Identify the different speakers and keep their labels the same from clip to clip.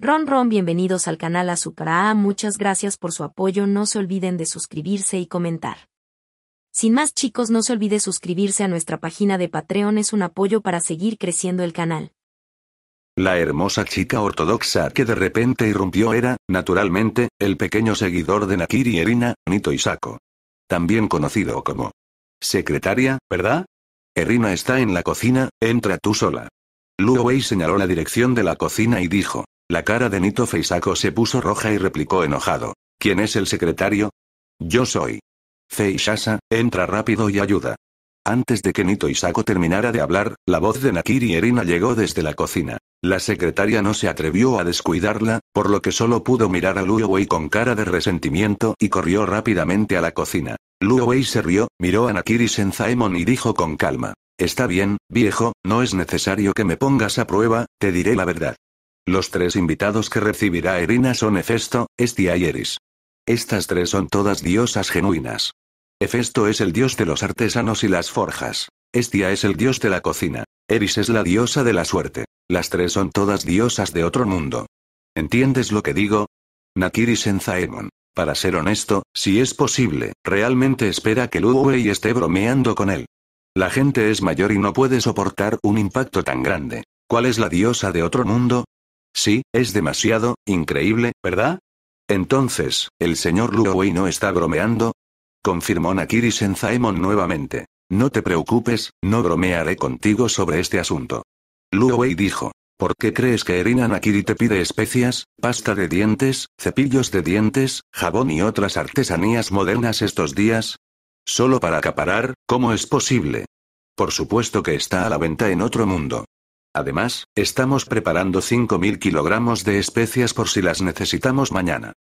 Speaker 1: Ron Ron bienvenidos al canal A, muchas gracias por su apoyo no se olviden de suscribirse y comentar. Sin más chicos no se olvide suscribirse a nuestra página de Patreon es un apoyo para seguir creciendo el canal. La hermosa chica ortodoxa que de repente irrumpió era, naturalmente, el pequeño seguidor de Nakiri Erina, Nito Isako. También conocido como secretaria, ¿verdad? Erina está en la cocina, entra tú sola. Wei señaló la dirección de la cocina y dijo, la cara de Nito Feisako se puso roja y replicó enojado. ¿Quién es el secretario? Yo soy. Feishasa, entra rápido y ayuda. Antes de que Nito Isako terminara de hablar, la voz de Nakiri Erina llegó desde la cocina. La secretaria no se atrevió a descuidarla, por lo que solo pudo mirar a Luo Wei con cara de resentimiento y corrió rápidamente a la cocina. Luowei se rió, miró a Nakiri Senzaemon y dijo con calma. Está bien, viejo, no es necesario que me pongas a prueba, te diré la verdad. Los tres invitados que recibirá Erina son Hefesto, Estia y Eris. Estas tres son todas diosas genuinas. Hefesto es el dios de los artesanos y las forjas. Estia es el dios de la cocina. Eris es la diosa de la suerte. Las tres son todas diosas de otro mundo. ¿Entiendes lo que digo? en Senzaemon. Para ser honesto, si es posible, realmente espera que Luwei esté bromeando con él. La gente es mayor y no puede soportar un impacto tan grande. ¿Cuál es la diosa de otro mundo? Sí, es demasiado, increíble, ¿verdad? Entonces, ¿el señor Luowei no está bromeando? Confirmó Nakiri Senzaemon nuevamente. No te preocupes, no bromearé contigo sobre este asunto. Luowei dijo. ¿Por qué crees que Erina Nakiri te pide especias, pasta de dientes, cepillos de dientes, jabón y otras artesanías modernas estos días? Solo para acaparar, ¿cómo es posible? Por supuesto que está a la venta en otro mundo. Además, estamos preparando 5.000 kilogramos de especias por si las necesitamos mañana.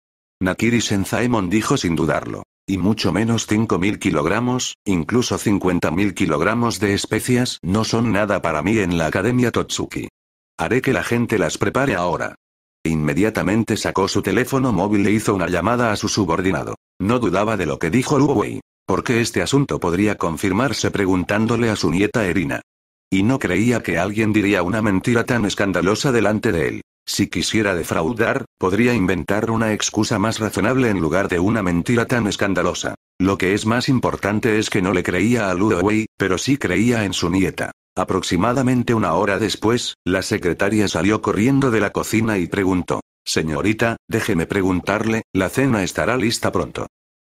Speaker 1: Nakiri Senzaemon dijo sin dudarlo. Y mucho menos 5.000 kilogramos, incluso 50.000 kilogramos de especias, no son nada para mí en la Academia Totsuki. Haré que la gente las prepare ahora. Inmediatamente sacó su teléfono móvil e hizo una llamada a su subordinado. No dudaba de lo que dijo Luwei. Porque este asunto podría confirmarse preguntándole a su nieta Erina. Y no creía que alguien diría una mentira tan escandalosa delante de él. Si quisiera defraudar, podría inventar una excusa más razonable en lugar de una mentira tan escandalosa. Lo que es más importante es que no le creía a Ludoway, pero sí creía en su nieta. Aproximadamente una hora después, la secretaria salió corriendo de la cocina y preguntó. Señorita, déjeme preguntarle, la cena estará lista pronto.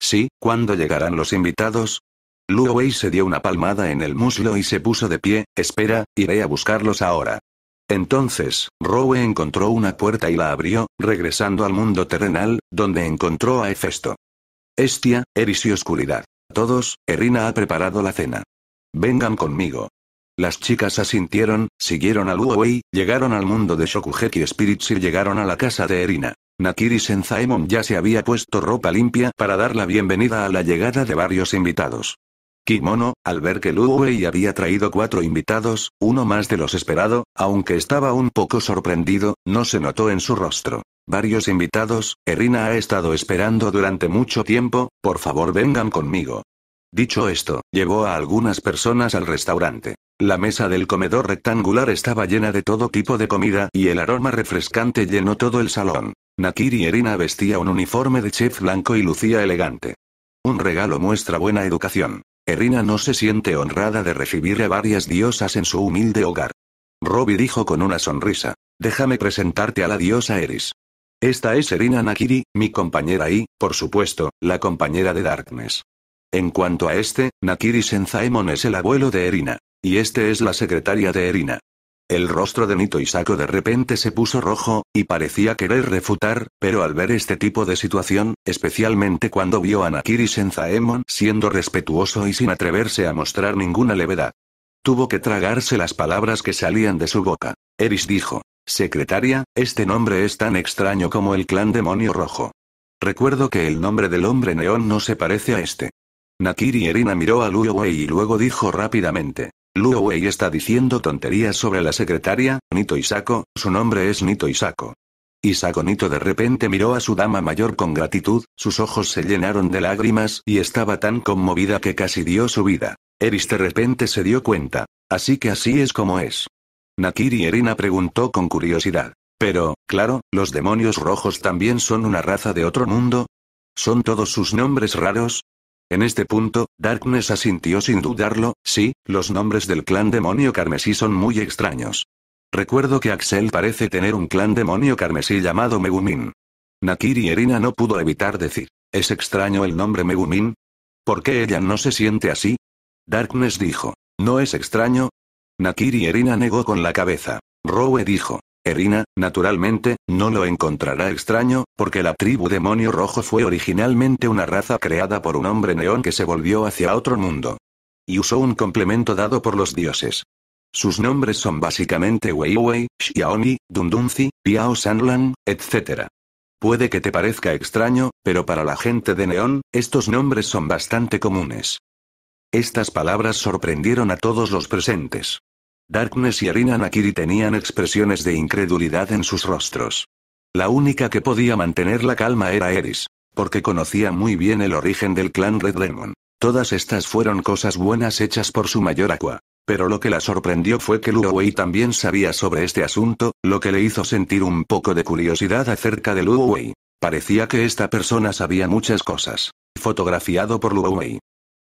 Speaker 1: Sí, ¿cuándo llegarán los invitados? Luo se dio una palmada en el muslo y se puso de pie, espera, iré a buscarlos ahora. Entonces, Rowe encontró una puerta y la abrió, regresando al mundo terrenal, donde encontró a Hefesto. Estia, Eris y Oscuridad. Todos, Erina ha preparado la cena. Vengan conmigo. Las chicas asintieron, siguieron a Luo Wei, llegaron al mundo de Shokugeki Spirits y llegaron a la casa de Erina. Nakiri Senzaemon ya se había puesto ropa limpia para dar la bienvenida a la llegada de varios invitados. Kimono, al ver que Lu había traído cuatro invitados, uno más de los esperado, aunque estaba un poco sorprendido, no se notó en su rostro. Varios invitados, Erina ha estado esperando durante mucho tiempo, por favor vengan conmigo. Dicho esto, llevó a algunas personas al restaurante. La mesa del comedor rectangular estaba llena de todo tipo de comida y el aroma refrescante llenó todo el salón. Nakiri Erina vestía un uniforme de chef blanco y lucía elegante. Un regalo muestra buena educación. Erina no se siente honrada de recibir a varias diosas en su humilde hogar. Robbie dijo con una sonrisa, déjame presentarte a la diosa Eris. Esta es Erina Nakiri, mi compañera y, por supuesto, la compañera de Darkness. En cuanto a este, Nakiri Senzaemon es el abuelo de Erina. Y este es la secretaria de Erina. El rostro de Nito Isako de repente se puso rojo, y parecía querer refutar, pero al ver este tipo de situación, especialmente cuando vio a Nakiri Senzaemon siendo respetuoso y sin atreverse a mostrar ninguna levedad. Tuvo que tragarse las palabras que salían de su boca. Eris dijo, Secretaria, este nombre es tan extraño como el clan demonio rojo. Recuerdo que el nombre del hombre neón no se parece a este. Nakiri Erina miró a Luo y luego dijo rápidamente, Luo Wei está diciendo tonterías sobre la secretaria, Nito Isako, su nombre es Nito Isako. Isako Nito de repente miró a su dama mayor con gratitud, sus ojos se llenaron de lágrimas y estaba tan conmovida que casi dio su vida. Eris de repente se dio cuenta. Así que así es como es. Nakiri Erina preguntó con curiosidad. Pero, claro, los demonios rojos también son una raza de otro mundo. ¿Son todos sus nombres raros? En este punto, Darkness asintió sin dudarlo, sí, los nombres del clan demonio carmesí son muy extraños. Recuerdo que Axel parece tener un clan demonio carmesí llamado Megumin. Nakiri Erina no pudo evitar decir, ¿es extraño el nombre Megumin? ¿Por qué ella no se siente así? Darkness dijo, ¿no es extraño? Nakiri Erina negó con la cabeza. Rowe dijo, Erina, naturalmente, no lo encontrará extraño, porque la tribu demonio rojo fue originalmente una raza creada por un hombre neón que se volvió hacia otro mundo. Y usó un complemento dado por los dioses. Sus nombres son básicamente Weiwei, Xiaomi, Dundunzi, Piao Sanlan, etc. Puede que te parezca extraño, pero para la gente de Neón, estos nombres son bastante comunes. Estas palabras sorprendieron a todos los presentes. Darkness y Arina Nakiri tenían expresiones de incredulidad en sus rostros. La única que podía mantener la calma era Eris, porque conocía muy bien el origen del clan Red Demon. Todas estas fueron cosas buenas hechas por su mayor aqua. Pero lo que la sorprendió fue que Wei también sabía sobre este asunto, lo que le hizo sentir un poco de curiosidad acerca de Wei. Parecía que esta persona sabía muchas cosas. Fotografiado por Wei.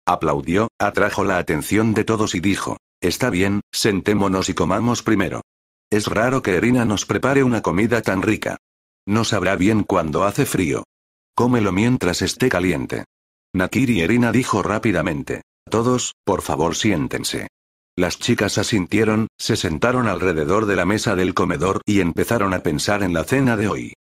Speaker 1: Aplaudió, atrajo la atención de todos y dijo, Está bien, sentémonos y comamos primero. Es raro que Erina nos prepare una comida tan rica. No sabrá bien cuando hace frío. Cómelo mientras esté caliente. Nakiri Erina dijo rápidamente. Todos, por favor, siéntense. Las chicas asintieron, se sentaron alrededor de la mesa del comedor y empezaron a pensar en la cena de hoy.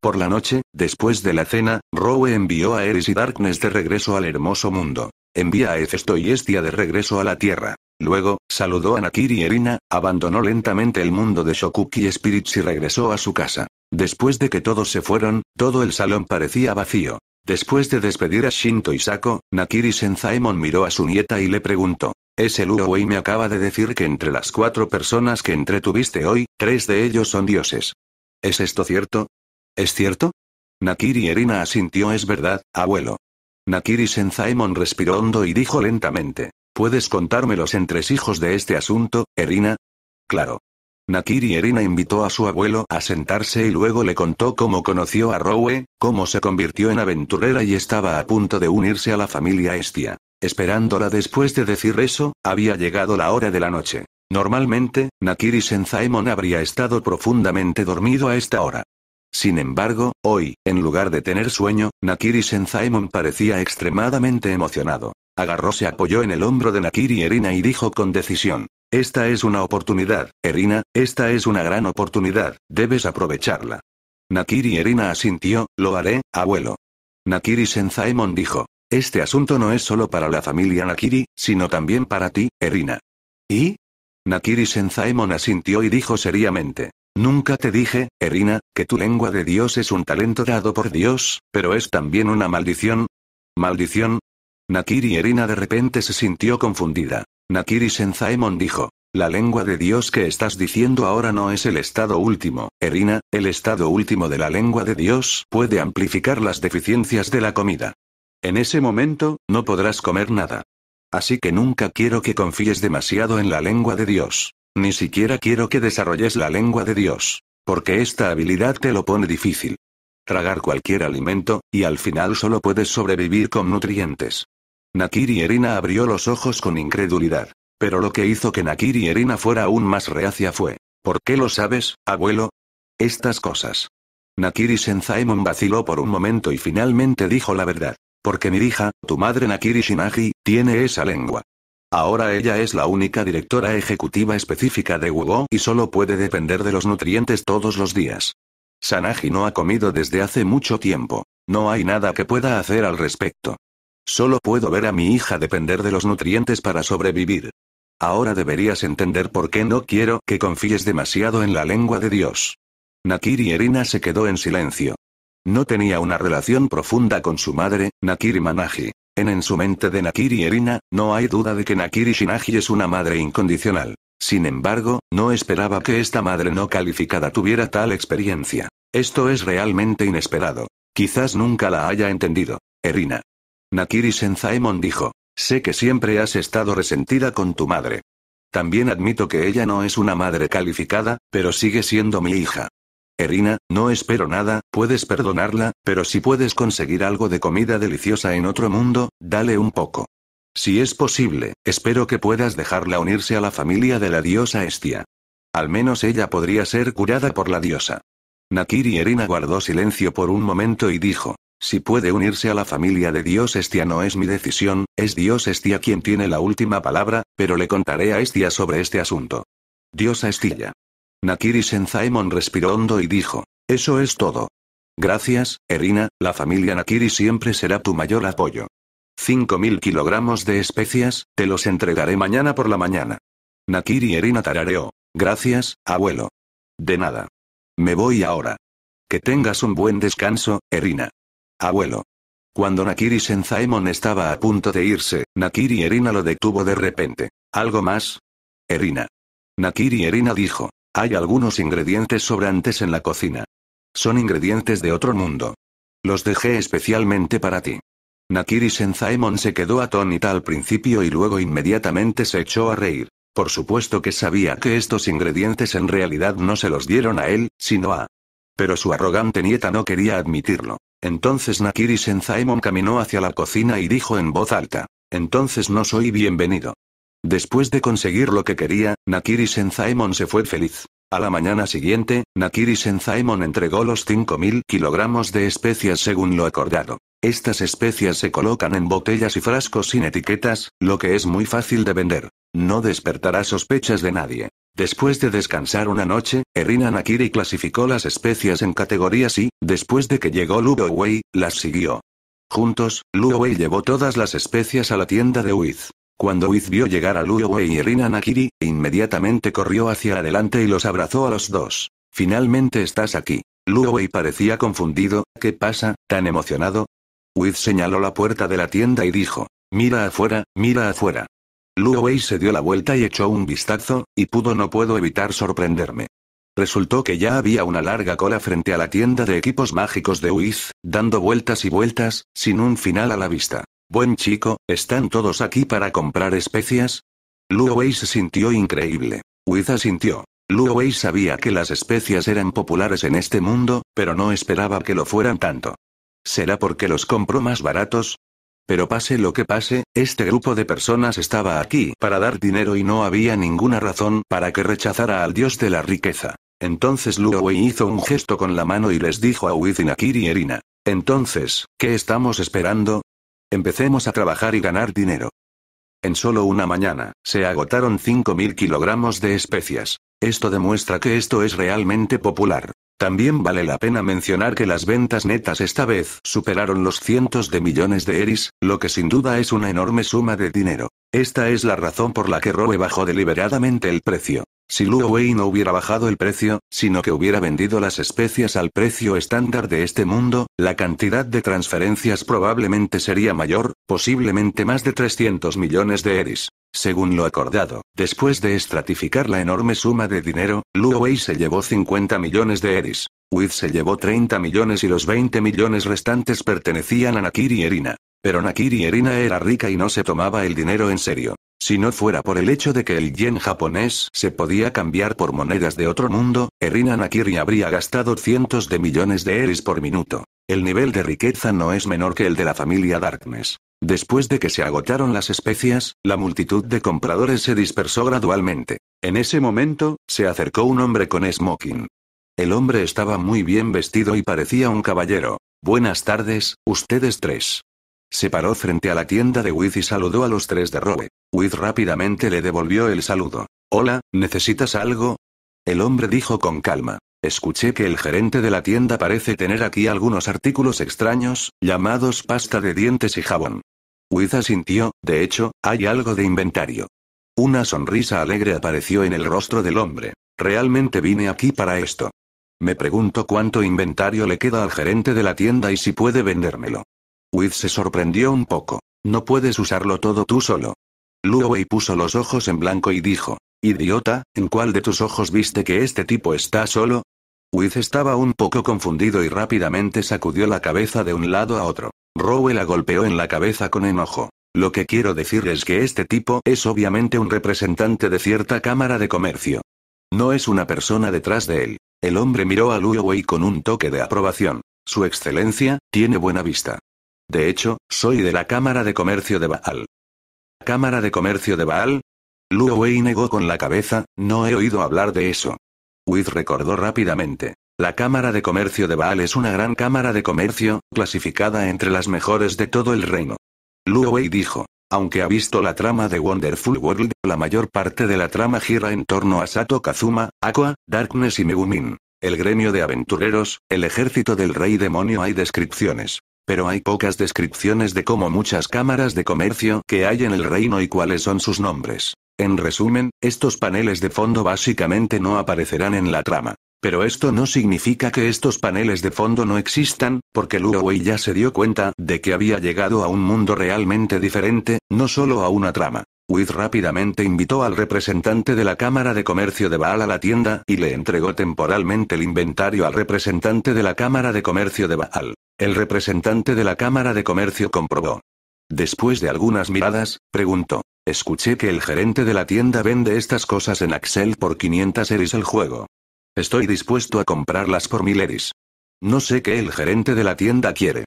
Speaker 1: Por la noche, después de la cena, Rowe envió a Eris y Darkness de regreso al hermoso mundo. Envía a Hefesto y Estia de regreso a la Tierra. Luego, saludó a Nakiri Erina, abandonó lentamente el mundo de Shokuki Spirits y regresó a su casa. Después de que todos se fueron, todo el salón parecía vacío. Después de despedir a Shinto y Sako, Nakiri Senzaemon miró a su nieta y le preguntó. Ese hoy me acaba de decir que entre las cuatro personas que entretuviste hoy, tres de ellos son dioses. ¿Es esto cierto? ¿Es cierto? Nakiri Erina asintió es verdad, abuelo. Nakiri Senzaemon respiró hondo y dijo lentamente. ¿Puedes contarme los entresijos de este asunto, Erina? Claro. Nakiri Erina invitó a su abuelo a sentarse y luego le contó cómo conoció a Rowe, cómo se convirtió en aventurera y estaba a punto de unirse a la familia Estia. Esperándola después de decir eso, había llegado la hora de la noche. Normalmente, Nakiri Senzaemon habría estado profundamente dormido a esta hora. Sin embargo, hoy, en lugar de tener sueño, Nakiri Senzaemon parecía extremadamente emocionado. Agarró, se apoyó en el hombro de Nakiri Erina y dijo con decisión. Esta es una oportunidad, Erina, esta es una gran oportunidad, debes aprovecharla. Nakiri Erina asintió, lo haré, abuelo. Nakiri Senzaemon dijo. Este asunto no es solo para la familia Nakiri, sino también para ti, Erina. ¿Y? Nakiri Senzaemon asintió y dijo seriamente. Nunca te dije, Erina, que tu lengua de Dios es un talento dado por Dios, pero es también una maldición. ¿Maldición? Nakiri Erina de repente se sintió confundida. Nakiri Senzaemon dijo. La lengua de Dios que estás diciendo ahora no es el estado último, Erina, el estado último de la lengua de Dios puede amplificar las deficiencias de la comida. En ese momento, no podrás comer nada. Así que nunca quiero que confíes demasiado en la lengua de Dios. Ni siquiera quiero que desarrolles la lengua de Dios. Porque esta habilidad te lo pone difícil. Tragar cualquier alimento, y al final solo puedes sobrevivir con nutrientes. Nakiri Erina abrió los ojos con incredulidad. Pero lo que hizo que Nakiri Erina fuera aún más reacia fue. ¿Por qué lo sabes, abuelo? Estas cosas. Nakiri Senzaemon vaciló por un momento y finalmente dijo la verdad. Porque mi hija, tu madre Nakiri Shinagi, tiene esa lengua. Ahora ella es la única directora ejecutiva específica de Wugo y solo puede depender de los nutrientes todos los días. Sanagi no ha comido desde hace mucho tiempo. No hay nada que pueda hacer al respecto. Solo puedo ver a mi hija depender de los nutrientes para sobrevivir. Ahora deberías entender por qué no quiero que confíes demasiado en la lengua de Dios. Nakiri Erina se quedó en silencio. No tenía una relación profunda con su madre, Nakiri Manaji. En en su mente de Nakiri Erina, no hay duda de que Nakiri Shinaji es una madre incondicional. Sin embargo, no esperaba que esta madre no calificada tuviera tal experiencia. Esto es realmente inesperado. Quizás nunca la haya entendido. Erina, Nakiri Senzaemon dijo. Sé que siempre has estado resentida con tu madre. También admito que ella no es una madre calificada, pero sigue siendo mi hija. Erina, no espero nada, puedes perdonarla, pero si puedes conseguir algo de comida deliciosa en otro mundo, dale un poco. Si es posible, espero que puedas dejarla unirse a la familia de la diosa Estia. Al menos ella podría ser curada por la diosa. Nakiri Erina guardó silencio por un momento y dijo, si puede unirse a la familia de Dios Estia no es mi decisión, es Dios Estia quien tiene la última palabra, pero le contaré a Estia sobre este asunto. Dios Estilla. Nakiri Senzaemon respiró hondo y dijo. Eso es todo. Gracias, Erina, la familia Nakiri siempre será tu mayor apoyo. 5.000 kilogramos de especias, te los entregaré mañana por la mañana. Nakiri Erina tarareó. Gracias, abuelo. De nada. Me voy ahora. Que tengas un buen descanso, Erina. Abuelo. Cuando Nakiri Senzaemon estaba a punto de irse, Nakiri Erina lo detuvo de repente. ¿Algo más? Erina. Nakiri Erina dijo. Hay algunos ingredientes sobrantes en la cocina. Son ingredientes de otro mundo. Los dejé especialmente para ti. Nakiri Senzaemon se quedó atónita al principio y luego inmediatamente se echó a reír. Por supuesto que sabía que estos ingredientes en realidad no se los dieron a él, sino a... Pero su arrogante nieta no quería admitirlo. Entonces Nakiri Senzaemon caminó hacia la cocina y dijo en voz alta. Entonces no soy bienvenido. Después de conseguir lo que quería, Nakiri Senzaemon se fue feliz. A la mañana siguiente, Nakiri Senzaemon entregó los 5.000 kilogramos de especias según lo acordado. Estas especias se colocan en botellas y frascos sin etiquetas, lo que es muy fácil de vender. No despertará sospechas de nadie. Después de descansar una noche, Erina Nakiri clasificó las especies en categorías y, después de que llegó Luo Wei, las siguió. Juntos, Luo Wei llevó todas las especies a la tienda de Wiz. Cuando Wiz vio llegar a Luo Wei y Erina Nakiri, inmediatamente corrió hacia adelante y los abrazó a los dos. Finalmente estás aquí. Luo Wei parecía confundido, ¿qué pasa, tan emocionado? Wiz señaló la puerta de la tienda y dijo, mira afuera, mira afuera. Luo se dio la vuelta y echó un vistazo, y pudo no puedo evitar sorprenderme. Resultó que ya había una larga cola frente a la tienda de equipos mágicos de UIZ, dando vueltas y vueltas, sin un final a la vista. Buen chico, ¿están todos aquí para comprar especias? Luo se sintió increíble. Uiza asintió. Luo sabía que las especias eran populares en este mundo, pero no esperaba que lo fueran tanto. ¿Será porque los compró más baratos? Pero pase lo que pase, este grupo de personas estaba aquí para dar dinero y no había ninguna razón para que rechazara al dios de la riqueza. Entonces Luo hizo un gesto con la mano y les dijo a Kiri y Erina. Entonces, ¿qué estamos esperando? Empecemos a trabajar y ganar dinero. En solo una mañana, se agotaron 5.000 kilogramos de especias. Esto demuestra que esto es realmente popular. También vale la pena mencionar que las ventas netas esta vez superaron los cientos de millones de eris, lo que sin duda es una enorme suma de dinero. Esta es la razón por la que Roe bajó deliberadamente el precio. Si Luo Wei no hubiera bajado el precio, sino que hubiera vendido las especias al precio estándar de este mundo, la cantidad de transferencias probablemente sería mayor, posiblemente más de 300 millones de eris. Según lo acordado, después de estratificar la enorme suma de dinero, Luo se llevó 50 millones de eris. Wiz se llevó 30 millones y los 20 millones restantes pertenecían a Nakiri Erina. Pero Nakiri Erina era rica y no se tomaba el dinero en serio. Si no fuera por el hecho de que el yen japonés se podía cambiar por monedas de otro mundo, Erina Nakiri habría gastado cientos de millones de eris por minuto. El nivel de riqueza no es menor que el de la familia Darkness. Después de que se agotaron las especias, la multitud de compradores se dispersó gradualmente. En ese momento, se acercó un hombre con smoking. El hombre estaba muy bien vestido y parecía un caballero. Buenas tardes, ustedes tres. Se paró frente a la tienda de Wiz y saludó a los tres de Rowe. Wiz rápidamente le devolvió el saludo. Hola, ¿necesitas algo? El hombre dijo con calma. Escuché que el gerente de la tienda parece tener aquí algunos artículos extraños, llamados pasta de dientes y jabón. Wiz asintió, de hecho, hay algo de inventario. Una sonrisa alegre apareció en el rostro del hombre. Realmente vine aquí para esto. Me pregunto cuánto inventario le queda al gerente de la tienda y si puede vendérmelo. Wiz se sorprendió un poco. No puedes usarlo todo tú solo. Luo Wei puso los ojos en blanco y dijo, Idiota, ¿en cuál de tus ojos viste que este tipo está solo? Wiz estaba un poco confundido y rápidamente sacudió la cabeza de un lado a otro. Rowe la golpeó en la cabeza con enojo. Lo que quiero decir es que este tipo es obviamente un representante de cierta cámara de comercio. No es una persona detrás de él. El hombre miró a Luo Wei con un toque de aprobación. Su excelencia, tiene buena vista. De hecho, soy de la Cámara de Comercio de Baal. ¿Cámara de Comercio de Baal? Luo Wei negó con la cabeza, no he oído hablar de eso. Wiz recordó rápidamente. La Cámara de Comercio de Baal es una gran cámara de comercio, clasificada entre las mejores de todo el reino. Luo Wei dijo, aunque ha visto la trama de Wonderful World, la mayor parte de la trama gira en torno a Sato Kazuma, Aqua, Darkness y Megumin. El gremio de aventureros, el ejército del rey demonio hay descripciones. Pero hay pocas descripciones de cómo muchas cámaras de comercio que hay en el reino y cuáles son sus nombres. En resumen, estos paneles de fondo básicamente no aparecerán en la trama. Pero esto no significa que estos paneles de fondo no existan, porque Luo ya se dio cuenta de que había llegado a un mundo realmente diferente, no solo a una trama. Wiz rápidamente invitó al representante de la Cámara de Comercio de Baal a la tienda y le entregó temporalmente el inventario al representante de la Cámara de Comercio de Baal. El representante de la Cámara de Comercio comprobó. Después de algunas miradas, preguntó. Escuché que el gerente de la tienda vende estas cosas en Axel por 500 eris el juego. Estoy dispuesto a comprarlas por 1000 eris. No sé qué el gerente de la tienda quiere.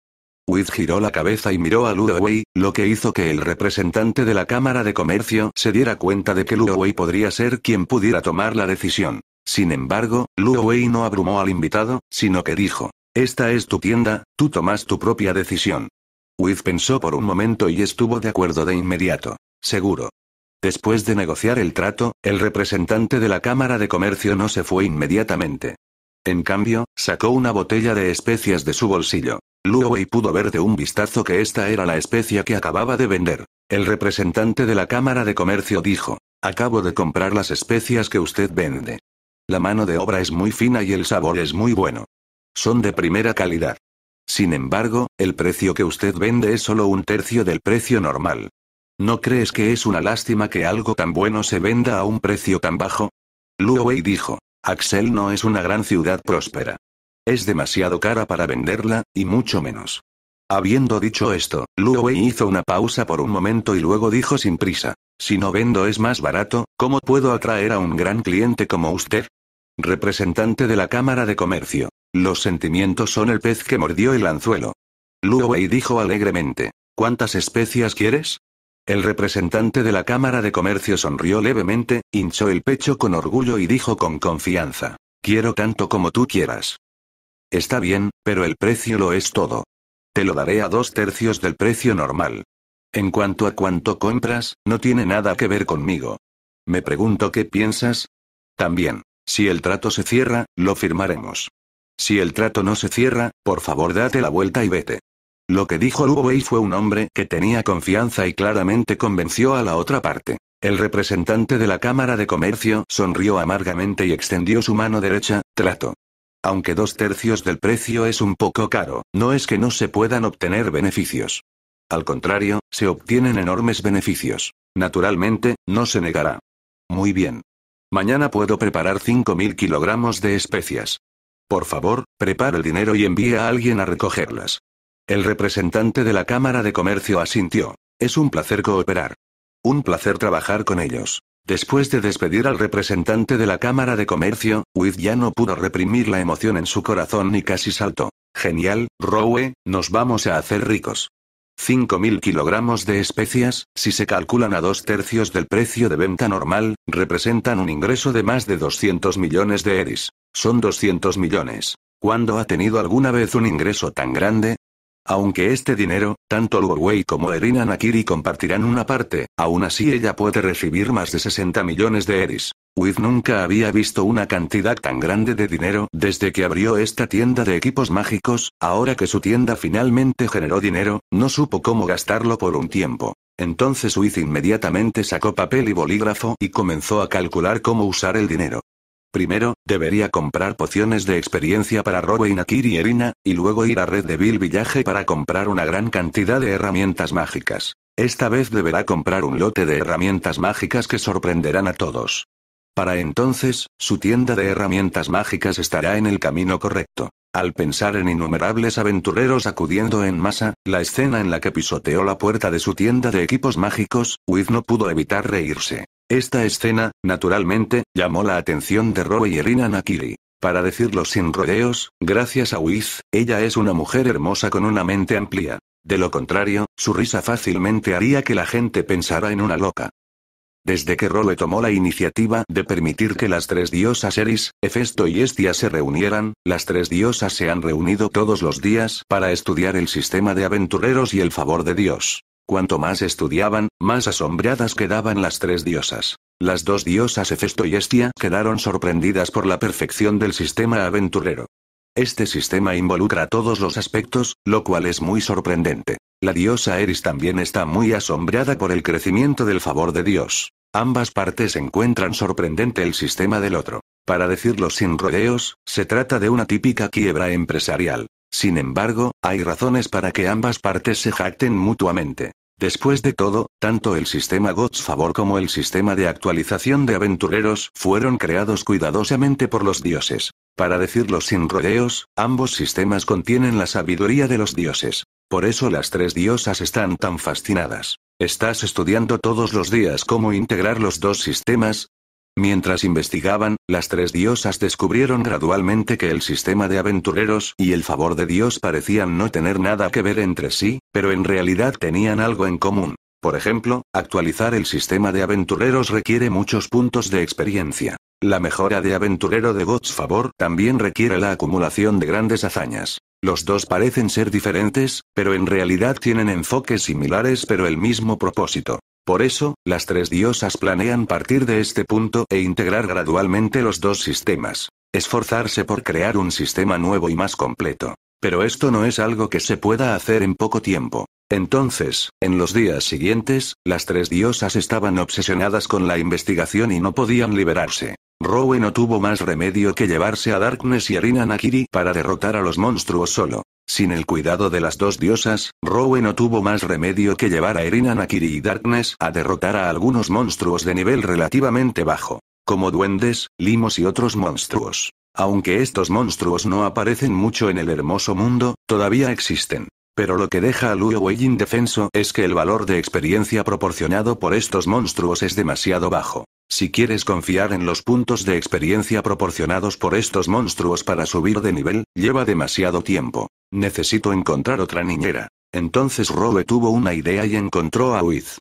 Speaker 1: Wiz giró la cabeza y miró a Luowei, lo que hizo que el representante de la Cámara de Comercio se diera cuenta de que Luowei podría ser quien pudiera tomar la decisión. Sin embargo, Luowei no abrumó al invitado, sino que dijo, esta es tu tienda, tú tomas tu propia decisión. Wiz pensó por un momento y estuvo de acuerdo de inmediato. Seguro. Después de negociar el trato, el representante de la Cámara de Comercio no se fue inmediatamente. En cambio, sacó una botella de especias de su bolsillo. y pudo ver de un vistazo que esta era la especia que acababa de vender. El representante de la Cámara de Comercio dijo, acabo de comprar las especias que usted vende. La mano de obra es muy fina y el sabor es muy bueno. Son de primera calidad. Sin embargo, el precio que usted vende es solo un tercio del precio normal. ¿No crees que es una lástima que algo tan bueno se venda a un precio tan bajo? Wei dijo, Axel no es una gran ciudad próspera. Es demasiado cara para venderla, y mucho menos. Habiendo dicho esto, Wei hizo una pausa por un momento y luego dijo sin prisa, si no vendo es más barato, ¿cómo puedo atraer a un gran cliente como usted? Representante de la Cámara de Comercio. Los sentimientos son el pez que mordió el anzuelo. Luo Wei dijo alegremente. ¿Cuántas especias quieres? El representante de la Cámara de Comercio sonrió levemente, hinchó el pecho con orgullo y dijo con confianza. Quiero tanto como tú quieras. Está bien, pero el precio lo es todo. Te lo daré a dos tercios del precio normal. En cuanto a cuánto compras, no tiene nada que ver conmigo. Me pregunto qué piensas. También, si el trato se cierra, lo firmaremos. Si el trato no se cierra, por favor date la vuelta y vete. Lo que dijo Wei fue un hombre que tenía confianza y claramente convenció a la otra parte. El representante de la Cámara de Comercio sonrió amargamente y extendió su mano derecha, trato. Aunque dos tercios del precio es un poco caro, no es que no se puedan obtener beneficios. Al contrario, se obtienen enormes beneficios. Naturalmente, no se negará. Muy bien. Mañana puedo preparar 5.000 kilogramos de especias. Por favor, prepara el dinero y envía a alguien a recogerlas. El representante de la Cámara de Comercio asintió. Es un placer cooperar. Un placer trabajar con ellos. Después de despedir al representante de la Cámara de Comercio, Wiz ya no pudo reprimir la emoción en su corazón y casi saltó. Genial, Rowe, nos vamos a hacer ricos. 5.000 kilogramos de especias, si se calculan a dos tercios del precio de venta normal, representan un ingreso de más de 200 millones de eris. Son 200 millones. ¿Cuándo ha tenido alguna vez un ingreso tan grande? Aunque este dinero, tanto Wei como Erina Nakiri compartirán una parte, aún así ella puede recibir más de 60 millones de eris. Wiz nunca había visto una cantidad tan grande de dinero desde que abrió esta tienda de equipos mágicos, ahora que su tienda finalmente generó dinero, no supo cómo gastarlo por un tiempo. Entonces Wiz inmediatamente sacó papel y bolígrafo y comenzó a calcular cómo usar el dinero. Primero, debería comprar pociones de experiencia para Robo y y Erina, y luego ir a Red Devil Village para comprar una gran cantidad de herramientas mágicas. Esta vez deberá comprar un lote de herramientas mágicas que sorprenderán a todos. Para entonces, su tienda de herramientas mágicas estará en el camino correcto. Al pensar en innumerables aventureros acudiendo en masa, la escena en la que pisoteó la puerta de su tienda de equipos mágicos, Wiz no pudo evitar reírse. Esta escena, naturalmente, llamó la atención de Roe y Erina Nakiri. Para decirlo sin rodeos, gracias a Wiz, ella es una mujer hermosa con una mente amplia. De lo contrario, su risa fácilmente haría que la gente pensara en una loca. Desde que Roe tomó la iniciativa de permitir que las tres diosas Eris, Hefesto y Estia se reunieran, las tres diosas se han reunido todos los días para estudiar el sistema de aventureros y el favor de Dios. Cuanto más estudiaban, más asombradas quedaban las tres diosas. Las dos diosas Hefesto y Estia quedaron sorprendidas por la perfección del sistema aventurero. Este sistema involucra todos los aspectos, lo cual es muy sorprendente. La diosa Eris también está muy asombrada por el crecimiento del favor de Dios. Ambas partes encuentran sorprendente el sistema del otro. Para decirlo sin rodeos, se trata de una típica quiebra empresarial. Sin embargo, hay razones para que ambas partes se jacten mutuamente. Después de todo, tanto el sistema God's Favor como el sistema de actualización de aventureros fueron creados cuidadosamente por los dioses. Para decirlo sin rodeos, ambos sistemas contienen la sabiduría de los dioses. Por eso las tres diosas están tan fascinadas. Estás estudiando todos los días cómo integrar los dos sistemas, Mientras investigaban, las tres diosas descubrieron gradualmente que el sistema de aventureros y el favor de Dios parecían no tener nada que ver entre sí, pero en realidad tenían algo en común. Por ejemplo, actualizar el sistema de aventureros requiere muchos puntos de experiencia. La mejora de aventurero de God's favor también requiere la acumulación de grandes hazañas. Los dos parecen ser diferentes, pero en realidad tienen enfoques similares pero el mismo propósito. Por eso, las tres diosas planean partir de este punto e integrar gradualmente los dos sistemas. Esforzarse por crear un sistema nuevo y más completo. Pero esto no es algo que se pueda hacer en poco tiempo. Entonces, en los días siguientes, las tres diosas estaban obsesionadas con la investigación y no podían liberarse. Rowe no tuvo más remedio que llevarse a Darkness y Arina Nakiri para derrotar a los monstruos solo. Sin el cuidado de las dos diosas, Rowe no tuvo más remedio que llevar a Erin, Nakiri y Darkness a derrotar a algunos monstruos de nivel relativamente bajo. Como duendes, limos y otros monstruos. Aunque estos monstruos no aparecen mucho en el hermoso mundo, todavía existen. Pero lo que deja a Luo Wei indefenso es que el valor de experiencia proporcionado por estos monstruos es demasiado bajo. Si quieres confiar en los puntos de experiencia proporcionados por estos monstruos para subir de nivel, lleva demasiado tiempo. Necesito encontrar otra niñera. Entonces Robe tuvo una idea y encontró a Wiz.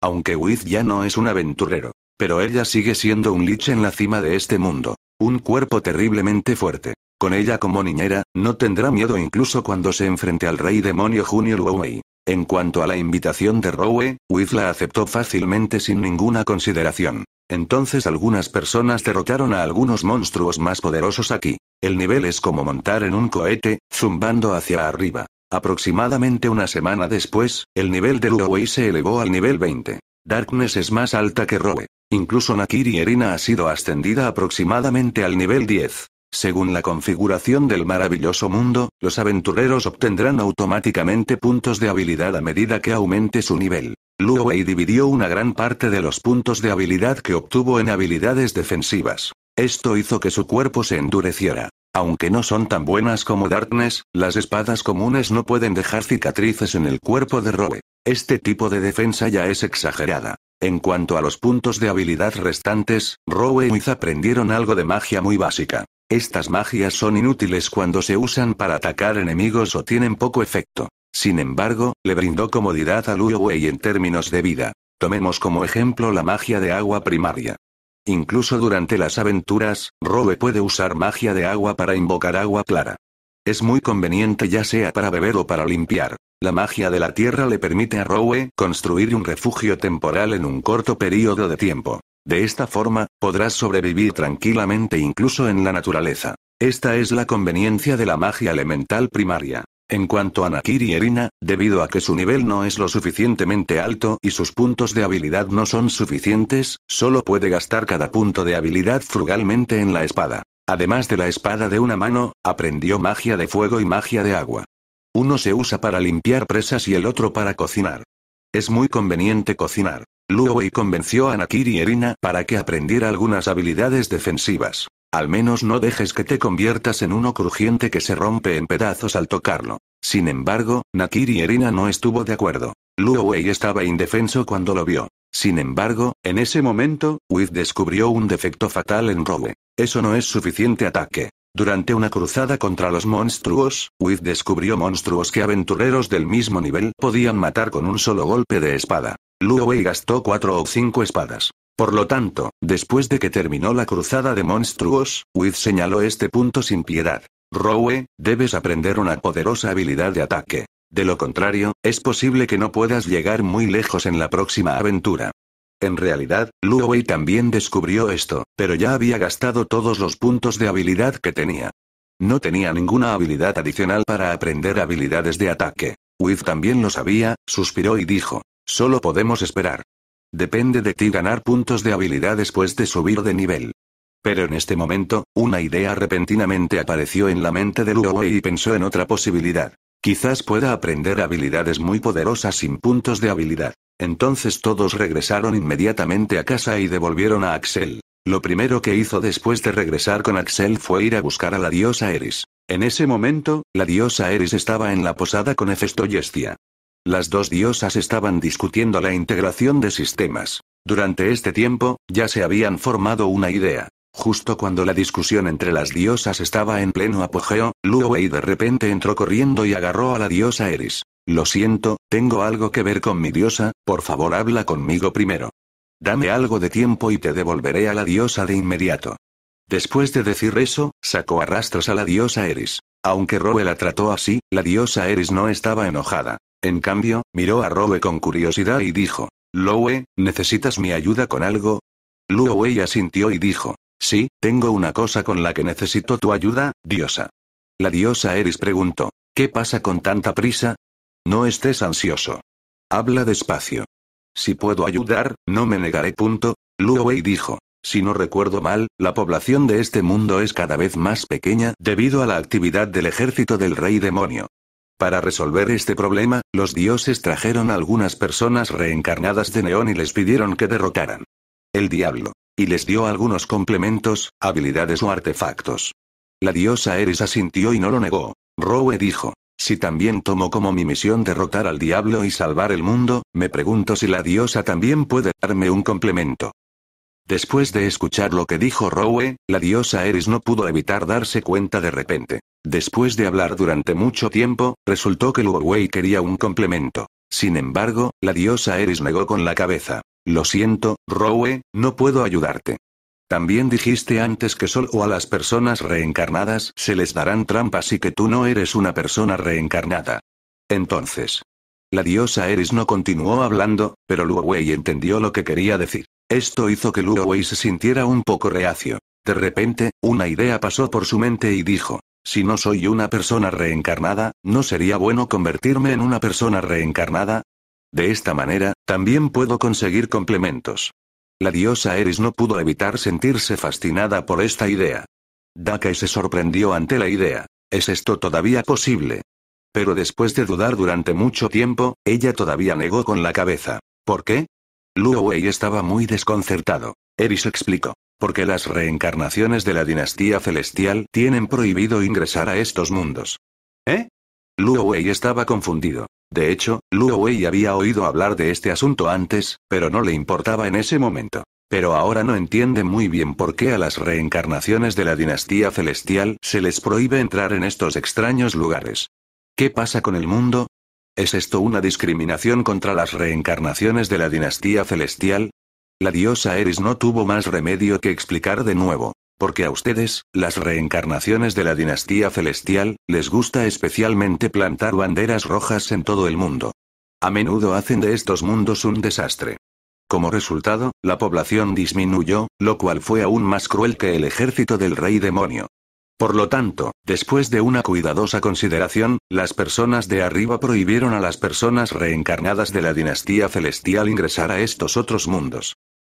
Speaker 1: Aunque Wiz ya no es un aventurero. Pero ella sigue siendo un lich en la cima de este mundo. Un cuerpo terriblemente fuerte. Con ella como niñera, no tendrá miedo incluso cuando se enfrente al rey demonio Junior Wei. En cuanto a la invitación de Rowe, Wiz la aceptó fácilmente sin ninguna consideración. Entonces algunas personas derrotaron a algunos monstruos más poderosos aquí. El nivel es como montar en un cohete, zumbando hacia arriba. Aproximadamente una semana después, el nivel de Rowe se elevó al nivel 20. Darkness es más alta que Rowe. Incluso Nakiri Erina ha sido ascendida aproximadamente al nivel 10. Según la configuración del maravilloso mundo, los aventureros obtendrán automáticamente puntos de habilidad a medida que aumente su nivel. Luo Wei dividió una gran parte de los puntos de habilidad que obtuvo en habilidades defensivas. Esto hizo que su cuerpo se endureciera. Aunque no son tan buenas como Darkness, las espadas comunes no pueden dejar cicatrices en el cuerpo de Roe. Este tipo de defensa ya es exagerada. En cuanto a los puntos de habilidad restantes, Rowe y Miz aprendieron algo de magia muy básica. Estas magias son inútiles cuando se usan para atacar enemigos o tienen poco efecto. Sin embargo, le brindó comodidad a Rowe y en términos de vida. Tomemos como ejemplo la magia de agua primaria. Incluso durante las aventuras, Rowe puede usar magia de agua para invocar agua clara. Es muy conveniente ya sea para beber o para limpiar. La magia de la tierra le permite a Rowe construir un refugio temporal en un corto periodo de tiempo. De esta forma, podrás sobrevivir tranquilamente incluso en la naturaleza. Esta es la conveniencia de la magia elemental primaria. En cuanto a Nakiri Erina, debido a que su nivel no es lo suficientemente alto y sus puntos de habilidad no son suficientes, solo puede gastar cada punto de habilidad frugalmente en la espada. Además de la espada de una mano, aprendió magia de fuego y magia de agua. Uno se usa para limpiar presas y el otro para cocinar. Es muy conveniente cocinar. Luo convenció a Nakiri Erina para que aprendiera algunas habilidades defensivas. Al menos no dejes que te conviertas en uno crujiente que se rompe en pedazos al tocarlo. Sin embargo, Nakiri Erina no estuvo de acuerdo. Luo estaba indefenso cuando lo vio. Sin embargo, en ese momento, Wiz descubrió un defecto fatal en Rowe. Eso no es suficiente ataque. Durante una cruzada contra los monstruos, Wiz descubrió monstruos que aventureros del mismo nivel podían matar con un solo golpe de espada. Luo Wei gastó cuatro o cinco espadas. Por lo tanto, después de que terminó la cruzada de monstruos, With señaló este punto sin piedad. Rowe, debes aprender una poderosa habilidad de ataque. De lo contrario, es posible que no puedas llegar muy lejos en la próxima aventura. En realidad, Luo Wei también descubrió esto, pero ya había gastado todos los puntos de habilidad que tenía. No tenía ninguna habilidad adicional para aprender habilidades de ataque. With también lo sabía, suspiró y dijo, Solo podemos esperar. Depende de ti ganar puntos de habilidad después de subir de nivel. Pero en este momento, una idea repentinamente apareció en la mente de Luo y pensó en otra posibilidad. Quizás pueda aprender habilidades muy poderosas sin puntos de habilidad. Entonces todos regresaron inmediatamente a casa y devolvieron a Axel. Lo primero que hizo después de regresar con Axel fue ir a buscar a la diosa Eris. En ese momento, la diosa Eris estaba en la posada con Hefesto y las dos diosas estaban discutiendo la integración de sistemas. Durante este tiempo, ya se habían formado una idea. Justo cuando la discusión entre las diosas estaba en pleno apogeo, Luo Wei de repente entró corriendo y agarró a la diosa Eris. Lo siento, tengo algo que ver con mi diosa, por favor habla conmigo primero. Dame algo de tiempo y te devolveré a la diosa de inmediato. Después de decir eso, sacó a rastros a la diosa Eris. Aunque Roe la trató así, la diosa Eris no estaba enojada. En cambio, miró a Roe con curiosidad y dijo, Lowe, ¿necesitas mi ayuda con algo? Lowe asintió y dijo, sí, tengo una cosa con la que necesito tu ayuda, diosa. La diosa Eris preguntó, ¿qué pasa con tanta prisa? No estés ansioso. Habla despacio. Si puedo ayudar, no me negaré. Punto. Luowei dijo, si no recuerdo mal, la población de este mundo es cada vez más pequeña debido a la actividad del ejército del rey demonio. Para resolver este problema, los dioses trajeron a algunas personas reencarnadas de Neón y les pidieron que derrotaran el diablo. Y les dio algunos complementos, habilidades o artefactos. La diosa Eris asintió y no lo negó. Rowe dijo, si también tomo como mi misión derrotar al diablo y salvar el mundo, me pregunto si la diosa también puede darme un complemento. Después de escuchar lo que dijo Rowe, la diosa Eris no pudo evitar darse cuenta de repente. Después de hablar durante mucho tiempo, resultó que Luo quería un complemento. Sin embargo, la diosa Eris negó con la cabeza. Lo siento, Rowe, no puedo ayudarte. También dijiste antes que solo a las personas reencarnadas se les darán trampas y que tú no eres una persona reencarnada. Entonces. La diosa Eris no continuó hablando, pero Luo entendió lo que quería decir. Esto hizo que Luo se sintiera un poco reacio. De repente, una idea pasó por su mente y dijo, si no soy una persona reencarnada, ¿no sería bueno convertirme en una persona reencarnada? De esta manera, también puedo conseguir complementos. La diosa Eris no pudo evitar sentirse fascinada por esta idea. Dakai se sorprendió ante la idea. ¿Es esto todavía posible? Pero después de dudar durante mucho tiempo, ella todavía negó con la cabeza. ¿Por qué? Luo estaba muy desconcertado. Eris explicó. Porque las reencarnaciones de la dinastía celestial tienen prohibido ingresar a estos mundos. ¿Eh? Luo estaba confundido. De hecho, Luo había oído hablar de este asunto antes, pero no le importaba en ese momento. Pero ahora no entiende muy bien por qué a las reencarnaciones de la dinastía celestial se les prohíbe entrar en estos extraños lugares. ¿Qué pasa con el mundo? ¿Es esto una discriminación contra las reencarnaciones de la dinastía celestial? La diosa Eris no tuvo más remedio que explicar de nuevo. Porque a ustedes, las reencarnaciones de la dinastía celestial, les gusta especialmente plantar banderas rojas en todo el mundo. A menudo hacen de estos mundos un desastre. Como resultado, la población disminuyó, lo cual fue aún más cruel que el ejército del rey demonio. Por lo tanto, después de una cuidadosa consideración, las personas de arriba prohibieron a las personas reencarnadas de la dinastía celestial ingresar a estos otros mundos.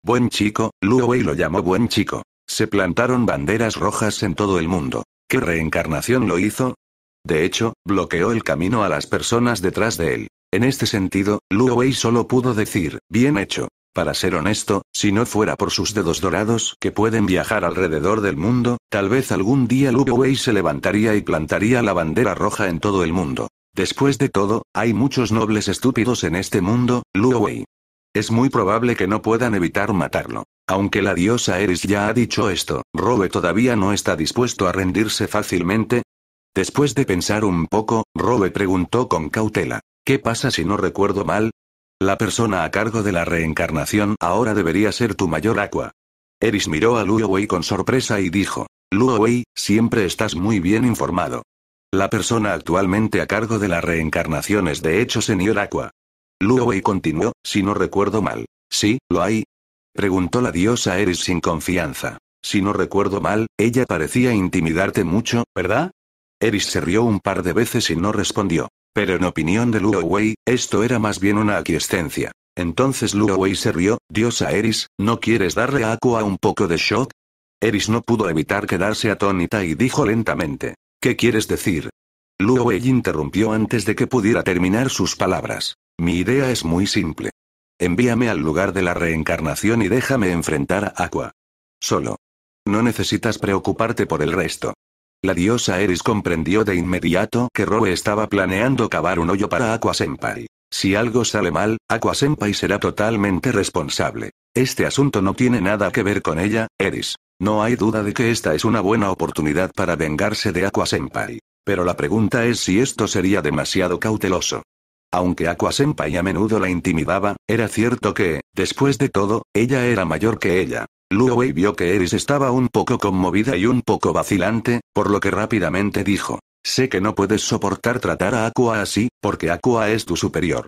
Speaker 1: Buen chico, Luo Wei lo llamó buen chico. Se plantaron banderas rojas en todo el mundo. ¿Qué reencarnación lo hizo? De hecho, bloqueó el camino a las personas detrás de él. En este sentido, Luo Wei solo pudo decir, bien hecho, para ser honesto, si no fuera por sus dedos dorados que pueden viajar alrededor del mundo, tal vez algún día Lu Wei se levantaría y plantaría la bandera roja en todo el mundo. Después de todo, hay muchos nobles estúpidos en este mundo, Lu Wei. Es muy probable que no puedan evitar matarlo. Aunque la diosa Eris ya ha dicho esto, Robe todavía no está dispuesto a rendirse fácilmente. Después de pensar un poco, Robe preguntó con cautela. ¿Qué pasa si no recuerdo mal? La persona a cargo de la reencarnación ahora debería ser tu mayor aqua. Eris miró a Luo Wei con sorpresa y dijo, Luo Wei, siempre estás muy bien informado. La persona actualmente a cargo de la reencarnación es de hecho señor aqua. Luo Wei continuó, si no recuerdo mal. ¿Sí, lo hay? Preguntó la diosa Eris sin confianza. Si no recuerdo mal, ella parecía intimidarte mucho, ¿verdad? Eris se rió un par de veces y no respondió. Pero en opinión de Luo Wei, esto era más bien una aquiescencia. Entonces Luo Wei se rió, diosa Eris, ¿no quieres darle a Aqua un poco de shock? Eris no pudo evitar quedarse atónita y dijo lentamente. ¿Qué quieres decir? Luowei interrumpió antes de que pudiera terminar sus palabras. Mi idea es muy simple. Envíame al lugar de la reencarnación y déjame enfrentar a Aqua. Solo. No necesitas preocuparte por el resto. La diosa Eris comprendió de inmediato que Roe estaba planeando cavar un hoyo para Aqua Si algo sale mal, Aqua será totalmente responsable. Este asunto no tiene nada que ver con ella, Eris. No hay duda de que esta es una buena oportunidad para vengarse de Aqua Pero la pregunta es si esto sería demasiado cauteloso. Aunque Aqua a menudo la intimidaba, era cierto que, después de todo, ella era mayor que ella, Luo vio que Eris estaba un poco conmovida y un poco vacilante, por lo que rápidamente dijo. Sé que no puedes soportar tratar a Aqua así, porque Aqua es tu superior.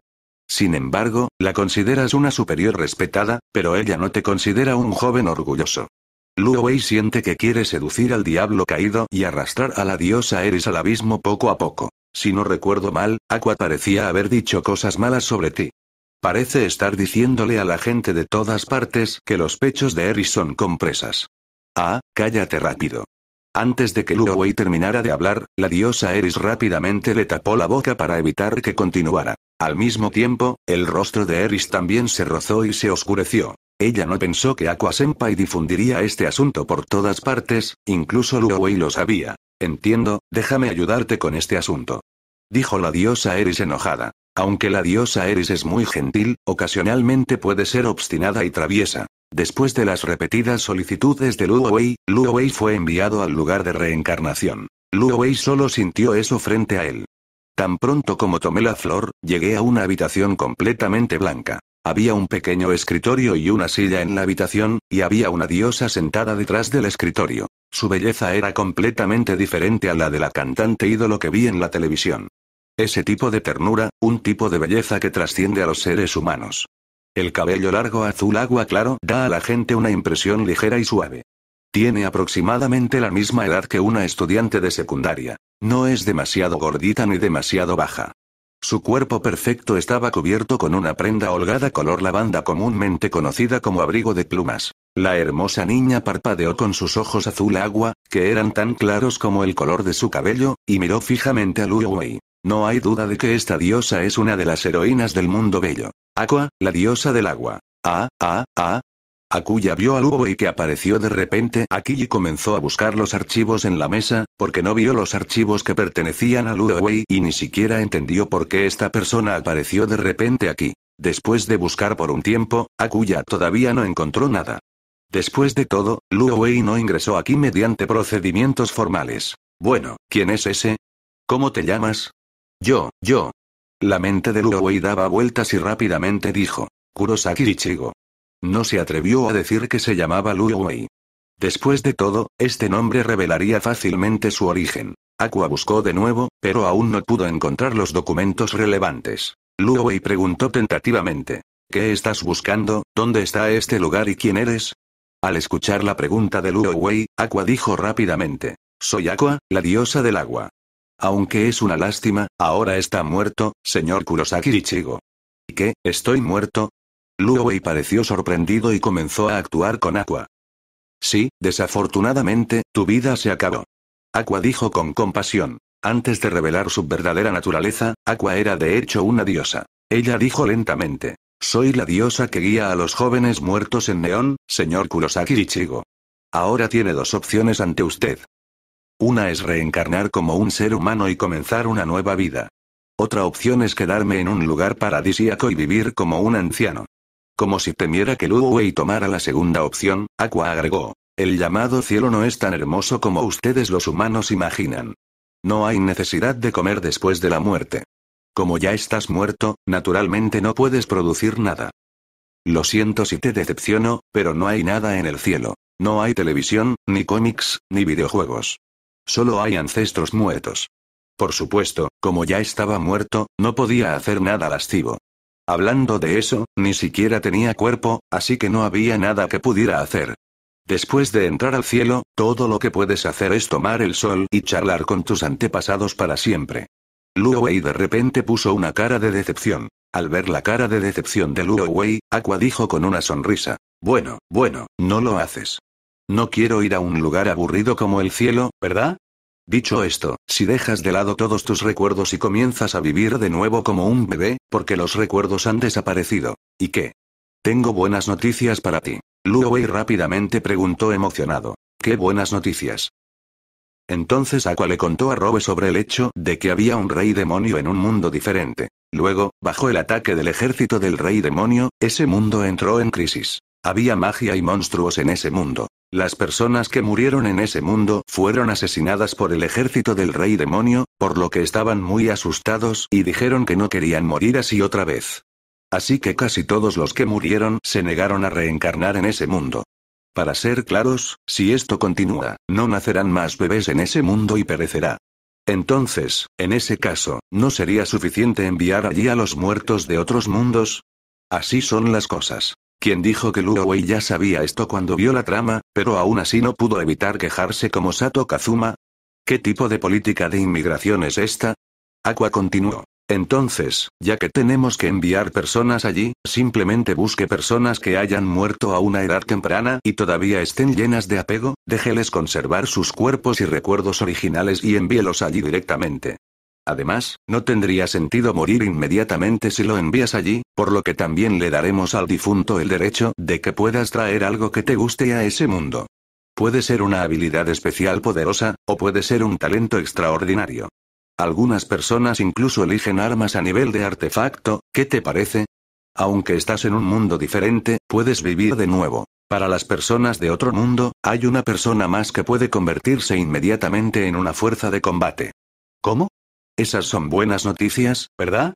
Speaker 1: Sin embargo, la consideras una superior respetada, pero ella no te considera un joven orgulloso. Luo Wei siente que quiere seducir al diablo caído y arrastrar a la diosa Eris al abismo poco a poco. Si no recuerdo mal, Aqua parecía haber dicho cosas malas sobre ti. Parece estar diciéndole a la gente de todas partes que los pechos de Eris son compresas. Ah, cállate rápido. Antes de que Luowei terminara de hablar, la diosa Eris rápidamente le tapó la boca para evitar que continuara. Al mismo tiempo, el rostro de Eris también se rozó y se oscureció. Ella no pensó que Aqua Senpai difundiría este asunto por todas partes, incluso Luowei lo sabía. Entiendo, déjame ayudarte con este asunto. Dijo la diosa Eris enojada. Aunque la diosa Eris es muy gentil, ocasionalmente puede ser obstinada y traviesa. Después de las repetidas solicitudes de Luo Wei, Luo Wei fue enviado al lugar de reencarnación. Luo Wei solo sintió eso frente a él. Tan pronto como tomé la flor, llegué a una habitación completamente blanca. Había un pequeño escritorio y una silla en la habitación, y había una diosa sentada detrás del escritorio. Su belleza era completamente diferente a la de la cantante ídolo que vi en la televisión. Ese tipo de ternura, un tipo de belleza que trasciende a los seres humanos. El cabello largo azul agua claro da a la gente una impresión ligera y suave. Tiene aproximadamente la misma edad que una estudiante de secundaria. No es demasiado gordita ni demasiado baja. Su cuerpo perfecto estaba cubierto con una prenda holgada color lavanda comúnmente conocida como abrigo de plumas. La hermosa niña parpadeó con sus ojos azul agua, que eran tan claros como el color de su cabello, y miró fijamente a Lu Wei. No hay duda de que esta diosa es una de las heroínas del mundo bello. Aqua, la diosa del agua. Ah, ah, ah. Akuya vio a Lubo que apareció de repente aquí y comenzó a buscar los archivos en la mesa, porque no vio los archivos que pertenecían a Wei y ni siquiera entendió por qué esta persona apareció de repente aquí. Después de buscar por un tiempo, Akuya todavía no encontró nada. Después de todo, Luo Wei no ingresó aquí mediante procedimientos formales. Bueno, ¿quién es ese? ¿Cómo te llamas? Yo, yo. La mente de Luo Wei daba vueltas y rápidamente dijo. Kurosaki Ichigo. No se atrevió a decir que se llamaba Luo Wei. Después de todo, este nombre revelaría fácilmente su origen. Aqua buscó de nuevo, pero aún no pudo encontrar los documentos relevantes. Luo preguntó tentativamente. ¿Qué estás buscando? ¿Dónde está este lugar y quién eres? Al escuchar la pregunta de Luo Wei, Aqua dijo rápidamente. Soy Aqua, la diosa del agua. Aunque es una lástima, ahora está muerto, señor Kurosaki Ichigo. ¿Y qué, estoy muerto? Luo Wei pareció sorprendido y comenzó a actuar con Aqua. Sí, desafortunadamente, tu vida se acabó. Aqua dijo con compasión. Antes de revelar su verdadera naturaleza, Aqua era de hecho una diosa. Ella dijo lentamente. Soy la diosa que guía a los jóvenes muertos en Neón, señor Kurosaki Ichigo. Ahora tiene dos opciones ante usted. Una es reencarnar como un ser humano y comenzar una nueva vida. Otra opción es quedarme en un lugar paradisíaco y vivir como un anciano. Como si temiera que Luwei tomara la segunda opción, Aqua agregó. El llamado cielo no es tan hermoso como ustedes los humanos imaginan. No hay necesidad de comer después de la muerte. Como ya estás muerto, naturalmente no puedes producir nada. Lo siento si te decepciono, pero no hay nada en el cielo. No hay televisión, ni cómics, ni videojuegos. Solo hay ancestros muertos. Por supuesto, como ya estaba muerto, no podía hacer nada lascivo. Hablando de eso, ni siquiera tenía cuerpo, así que no había nada que pudiera hacer. Después de entrar al cielo, todo lo que puedes hacer es tomar el sol y charlar con tus antepasados para siempre. Luo de repente puso una cara de decepción. Al ver la cara de decepción de Luo Aqua dijo con una sonrisa. Bueno, bueno, no lo haces. No quiero ir a un lugar aburrido como el cielo, ¿verdad? Dicho esto, si dejas de lado todos tus recuerdos y comienzas a vivir de nuevo como un bebé, porque los recuerdos han desaparecido. ¿Y qué? Tengo buenas noticias para ti. Luo Wei rápidamente preguntó emocionado. ¿Qué buenas noticias? Entonces Aqua le contó a Robe sobre el hecho de que había un rey demonio en un mundo diferente. Luego, bajo el ataque del ejército del rey demonio, ese mundo entró en crisis. Había magia y monstruos en ese mundo. Las personas que murieron en ese mundo fueron asesinadas por el ejército del rey demonio, por lo que estaban muy asustados y dijeron que no querían morir así otra vez. Así que casi todos los que murieron se negaron a reencarnar en ese mundo. Para ser claros, si esto continúa, no nacerán más bebés en ese mundo y perecerá. Entonces, en ese caso, ¿no sería suficiente enviar allí a los muertos de otros mundos? Así son las cosas. ¿Quién dijo que Wei ya sabía esto cuando vio la trama, pero aún así no pudo evitar quejarse como Sato Kazuma? ¿Qué tipo de política de inmigración es esta? Aqua continuó. Entonces, ya que tenemos que enviar personas allí, simplemente busque personas que hayan muerto a una edad temprana y todavía estén llenas de apego, déjeles conservar sus cuerpos y recuerdos originales y envíelos allí directamente. Además, no tendría sentido morir inmediatamente si lo envías allí, por lo que también le daremos al difunto el derecho de que puedas traer algo que te guste a ese mundo. Puede ser una habilidad especial poderosa, o puede ser un talento extraordinario. Algunas personas incluso eligen armas a nivel de artefacto, ¿qué te parece? Aunque estás en un mundo diferente, puedes vivir de nuevo. Para las personas de otro mundo, hay una persona más que puede convertirse inmediatamente en una fuerza de combate. ¿Cómo? Esas son buenas noticias, ¿verdad?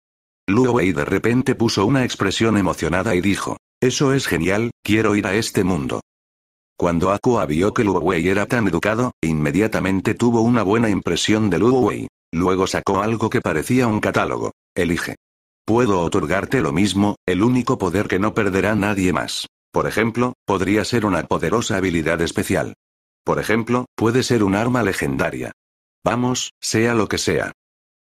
Speaker 1: Luo Wei de repente puso una expresión emocionada y dijo, eso es genial, quiero ir a este mundo. Cuando Aqua vio que Luo Wei era tan educado, inmediatamente tuvo una buena impresión de Luo Wei. Luego sacó algo que parecía un catálogo. Elige. Puedo otorgarte lo mismo, el único poder que no perderá nadie más. Por ejemplo, podría ser una poderosa habilidad especial. Por ejemplo, puede ser un arma legendaria. Vamos, sea lo que sea.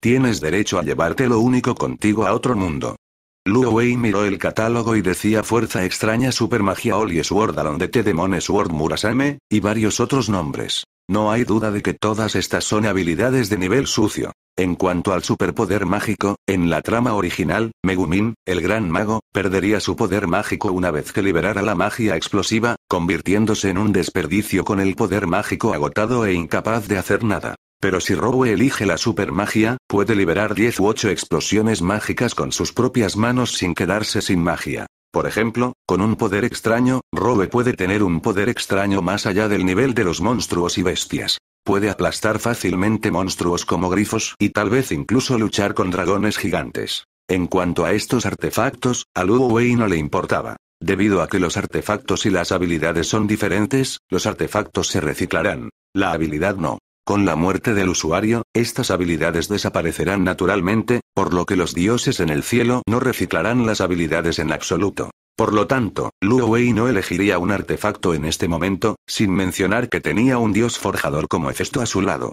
Speaker 1: Tienes derecho a llevarte lo único contigo a otro mundo. Lu Wei miró el catálogo y decía Fuerza Extraña Supermagia Oli Sword Alon de T Demone Sword Murasame, y varios otros nombres. No hay duda de que todas estas son habilidades de nivel sucio. En cuanto al superpoder mágico, en la trama original, Megumin, el gran mago, perdería su poder mágico una vez que liberara la magia explosiva, convirtiéndose en un desperdicio con el poder mágico agotado e incapaz de hacer nada. Pero si Rowe elige la supermagia, puede liberar 10 u 8 explosiones mágicas con sus propias manos sin quedarse sin magia. Por ejemplo, con un poder extraño, Robe puede tener un poder extraño más allá del nivel de los monstruos y bestias. Puede aplastar fácilmente monstruos como grifos y tal vez incluso luchar con dragones gigantes. En cuanto a estos artefactos, a Luo Wei no le importaba. Debido a que los artefactos y las habilidades son diferentes, los artefactos se reciclarán. La habilidad no. Con la muerte del usuario, estas habilidades desaparecerán naturalmente, por lo que los dioses en el cielo no reciclarán las habilidades en absoluto. Por lo tanto, Luo Wei no elegiría un artefacto en este momento, sin mencionar que tenía un dios forjador como Hefesto a su lado.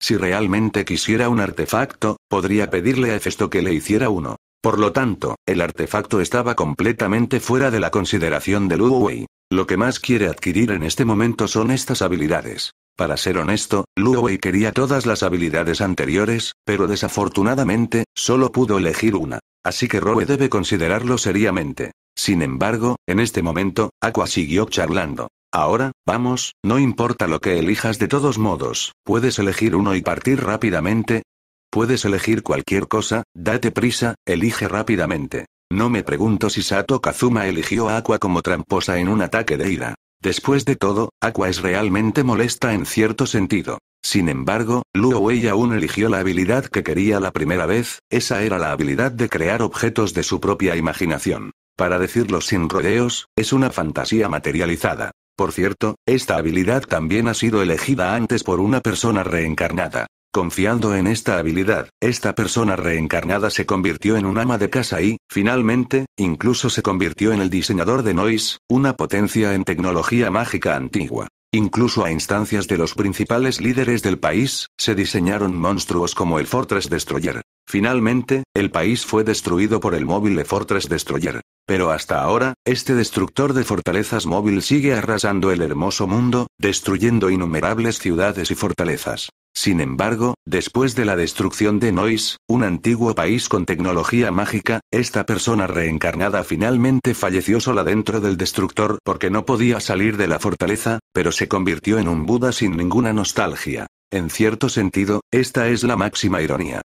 Speaker 1: Si realmente quisiera un artefacto, podría pedirle a Hefesto que le hiciera uno. Por lo tanto, el artefacto estaba completamente fuera de la consideración de Luo Wei. Lo que más quiere adquirir en este momento son estas habilidades. Para ser honesto, Lu quería todas las habilidades anteriores, pero desafortunadamente, solo pudo elegir una. Así que Roe debe considerarlo seriamente. Sin embargo, en este momento, Aqua siguió charlando. Ahora, vamos, no importa lo que elijas de todos modos, puedes elegir uno y partir rápidamente. Puedes elegir cualquier cosa, date prisa, elige rápidamente. No me pregunto si Sato Kazuma eligió a Aqua como tramposa en un ataque de ira. Después de todo, Aqua es realmente molesta en cierto sentido. Sin embargo, Luo Wei aún eligió la habilidad que quería la primera vez, esa era la habilidad de crear objetos de su propia imaginación. Para decirlo sin rodeos, es una fantasía materializada. Por cierto, esta habilidad también ha sido elegida antes por una persona reencarnada. Confiando en esta habilidad, esta persona reencarnada se convirtió en un ama de casa y, finalmente, incluso se convirtió en el diseñador de Noise, una potencia en tecnología mágica antigua. Incluso a instancias de los principales líderes del país, se diseñaron monstruos como el Fortress Destroyer. Finalmente, el país fue destruido por el móvil de Fortress Destroyer. Pero hasta ahora, este destructor de fortalezas móvil sigue arrasando el hermoso mundo, destruyendo innumerables ciudades y fortalezas. Sin embargo, después de la destrucción de Noise, un antiguo país con tecnología mágica, esta persona reencarnada finalmente falleció sola dentro del destructor porque no podía salir de la fortaleza, pero se convirtió en un Buda sin ninguna nostalgia. En cierto sentido, esta es la máxima ironía.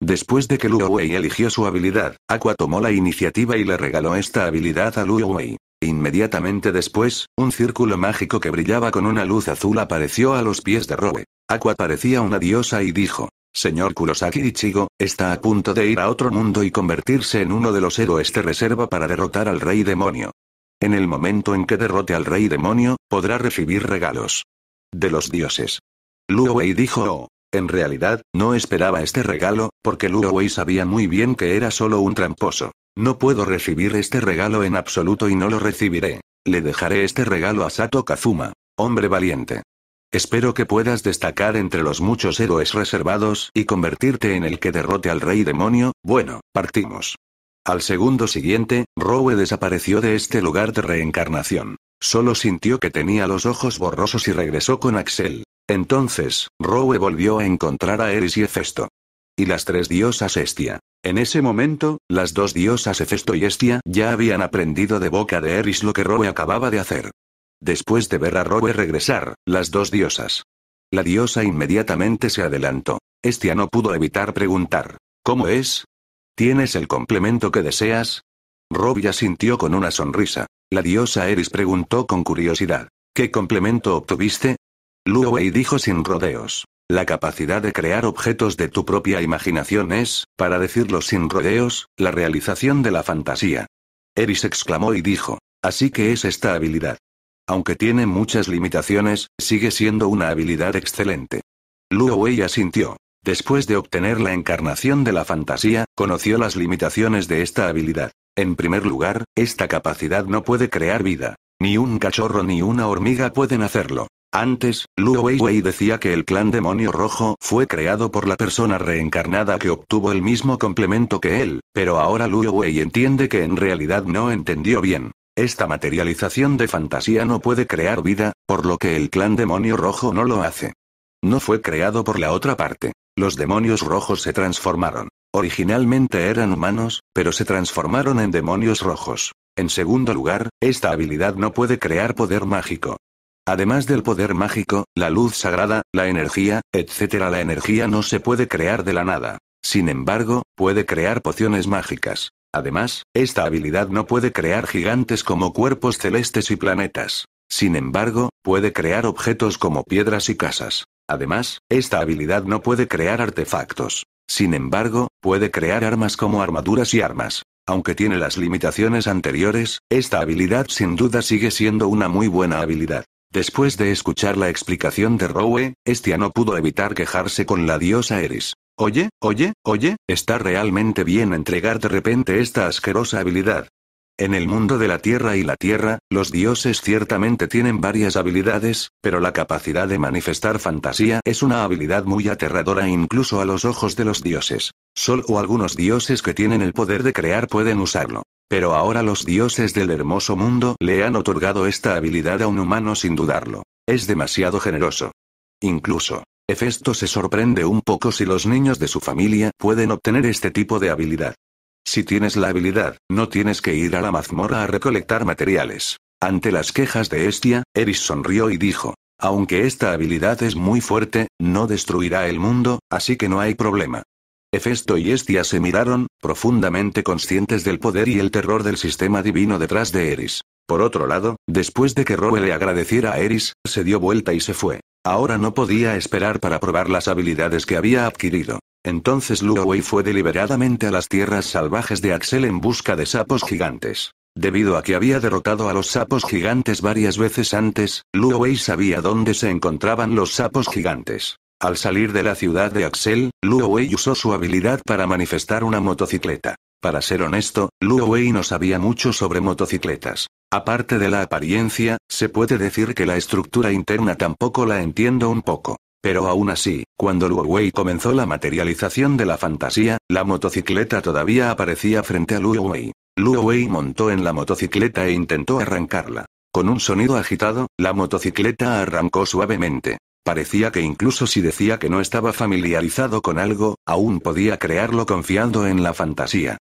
Speaker 1: Después de que Luo Wei eligió su habilidad, Aqua tomó la iniciativa y le regaló esta habilidad a Luo Wei. Inmediatamente después, un círculo mágico que brillaba con una luz azul apareció a los pies de Roe. Aqua parecía una diosa y dijo, Señor Kurosaki Ichigo, está a punto de ir a otro mundo y convertirse en uno de los héroes de reserva para derrotar al rey demonio. En el momento en que derrote al rey demonio, podrá recibir regalos. De los dioses. Luo Wei dijo, oh, en realidad, no esperaba este regalo, porque Luo sabía muy bien que era solo un tramposo. No puedo recibir este regalo en absoluto y no lo recibiré. Le dejaré este regalo a Sato Kazuma. Hombre valiente. Espero que puedas destacar entre los muchos héroes reservados y convertirte en el que derrote al rey demonio. Bueno, partimos. Al segundo siguiente, Rowe desapareció de este lugar de reencarnación. Solo sintió que tenía los ojos borrosos y regresó con Axel. Entonces, Roe volvió a encontrar a Eris y Hefesto. Y las tres diosas Estia. En ese momento, las dos diosas Hefesto y Estia ya habían aprendido de boca de Eris lo que Roe acababa de hacer. Después de ver a Roe regresar, las dos diosas. La diosa inmediatamente se adelantó. Estia no pudo evitar preguntar. ¿Cómo es? ¿Tienes el complemento que deseas? Rowe ya sintió con una sonrisa. La diosa Eris preguntó con curiosidad. ¿Qué complemento obtuviste? Lu dijo sin rodeos. La capacidad de crear objetos de tu propia imaginación es, para decirlo sin rodeos, la realización de la fantasía. Eris exclamó y dijo, así que es esta habilidad. Aunque tiene muchas limitaciones, sigue siendo una habilidad excelente. Luo Wei asintió. Después de obtener la encarnación de la fantasía, conoció las limitaciones de esta habilidad. En primer lugar, esta capacidad no puede crear vida. Ni un cachorro ni una hormiga pueden hacerlo. Antes, Lu Weiwei decía que el clan Demonio Rojo fue creado por la persona reencarnada que obtuvo el mismo complemento que él, pero ahora Lu Wei entiende que en realidad no entendió bien. Esta materialización de fantasía no puede crear vida, por lo que el clan Demonio Rojo no lo hace. No fue creado por la otra parte. Los demonios rojos se transformaron. Originalmente eran humanos, pero se transformaron en demonios rojos. En segundo lugar, esta habilidad no puede crear poder mágico. Además del poder mágico, la luz sagrada, la energía, etc. La energía no se puede crear de la nada. Sin embargo, puede crear pociones mágicas. Además, esta habilidad no puede crear gigantes como cuerpos celestes y planetas. Sin embargo, puede crear objetos como piedras y casas. Además, esta habilidad no puede crear artefactos. Sin embargo, puede crear armas como armaduras y armas. Aunque tiene las limitaciones anteriores, esta habilidad sin duda sigue siendo una muy buena habilidad. Después de escuchar la explicación de Rowe, Estia no pudo evitar quejarse con la diosa Eris. Oye, oye, oye, está realmente bien entregar de repente esta asquerosa habilidad. En el mundo de la Tierra y la Tierra, los dioses ciertamente tienen varias habilidades, pero la capacidad de manifestar fantasía es una habilidad muy aterradora incluso a los ojos de los dioses. Sol o algunos dioses que tienen el poder de crear pueden usarlo. Pero ahora los dioses del hermoso mundo le han otorgado esta habilidad a un humano sin dudarlo. Es demasiado generoso. Incluso, Hefesto se sorprende un poco si los niños de su familia pueden obtener este tipo de habilidad. Si tienes la habilidad, no tienes que ir a la mazmorra a recolectar materiales. Ante las quejas de Estia, Eris sonrió y dijo, aunque esta habilidad es muy fuerte, no destruirá el mundo, así que no hay problema. Hefesto y Estia se miraron, profundamente conscientes del poder y el terror del sistema divino detrás de Eris. Por otro lado, después de que Roe le agradeciera a Eris, se dio vuelta y se fue. Ahora no podía esperar para probar las habilidades que había adquirido. Entonces Luowei fue deliberadamente a las tierras salvajes de Axel en busca de sapos gigantes. Debido a que había derrotado a los sapos gigantes varias veces antes, Luowei sabía dónde se encontraban los sapos gigantes. Al salir de la ciudad de Axel, Luo Wei usó su habilidad para manifestar una motocicleta. Para ser honesto, Luo Wei no sabía mucho sobre motocicletas. Aparte de la apariencia, se puede decir que la estructura interna tampoco la entiendo un poco. Pero aún así, cuando Luo Wei comenzó la materialización de la fantasía, la motocicleta todavía aparecía frente a Luo Wei. Luo Wei montó en la motocicleta e intentó arrancarla. Con un sonido agitado, la motocicleta arrancó suavemente. Parecía que incluso si decía que no estaba familiarizado con algo, aún podía crearlo confiando en la fantasía.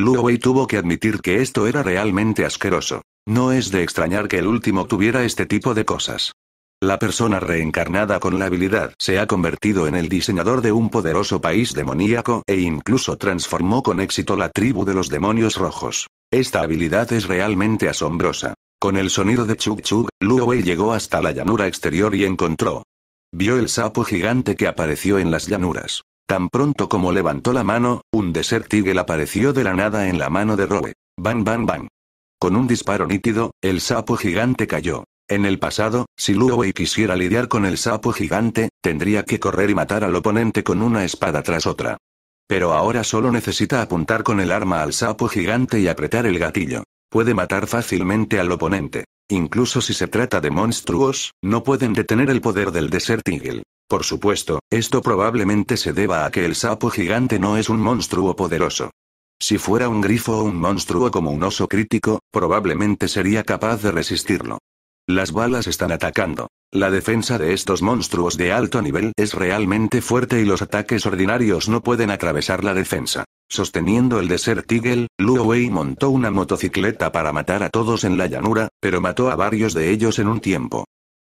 Speaker 1: Wei tuvo que admitir que esto era realmente asqueroso. No es de extrañar que el último tuviera este tipo de cosas. La persona reencarnada con la habilidad se ha convertido en el diseñador de un poderoso país demoníaco e incluso transformó con éxito la tribu de los demonios rojos. Esta habilidad es realmente asombrosa. Con el sonido de Chug Chug, Wei llegó hasta la llanura exterior y encontró Vio el sapo gigante que apareció en las llanuras. Tan pronto como levantó la mano, un Desert Eagle apareció de la nada en la mano de Roe. Bang, bang, bang. Con un disparo nítido, el sapo gigante cayó. En el pasado, si Luowei quisiera lidiar con el sapo gigante, tendría que correr y matar al oponente con una espada tras otra. Pero ahora solo necesita apuntar con el arma al sapo gigante y apretar el gatillo. Puede matar fácilmente al oponente. Incluso si se trata de monstruos, no pueden detener el poder del Desert Eagle. Por supuesto, esto probablemente se deba a que el sapo gigante no es un monstruo poderoso. Si fuera un grifo o un monstruo como un oso crítico, probablemente sería capaz de resistirlo. Las balas están atacando. La defensa de estos monstruos de alto nivel es realmente fuerte y los ataques ordinarios no pueden atravesar la defensa. Sosteniendo el Desert Eagle, Luo Wei montó una motocicleta para matar a todos en la llanura, pero mató a varios de ellos en un tiempo.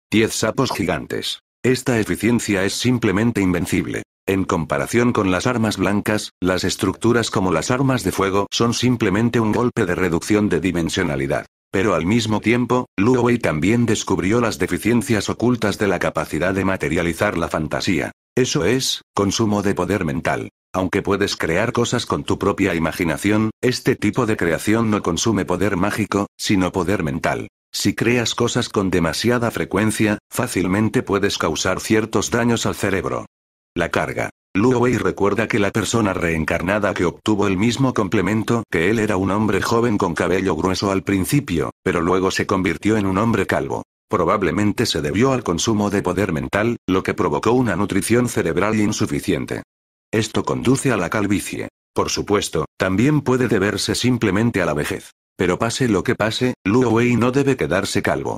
Speaker 1: Diez sapos gigantes. Esta eficiencia es simplemente invencible. En comparación con las armas blancas, las estructuras como las armas de fuego son simplemente un golpe de reducción de dimensionalidad. Pero al mismo tiempo, Luo Wei también descubrió las deficiencias ocultas de la capacidad de materializar la fantasía. Eso es, consumo de poder mental. Aunque puedes crear cosas con tu propia imaginación, este tipo de creación no consume poder mágico, sino poder mental. Si creas cosas con demasiada frecuencia, fácilmente puedes causar ciertos daños al cerebro. La carga. Lu Wei recuerda que la persona reencarnada que obtuvo el mismo complemento que él era un hombre joven con cabello grueso al principio, pero luego se convirtió en un hombre calvo. Probablemente se debió al consumo de poder mental, lo que provocó una nutrición cerebral insuficiente. Esto conduce a la calvicie. Por supuesto, también puede deberse simplemente a la vejez. Pero pase lo que pase, Luo Wei no debe quedarse calvo.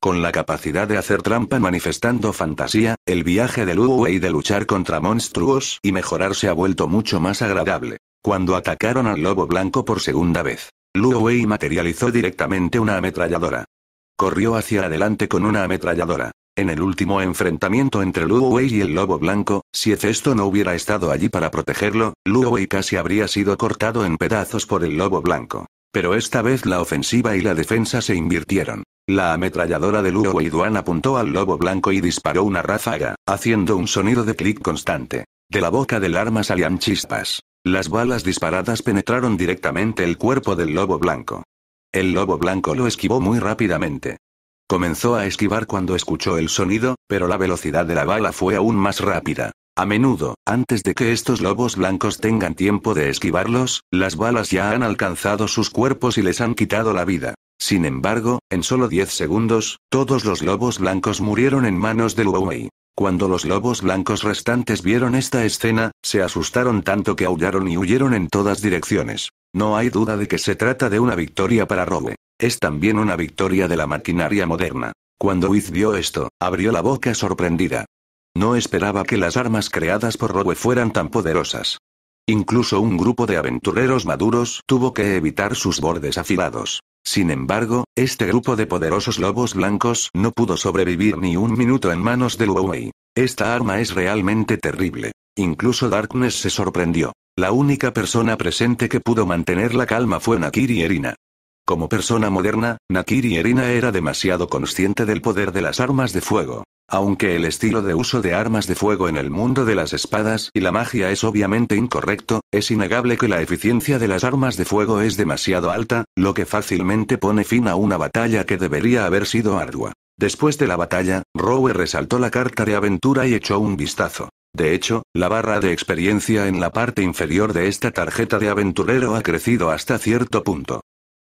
Speaker 1: Con la capacidad de hacer trampa manifestando fantasía, el viaje de Luo Wei de luchar contra monstruos y mejorar se ha vuelto mucho más agradable. Cuando atacaron al lobo blanco por segunda vez, Luo Wei materializó directamente una ametralladora. Corrió hacia adelante con una ametralladora. En el último enfrentamiento entre Luo Wei y el lobo blanco, si Efesto no hubiera estado allí para protegerlo, Luo Wei casi habría sido cortado en pedazos por el lobo blanco. Pero esta vez la ofensiva y la defensa se invirtieron. La ametralladora de Luo Wei Duan apuntó al lobo blanco y disparó una ráfaga, haciendo un sonido de clic constante. De la boca del arma salían chispas. Las balas disparadas penetraron directamente el cuerpo del lobo blanco. El lobo blanco lo esquivó muy rápidamente. Comenzó a esquivar cuando escuchó el sonido, pero la velocidad de la bala fue aún más rápida. A menudo, antes de que estos lobos blancos tengan tiempo de esquivarlos, las balas ya han alcanzado sus cuerpos y les han quitado la vida. Sin embargo, en solo 10 segundos, todos los lobos blancos murieron en manos de Luowei. Cuando los lobos blancos restantes vieron esta escena, se asustaron tanto que aullaron y huyeron en todas direcciones. No hay duda de que se trata de una victoria para Rowe. Es también una victoria de la maquinaria moderna. Cuando Wiz vio esto, abrió la boca sorprendida. No esperaba que las armas creadas por Rowe fueran tan poderosas. Incluso un grupo de aventureros maduros tuvo que evitar sus bordes afilados. Sin embargo, este grupo de poderosos lobos blancos no pudo sobrevivir ni un minuto en manos de Wei. Esta arma es realmente terrible. Incluso Darkness se sorprendió. La única persona presente que pudo mantener la calma fue Nakiri Erina. Como persona moderna, Nakiri Erina era demasiado consciente del poder de las armas de fuego. Aunque el estilo de uso de armas de fuego en el mundo de las espadas y la magia es obviamente incorrecto, es innegable que la eficiencia de las armas de fuego es demasiado alta, lo que fácilmente pone fin a una batalla que debería haber sido ardua. Después de la batalla, Rowe resaltó la carta de aventura y echó un vistazo. De hecho, la barra de experiencia en la parte inferior de esta tarjeta de aventurero ha crecido hasta cierto punto.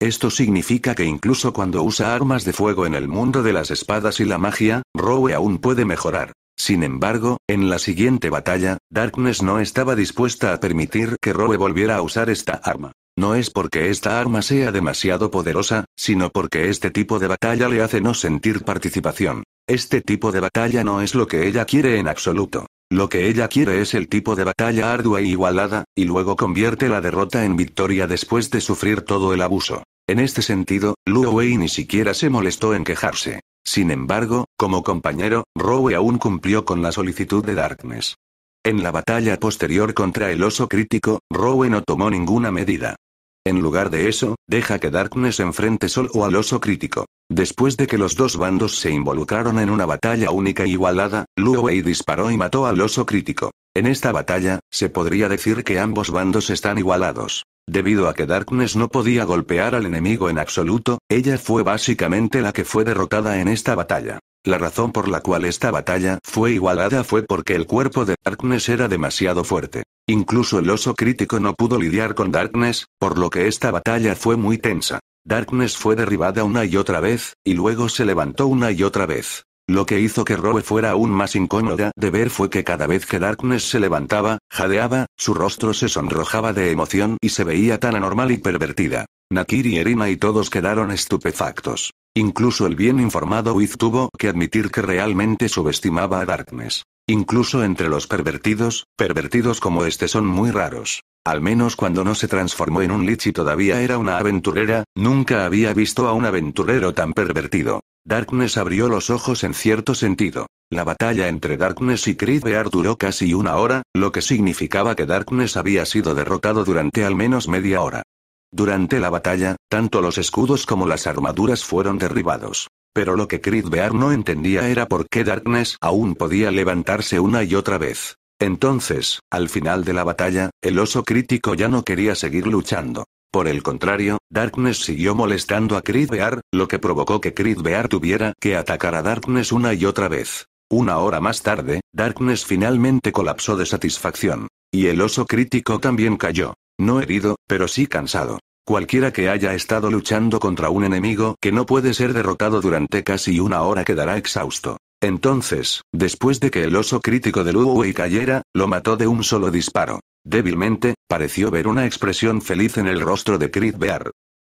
Speaker 1: Esto significa que incluso cuando usa armas de fuego en el mundo de las espadas y la magia, Rowe aún puede mejorar. Sin embargo, en la siguiente batalla, Darkness no estaba dispuesta a permitir que Rowe volviera a usar esta arma. No es porque esta arma sea demasiado poderosa, sino porque este tipo de batalla le hace no sentir participación. Este tipo de batalla no es lo que ella quiere en absoluto. Lo que ella quiere es el tipo de batalla ardua e igualada, y luego convierte la derrota en victoria después de sufrir todo el abuso. En este sentido, Luo Wei ni siquiera se molestó en quejarse. Sin embargo, como compañero, Rowe aún cumplió con la solicitud de Darkness. En la batalla posterior contra el oso crítico, Rowe no tomó ninguna medida. En lugar de eso, deja que Darkness enfrente solo al oso crítico. Después de que los dos bandos se involucraron en una batalla única e igualada, Luo Wei disparó y mató al oso crítico. En esta batalla, se podría decir que ambos bandos están igualados. Debido a que Darkness no podía golpear al enemigo en absoluto, ella fue básicamente la que fue derrotada en esta batalla. La razón por la cual esta batalla fue igualada fue porque el cuerpo de Darkness era demasiado fuerte. Incluso el oso crítico no pudo lidiar con Darkness, por lo que esta batalla fue muy tensa. Darkness fue derribada una y otra vez, y luego se levantó una y otra vez. Lo que hizo que Roe fuera aún más incómoda de ver fue que cada vez que Darkness se levantaba, jadeaba, su rostro se sonrojaba de emoción y se veía tan anormal y pervertida. Nakiri, Erina y todos quedaron estupefactos. Incluso el bien informado Wiz tuvo que admitir que realmente subestimaba a Darkness. Incluso entre los pervertidos, pervertidos como este son muy raros. Al menos cuando no se transformó en un lich y todavía era una aventurera, nunca había visto a un aventurero tan pervertido. Darkness abrió los ojos en cierto sentido. La batalla entre Darkness y Bear duró casi una hora, lo que significaba que Darkness había sido derrotado durante al menos media hora. Durante la batalla, tanto los escudos como las armaduras fueron derribados. Pero lo que Bear no entendía era por qué Darkness aún podía levantarse una y otra vez. Entonces, al final de la batalla, el oso crítico ya no quería seguir luchando. Por el contrario, Darkness siguió molestando a Creed Bear, lo que provocó que Creed Bear tuviera que atacar a Darkness una y otra vez. Una hora más tarde, Darkness finalmente colapsó de satisfacción. Y el oso crítico también cayó. No herido, pero sí cansado. Cualquiera que haya estado luchando contra un enemigo que no puede ser derrotado durante casi una hora quedará exhausto. Entonces, después de que el oso crítico de Luwei cayera, lo mató de un solo disparo. Débilmente, pareció ver una expresión feliz en el rostro de Chris Bear.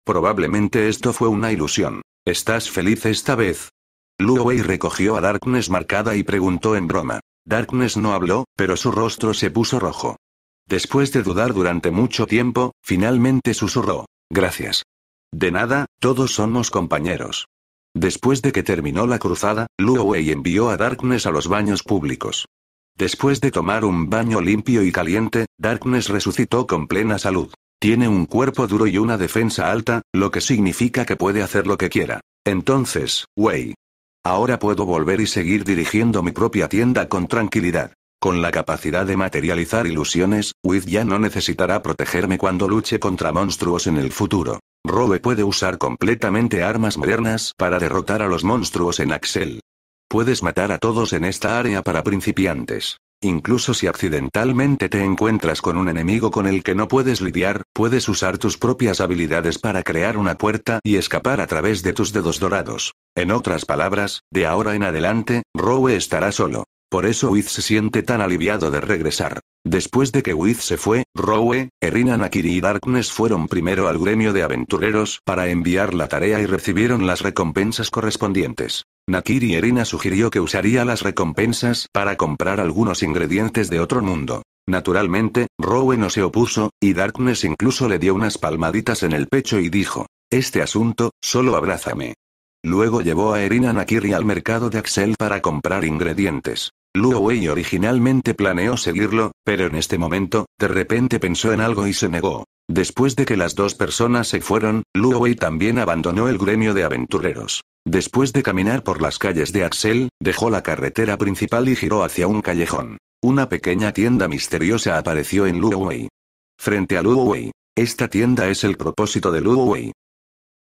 Speaker 1: Probablemente esto fue una ilusión. ¿Estás feliz esta vez? Luowei recogió a Darkness marcada y preguntó en broma. Darkness no habló, pero su rostro se puso rojo. Después de dudar durante mucho tiempo, finalmente susurró. Gracias. De nada, todos somos compañeros. Después de que terminó la cruzada, Luowei envió a Darkness a los baños públicos. Después de tomar un baño limpio y caliente, Darkness resucitó con plena salud. Tiene un cuerpo duro y una defensa alta, lo que significa que puede hacer lo que quiera. Entonces, wey. Ahora puedo volver y seguir dirigiendo mi propia tienda con tranquilidad. Con la capacidad de materializar ilusiones, Wiz ya no necesitará protegerme cuando luche contra monstruos en el futuro. Robe puede usar completamente armas modernas para derrotar a los monstruos en Axel puedes matar a todos en esta área para principiantes. Incluso si accidentalmente te encuentras con un enemigo con el que no puedes lidiar, puedes usar tus propias habilidades para crear una puerta y escapar a través de tus dedos dorados. En otras palabras, de ahora en adelante, Rowe estará solo. Por eso Wiz se siente tan aliviado de regresar. Después de que Wiz se fue, Rowe, Erina Nakiri y Darkness fueron primero al gremio de aventureros para enviar la tarea y recibieron las recompensas correspondientes. Nakiri Erina sugirió que usaría las recompensas para comprar algunos ingredientes de otro mundo. Naturalmente, Rowe no se opuso, y Darkness incluso le dio unas palmaditas en el pecho y dijo, Este asunto, solo abrázame. Luego llevó a Erina Nakiri al mercado de Axel para comprar ingredientes. Luo Wei originalmente planeó seguirlo, pero en este momento, de repente pensó en algo y se negó. Después de que las dos personas se fueron, Luo Wei también abandonó el gremio de aventureros. Después de caminar por las calles de Axel, dejó la carretera principal y giró hacia un callejón. Una pequeña tienda misteriosa apareció en Luo Wei. Frente a Luo Wei. Esta tienda es el propósito de Luo Wei.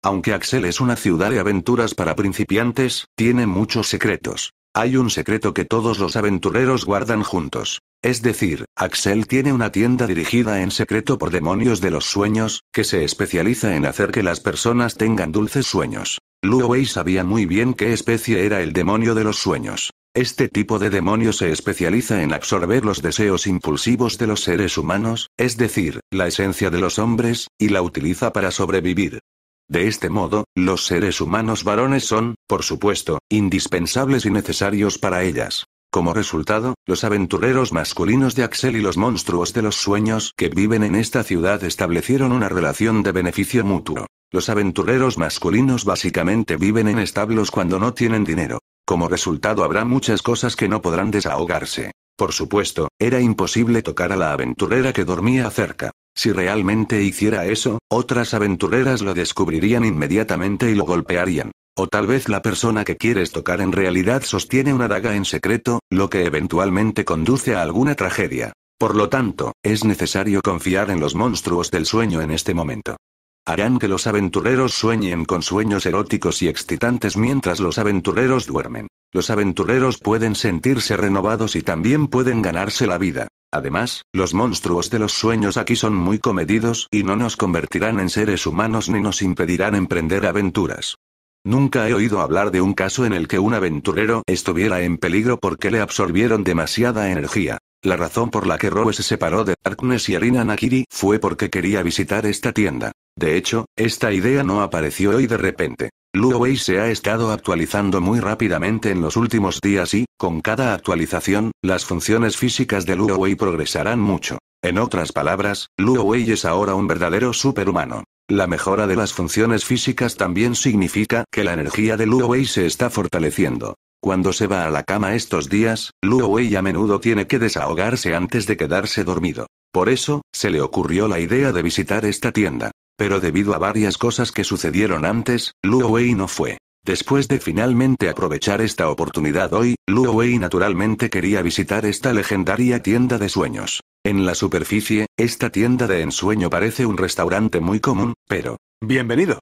Speaker 1: Aunque Axel es una ciudad de aventuras para principiantes, tiene muchos secretos. Hay un secreto que todos los aventureros guardan juntos. Es decir, Axel tiene una tienda dirigida en secreto por demonios de los sueños, que se especializa en hacer que las personas tengan dulces sueños. Luo sabía muy bien qué especie era el demonio de los sueños. Este tipo de demonio se especializa en absorber los deseos impulsivos de los seres humanos, es decir, la esencia de los hombres, y la utiliza para sobrevivir. De este modo, los seres humanos varones son, por supuesto, indispensables y necesarios para ellas. Como resultado, los aventureros masculinos de Axel y los monstruos de los sueños que viven en esta ciudad establecieron una relación de beneficio mutuo. Los aventureros masculinos básicamente viven en establos cuando no tienen dinero. Como resultado habrá muchas cosas que no podrán desahogarse. Por supuesto, era imposible tocar a la aventurera que dormía cerca. Si realmente hiciera eso, otras aventureras lo descubrirían inmediatamente y lo golpearían. O tal vez la persona que quieres tocar en realidad sostiene una daga en secreto, lo que eventualmente conduce a alguna tragedia. Por lo tanto, es necesario confiar en los monstruos del sueño en este momento. Harán que los aventureros sueñen con sueños eróticos y excitantes mientras los aventureros duermen. Los aventureros pueden sentirse renovados y también pueden ganarse la vida. Además, los monstruos de los sueños aquí son muy comedidos y no nos convertirán en seres humanos ni nos impedirán emprender aventuras. Nunca he oído hablar de un caso en el que un aventurero estuviera en peligro porque le absorbieron demasiada energía. La razón por la que Rowe se separó de Darkness y Arina Nakiri fue porque quería visitar esta tienda. De hecho, esta idea no apareció hoy de repente. Wei se ha estado actualizando muy rápidamente en los últimos días y, con cada actualización, las funciones físicas de Wei progresarán mucho. En otras palabras, Wei es ahora un verdadero superhumano. La mejora de las funciones físicas también significa que la energía de Wei se está fortaleciendo. Cuando se va a la cama estos días, Wei a menudo tiene que desahogarse antes de quedarse dormido. Por eso, se le ocurrió la idea de visitar esta tienda. Pero debido a varias cosas que sucedieron antes, Luo Wei no fue. Después de finalmente aprovechar esta oportunidad hoy, Luo Wei naturalmente quería visitar esta legendaria tienda de sueños. En la superficie, esta tienda de ensueño parece un restaurante muy común, pero... Bienvenido.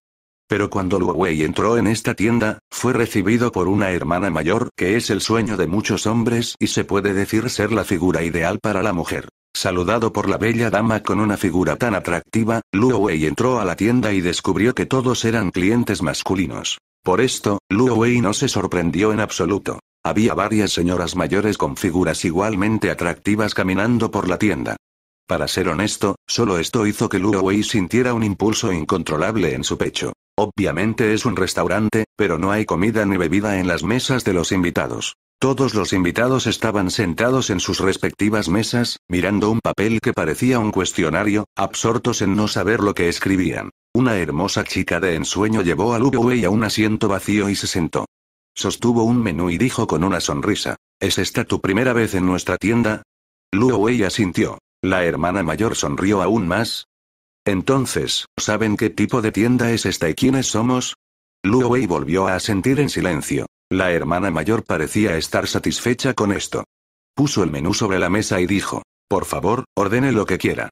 Speaker 1: Pero cuando Luo Wei entró en esta tienda, fue recibido por una hermana mayor que es el sueño de muchos hombres y se puede decir ser la figura ideal para la mujer. Saludado por la bella dama con una figura tan atractiva, Luo Wei entró a la tienda y descubrió que todos eran clientes masculinos. Por esto, Luo Wei no se sorprendió en absoluto. Había varias señoras mayores con figuras igualmente atractivas caminando por la tienda. Para ser honesto, solo esto hizo que Luo Wei sintiera un impulso incontrolable en su pecho. Obviamente es un restaurante, pero no hay comida ni bebida en las mesas de los invitados. Todos los invitados estaban sentados en sus respectivas mesas, mirando un papel que parecía un cuestionario, absortos en no saber lo que escribían. Una hermosa chica de ensueño llevó a Wei a un asiento vacío y se sentó. Sostuvo un menú y dijo con una sonrisa, ¿Es esta tu primera vez en nuestra tienda? Wei asintió. La hermana mayor sonrió aún más. Entonces, ¿saben qué tipo de tienda es esta y quiénes somos? Wei volvió a asentir en silencio. La hermana mayor parecía estar satisfecha con esto. Puso el menú sobre la mesa y dijo, por favor, ordene lo que quiera.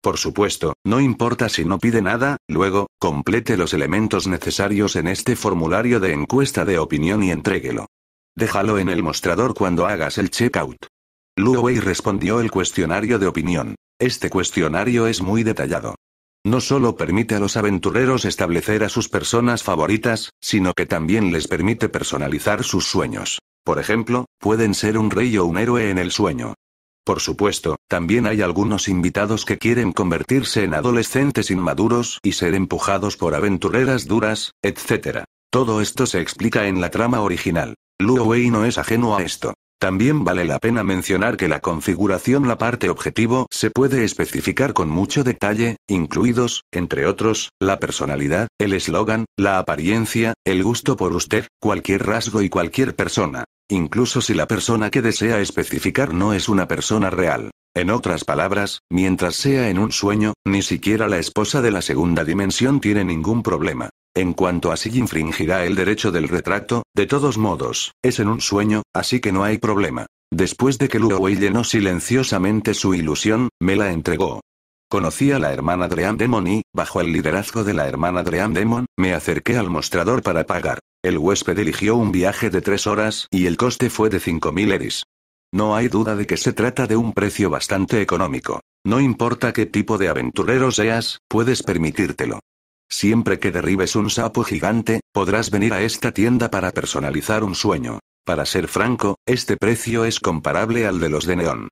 Speaker 1: Por supuesto, no importa si no pide nada, luego, complete los elementos necesarios en este formulario de encuesta de opinión y entréguelo. Déjalo en el mostrador cuando hagas el checkout. out Wei respondió el cuestionario de opinión. Este cuestionario es muy detallado no solo permite a los aventureros establecer a sus personas favoritas, sino que también les permite personalizar sus sueños. Por ejemplo, pueden ser un rey o un héroe en el sueño. Por supuesto, también hay algunos invitados que quieren convertirse en adolescentes inmaduros y ser empujados por aventureras duras, etc. Todo esto se explica en la trama original. Luo Wei no es ajeno a esto. También vale la pena mencionar que la configuración la parte objetivo se puede especificar con mucho detalle, incluidos, entre otros, la personalidad, el eslogan, la apariencia, el gusto por usted, cualquier rasgo y cualquier persona, incluso si la persona que desea especificar no es una persona real. En otras palabras, mientras sea en un sueño, ni siquiera la esposa de la segunda dimensión tiene ningún problema. En cuanto a si infringirá el derecho del retrato, de todos modos, es en un sueño, así que no hay problema. Después de que Luowei llenó silenciosamente su ilusión, me la entregó. Conocí a la hermana Dream Demon y, bajo el liderazgo de la hermana Dream Demon, me acerqué al mostrador para pagar. El huésped eligió un viaje de tres horas y el coste fue de 5.000 eris. No hay duda de que se trata de un precio bastante económico. No importa qué tipo de aventurero seas, puedes permitírtelo. Siempre que derribes un sapo gigante, podrás venir a esta tienda para personalizar un sueño. Para ser franco, este precio es comparable al de los de neón.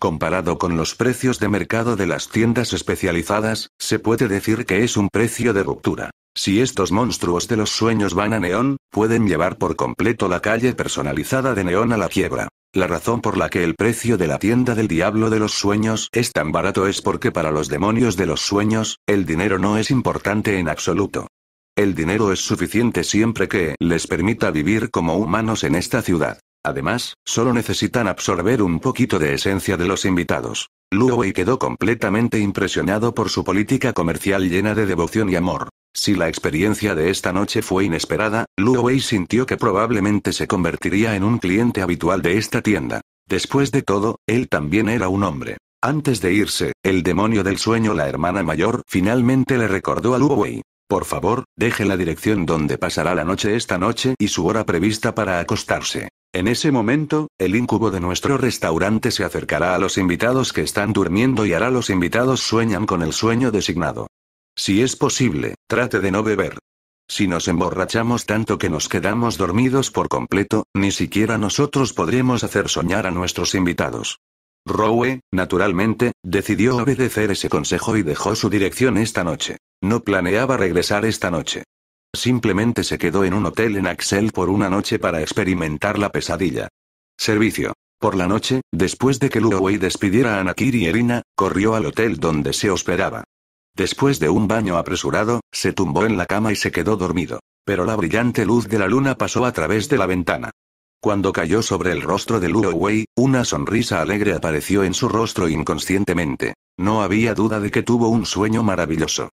Speaker 1: Comparado con los precios de mercado de las tiendas especializadas, se puede decir que es un precio de ruptura. Si estos monstruos de los sueños van a neón, pueden llevar por completo la calle personalizada de neón a la quiebra. La razón por la que el precio de la tienda del diablo de los sueños es tan barato es porque para los demonios de los sueños, el dinero no es importante en absoluto. El dinero es suficiente siempre que les permita vivir como humanos en esta ciudad. Además, solo necesitan absorber un poquito de esencia de los invitados. Luowei quedó completamente impresionado por su política comercial llena de devoción y amor. Si la experiencia de esta noche fue inesperada, Luo Wei sintió que probablemente se convertiría en un cliente habitual de esta tienda. Después de todo, él también era un hombre. Antes de irse, el demonio del sueño, la hermana mayor, finalmente le recordó a Luo Wei. Por favor, deje la dirección donde pasará la noche esta noche y su hora prevista para acostarse. En ese momento, el incubo de nuestro restaurante se acercará a los invitados que están durmiendo y hará los invitados sueñan con el sueño designado. Si es posible, trate de no beber. Si nos emborrachamos tanto que nos quedamos dormidos por completo, ni siquiera nosotros podremos hacer soñar a nuestros invitados. Rowe, naturalmente, decidió obedecer ese consejo y dejó su dirección esta noche. No planeaba regresar esta noche. Simplemente se quedó en un hotel en Axel por una noche para experimentar la pesadilla. Servicio. Por la noche, después de que Luowei despidiera a Anakir y Erina, corrió al hotel donde se hospedaba. Después de un baño apresurado, se tumbó en la cama y se quedó dormido. Pero la brillante luz de la luna pasó a través de la ventana. Cuando cayó sobre el rostro de Luo Wei, una sonrisa alegre apareció en su rostro inconscientemente. No había duda de que tuvo un sueño maravilloso.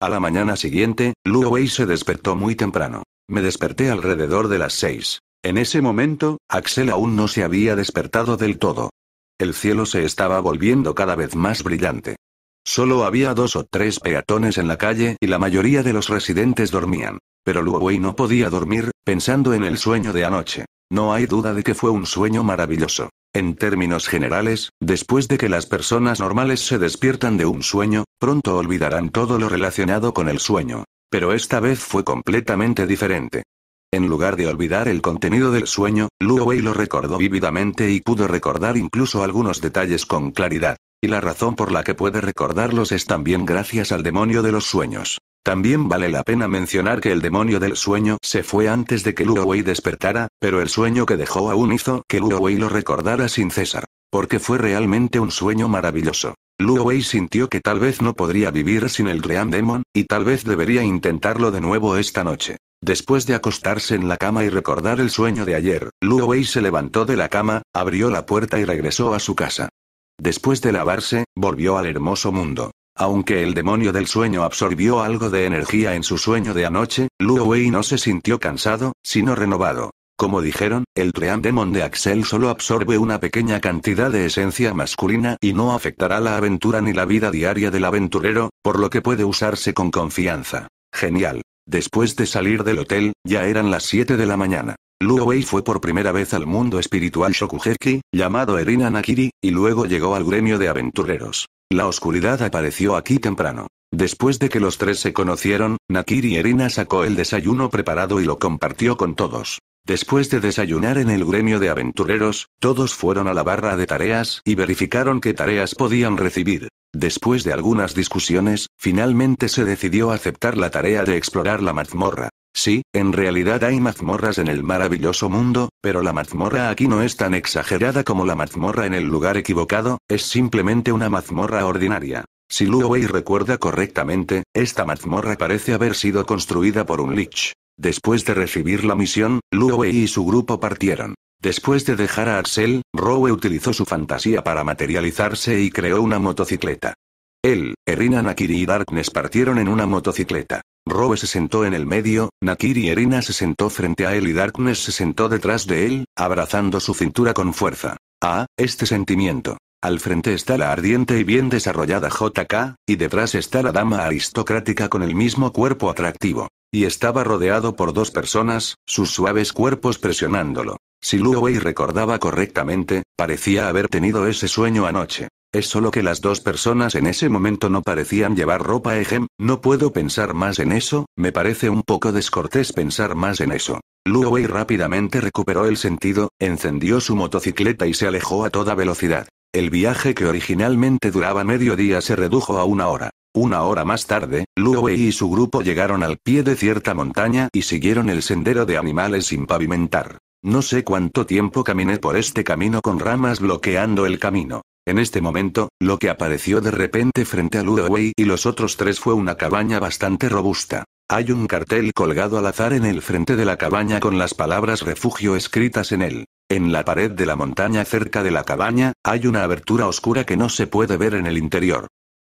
Speaker 1: A la mañana siguiente, Luo Wei se despertó muy temprano. Me desperté alrededor de las seis. En ese momento, Axel aún no se había despertado del todo. El cielo se estaba volviendo cada vez más brillante. Solo había dos o tres peatones en la calle y la mayoría de los residentes dormían. Pero Luowei no podía dormir, pensando en el sueño de anoche. No hay duda de que fue un sueño maravilloso. En términos generales, después de que las personas normales se despiertan de un sueño, pronto olvidarán todo lo relacionado con el sueño. Pero esta vez fue completamente diferente. En lugar de olvidar el contenido del sueño, Luowei lo recordó vívidamente y pudo recordar incluso algunos detalles con claridad. Y la razón por la que puede recordarlos es también gracias al demonio de los sueños. También vale la pena mencionar que el demonio del sueño se fue antes de que Luo despertara, pero el sueño que dejó aún hizo que Luo lo recordara sin cesar. Porque fue realmente un sueño maravilloso. Luo sintió que tal vez no podría vivir sin el Gran Demon, y tal vez debería intentarlo de nuevo esta noche. Después de acostarse en la cama y recordar el sueño de ayer, Luo se levantó de la cama, abrió la puerta y regresó a su casa. Después de lavarse, volvió al hermoso mundo. Aunque el demonio del sueño absorbió algo de energía en su sueño de anoche, Luo Wei no se sintió cansado, sino renovado. Como dijeron, el Trean Demon de Axel solo absorbe una pequeña cantidad de esencia masculina y no afectará la aventura ni la vida diaria del aventurero, por lo que puede usarse con confianza. Genial. Después de salir del hotel, ya eran las 7 de la mañana. Luo Wei fue por primera vez al mundo espiritual Shokuheki, llamado Erina Nakiri, y luego llegó al gremio de aventureros. La oscuridad apareció aquí temprano. Después de que los tres se conocieron, Nakiri Erina sacó el desayuno preparado y lo compartió con todos. Después de desayunar en el gremio de aventureros, todos fueron a la barra de tareas y verificaron qué tareas podían recibir. Después de algunas discusiones, finalmente se decidió aceptar la tarea de explorar la mazmorra. Sí, en realidad hay mazmorras en el maravilloso mundo, pero la mazmorra aquí no es tan exagerada como la mazmorra en el lugar equivocado, es simplemente una mazmorra ordinaria. Si Luo recuerda correctamente, esta mazmorra parece haber sido construida por un Lich. Después de recibir la misión, Luo y su grupo partieron. Después de dejar a Axel, Rowe utilizó su fantasía para materializarse y creó una motocicleta. Él, Erina Nakiri y Darkness partieron en una motocicleta. Robe se sentó en el medio, Nakiri y Erina se sentó frente a él y Darkness se sentó detrás de él, abrazando su cintura con fuerza. Ah, este sentimiento. Al frente está la ardiente y bien desarrollada JK, y detrás está la dama aristocrática con el mismo cuerpo atractivo. Y estaba rodeado por dos personas, sus suaves cuerpos presionándolo. Si Luowei recordaba correctamente, parecía haber tenido ese sueño anoche. Es solo que las dos personas en ese momento no parecían llevar ropa ejem, no puedo pensar más en eso, me parece un poco descortés pensar más en eso. Wei rápidamente recuperó el sentido, encendió su motocicleta y se alejó a toda velocidad. El viaje que originalmente duraba medio día se redujo a una hora. Una hora más tarde, Wei y su grupo llegaron al pie de cierta montaña y siguieron el sendero de animales sin pavimentar. No sé cuánto tiempo caminé por este camino con ramas bloqueando el camino. En este momento, lo que apareció de repente frente a Wei y los otros tres fue una cabaña bastante robusta. Hay un cartel colgado al azar en el frente de la cabaña con las palabras refugio escritas en él. En la pared de la montaña cerca de la cabaña, hay una abertura oscura que no se puede ver en el interior.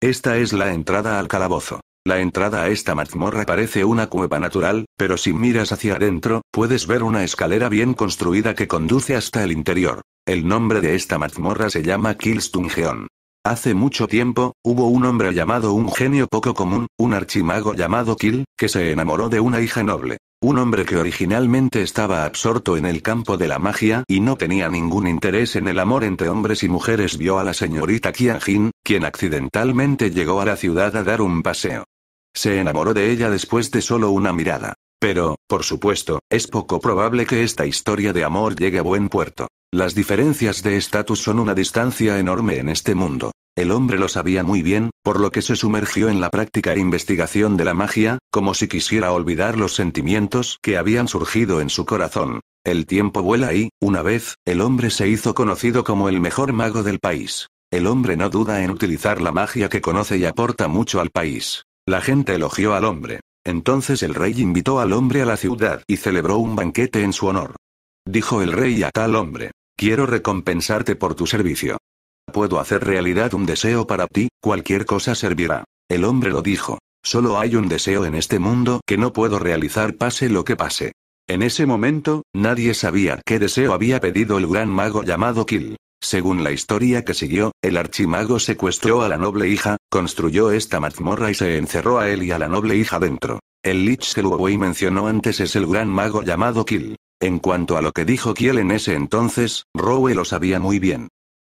Speaker 1: Esta es la entrada al calabozo. La entrada a esta mazmorra parece una cueva natural, pero si miras hacia adentro, puedes ver una escalera bien construida que conduce hasta el interior. El nombre de esta mazmorra se llama Killstungeon. Hace mucho tiempo, hubo un hombre llamado un genio poco común, un archimago llamado Kill, que se enamoró de una hija noble. Un hombre que originalmente estaba absorto en el campo de la magia y no tenía ningún interés en el amor entre hombres y mujeres vio a la señorita kianjin quien accidentalmente llegó a la ciudad a dar un paseo. Se enamoró de ella después de solo una mirada. Pero, por supuesto, es poco probable que esta historia de amor llegue a buen puerto. Las diferencias de estatus son una distancia enorme en este mundo. El hombre lo sabía muy bien, por lo que se sumergió en la práctica e investigación de la magia, como si quisiera olvidar los sentimientos que habían surgido en su corazón. El tiempo vuela y, una vez, el hombre se hizo conocido como el mejor mago del país. El hombre no duda en utilizar la magia que conoce y aporta mucho al país. La gente elogió al hombre. Entonces el rey invitó al hombre a la ciudad y celebró un banquete en su honor. Dijo el rey a tal hombre, Quiero recompensarte por tu servicio. Puedo hacer realidad un deseo para ti, cualquier cosa servirá. El hombre lo dijo. Solo hay un deseo en este mundo que no puedo realizar pase lo que pase. En ese momento, nadie sabía qué deseo había pedido el gran mago llamado Kill. Según la historia que siguió, el archimago secuestró a la noble hija, construyó esta mazmorra y se encerró a él y a la noble hija dentro. El Lich y mencionó antes es el gran mago llamado Kill. En cuanto a lo que dijo Kiel en ese entonces, Rowe lo sabía muy bien.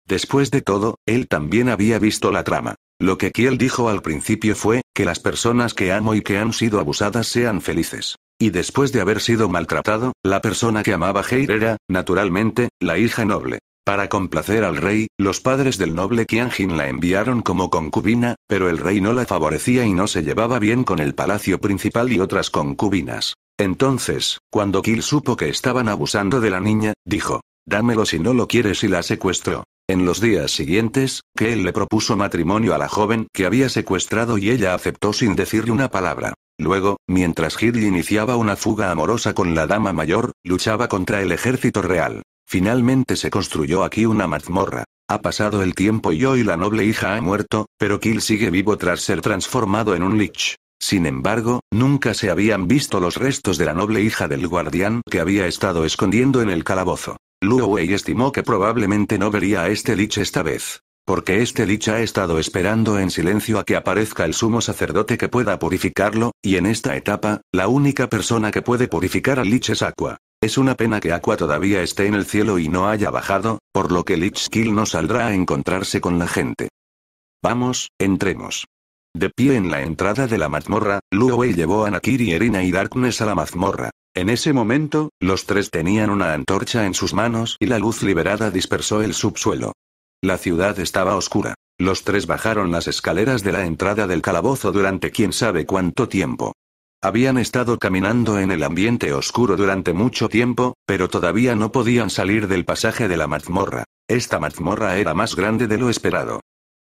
Speaker 1: Después de todo, él también había visto la trama. Lo que Kiel dijo al principio fue, que las personas que amo y que han sido abusadas sean felices. Y después de haber sido maltratado, la persona que amaba Heir era, naturalmente, la hija noble. Para complacer al rey, los padres del noble Qianjin la enviaron como concubina, pero el rey no la favorecía y no se llevaba bien con el palacio principal y otras concubinas. Entonces, cuando Kill supo que estaban abusando de la niña, dijo, dámelo si no lo quieres y la secuestró. En los días siguientes, que le propuso matrimonio a la joven que había secuestrado y ella aceptó sin decirle una palabra. Luego, mientras Hill iniciaba una fuga amorosa con la dama mayor, luchaba contra el ejército real. Finalmente se construyó aquí una mazmorra. Ha pasado el tiempo y hoy la noble hija ha muerto, pero Kill sigue vivo tras ser transformado en un lich. Sin embargo, nunca se habían visto los restos de la noble hija del guardián que había estado escondiendo en el calabozo. Luo Wei estimó que probablemente no vería a este Lich esta vez. Porque este Lich ha estado esperando en silencio a que aparezca el sumo sacerdote que pueda purificarlo, y en esta etapa, la única persona que puede purificar al Lich es Aqua. Es una pena que Aqua todavía esté en el cielo y no haya bajado, por lo que Lich Kill no saldrá a encontrarse con la gente. Vamos, entremos. De pie en la entrada de la mazmorra, Luo Wei llevó a Nakiri, Erina y Darkness a la mazmorra. En ese momento, los tres tenían una antorcha en sus manos y la luz liberada dispersó el subsuelo. La ciudad estaba oscura. Los tres bajaron las escaleras de la entrada del calabozo durante quién sabe cuánto tiempo. Habían estado caminando en el ambiente oscuro durante mucho tiempo, pero todavía no podían salir del pasaje de la mazmorra. Esta mazmorra era más grande de lo esperado.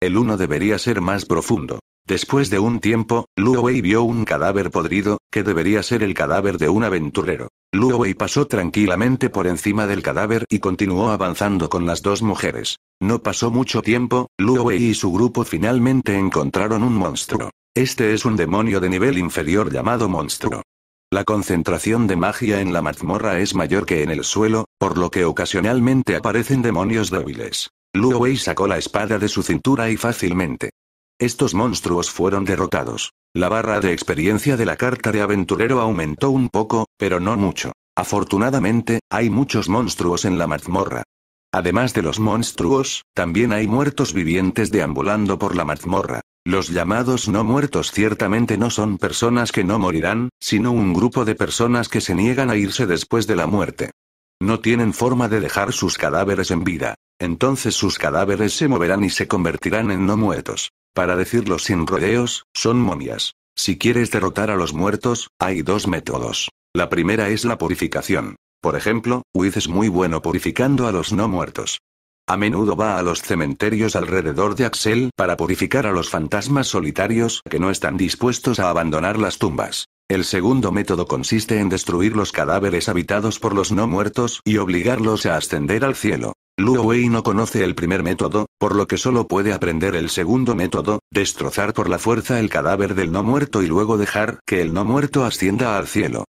Speaker 1: El uno debería ser más profundo. Después de un tiempo, Luo Wei vio un cadáver podrido, que debería ser el cadáver de un aventurero. Luowei pasó tranquilamente por encima del cadáver y continuó avanzando con las dos mujeres. No pasó mucho tiempo, Luo Wei y su grupo finalmente encontraron un monstruo. Este es un demonio de nivel inferior llamado monstruo. La concentración de magia en la mazmorra es mayor que en el suelo, por lo que ocasionalmente aparecen demonios débiles. Luo Wei sacó la espada de su cintura y fácilmente estos monstruos fueron derrotados. La barra de experiencia de la carta de aventurero aumentó un poco, pero no mucho. Afortunadamente, hay muchos monstruos en la mazmorra. Además de los monstruos, también hay muertos vivientes deambulando por la mazmorra. Los llamados no muertos ciertamente no son personas que no morirán, sino un grupo de personas que se niegan a irse después de la muerte. No tienen forma de dejar sus cadáveres en vida. Entonces sus cadáveres se moverán y se convertirán en no muertos. Para decirlo sin rodeos, son momias. Si quieres derrotar a los muertos, hay dos métodos. La primera es la purificación. Por ejemplo, Wiz es muy bueno purificando a los no muertos. A menudo va a los cementerios alrededor de Axel para purificar a los fantasmas solitarios que no están dispuestos a abandonar las tumbas. El segundo método consiste en destruir los cadáveres habitados por los no muertos y obligarlos a ascender al cielo. Luo Wei no conoce el primer método, por lo que solo puede aprender el segundo método, destrozar por la fuerza el cadáver del no muerto y luego dejar que el no muerto ascienda al cielo.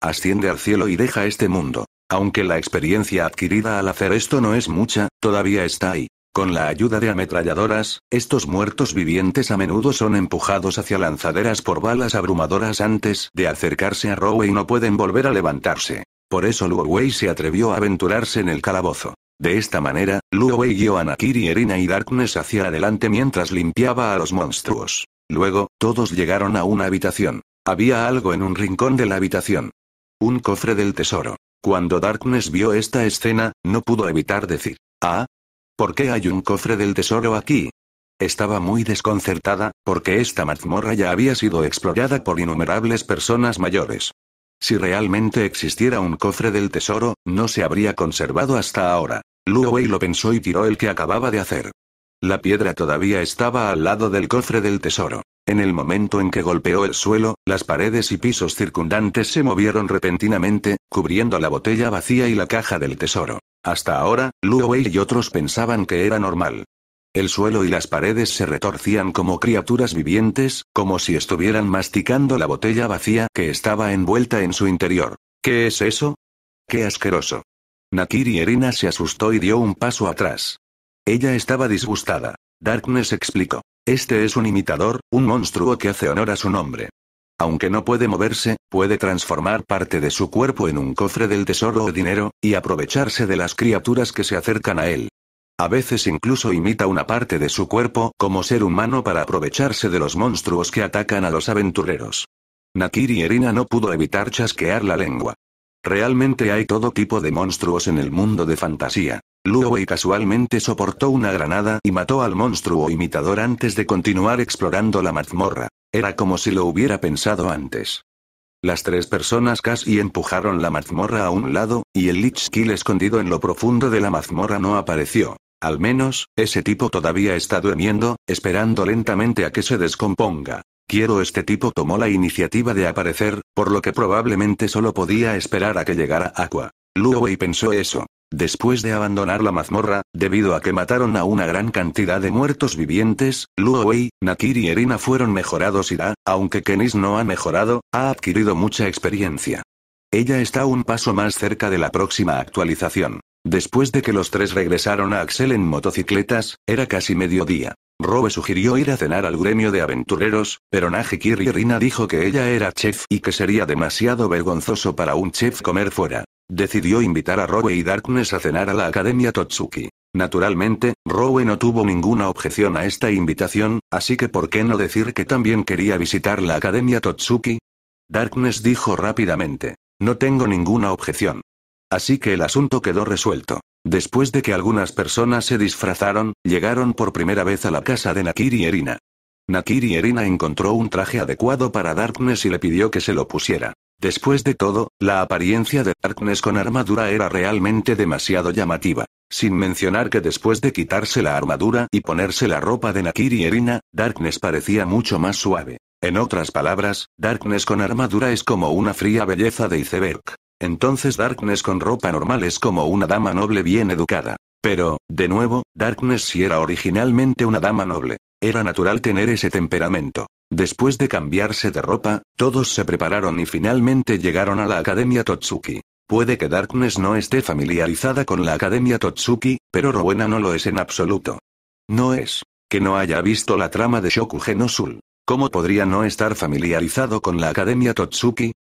Speaker 1: Asciende al cielo y deja este mundo. Aunque la experiencia adquirida al hacer esto no es mucha, todavía está ahí. Con la ayuda de ametralladoras, estos muertos vivientes a menudo son empujados hacia lanzaderas por balas abrumadoras antes de acercarse a Rowe y no pueden volver a levantarse. Por eso Luo Wei se atrevió a aventurarse en el calabozo. De esta manera, Luo Wei guió a Nakiri, Erina y Darkness hacia adelante mientras limpiaba a los monstruos. Luego, todos llegaron a una habitación. Había algo en un rincón de la habitación. Un cofre del tesoro. Cuando Darkness vio esta escena, no pudo evitar decir, ¿ah? ¿Por qué hay un cofre del tesoro aquí? Estaba muy desconcertada, porque esta mazmorra ya había sido explorada por innumerables personas mayores. Si realmente existiera un cofre del tesoro, no se habría conservado hasta ahora. Luo lo pensó y tiró el que acababa de hacer. La piedra todavía estaba al lado del cofre del tesoro. En el momento en que golpeó el suelo, las paredes y pisos circundantes se movieron repentinamente, cubriendo la botella vacía y la caja del tesoro. Hasta ahora, Luo y otros pensaban que era normal. El suelo y las paredes se retorcían como criaturas vivientes, como si estuvieran masticando la botella vacía que estaba envuelta en su interior. ¿Qué es eso? ¡Qué asqueroso! Nakiri Erina se asustó y dio un paso atrás. Ella estaba disgustada. Darkness explicó. Este es un imitador, un monstruo que hace honor a su nombre. Aunque no puede moverse, puede transformar parte de su cuerpo en un cofre del tesoro o dinero, y aprovecharse de las criaturas que se acercan a él. A veces incluso imita una parte de su cuerpo como ser humano para aprovecharse de los monstruos que atacan a los aventureros. Nakiri Erina no pudo evitar chasquear la lengua. Realmente hay todo tipo de monstruos en el mundo de fantasía. Luowei casualmente soportó una granada y mató al monstruo imitador antes de continuar explorando la mazmorra. Era como si lo hubiera pensado antes. Las tres personas casi empujaron la mazmorra a un lado, y el Lich Kill escondido en lo profundo de la mazmorra no apareció. Al menos, ese tipo todavía está durmiendo, esperando lentamente a que se descomponga. Quiero este tipo tomó la iniciativa de aparecer, por lo que probablemente solo podía esperar a que llegara Aqua. Luowei pensó eso. Después de abandonar la mazmorra, debido a que mataron a una gran cantidad de muertos vivientes, Luo Wei, Nakiri y Erina fueron mejorados y Da, aunque Kenis no ha mejorado, ha adquirido mucha experiencia. Ella está un paso más cerca de la próxima actualización. Después de que los tres regresaron a Axel en motocicletas, era casi mediodía. Robe sugirió ir a cenar al gremio de aventureros, pero y Rina dijo que ella era chef y que sería demasiado vergonzoso para un chef comer fuera. Decidió invitar a Robe y Darkness a cenar a la Academia Totsuki. Naturalmente, Rowe no tuvo ninguna objeción a esta invitación, así que ¿por qué no decir que también quería visitar la Academia Totsuki? Darkness dijo rápidamente. No tengo ninguna objeción. Así que el asunto quedó resuelto. Después de que algunas personas se disfrazaron, llegaron por primera vez a la casa de Nakiri Erina. Nakiri Erina encontró un traje adecuado para Darkness y le pidió que se lo pusiera. Después de todo, la apariencia de Darkness con armadura era realmente demasiado llamativa. Sin mencionar que después de quitarse la armadura y ponerse la ropa de Nakiri Erina, Darkness parecía mucho más suave. En otras palabras, Darkness con armadura es como una fría belleza de iceberg. Entonces Darkness con ropa normal es como una dama noble bien educada. Pero, de nuevo, Darkness si era originalmente una dama noble. Era natural tener ese temperamento. Después de cambiarse de ropa, todos se prepararon y finalmente llegaron a la Academia Totsuki. Puede que Darkness no esté familiarizada con la Academia Totsuki, pero Rowena no lo es en absoluto. No es que no haya visto la trama de Shoku no ¿Cómo podría no estar familiarizado con la Academia Totsuki?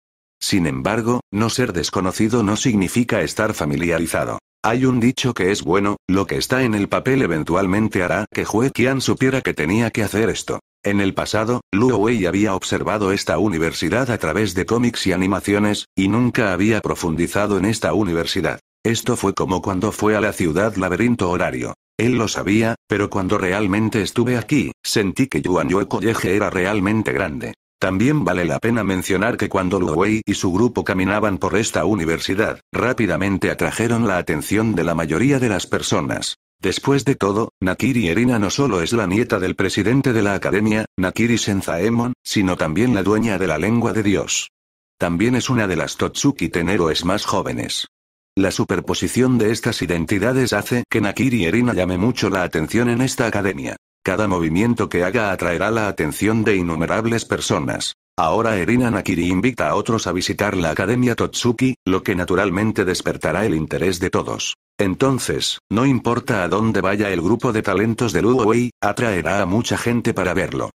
Speaker 1: Sin embargo, no ser desconocido no significa estar familiarizado. Hay un dicho que es bueno, lo que está en el papel eventualmente hará que Hue Qian supiera que tenía que hacer esto. En el pasado, Luo Wei había observado esta universidad a través de cómics y animaciones, y nunca había profundizado en esta universidad. Esto fue como cuando fue a la ciudad laberinto horario. Él lo sabía, pero cuando realmente estuve aquí, sentí que Yuan Yue College era realmente grande. También vale la pena mencionar que cuando Wei y su grupo caminaban por esta universidad, rápidamente atrajeron la atención de la mayoría de las personas. Después de todo, Nakiri Erina no solo es la nieta del presidente de la academia, Nakiri Senzaemon, sino también la dueña de la lengua de Dios. También es una de las Totsuki Teneroes más jóvenes. La superposición de estas identidades hace que Nakiri Erina llame mucho la atención en esta academia. Cada movimiento que haga atraerá la atención de innumerables personas. Ahora Erina Nakiri invita a otros a visitar la Academia Totsuki, lo que naturalmente despertará el interés de todos. Entonces, no importa a dónde vaya el grupo de talentos de Luo Wei, atraerá a mucha gente para verlo.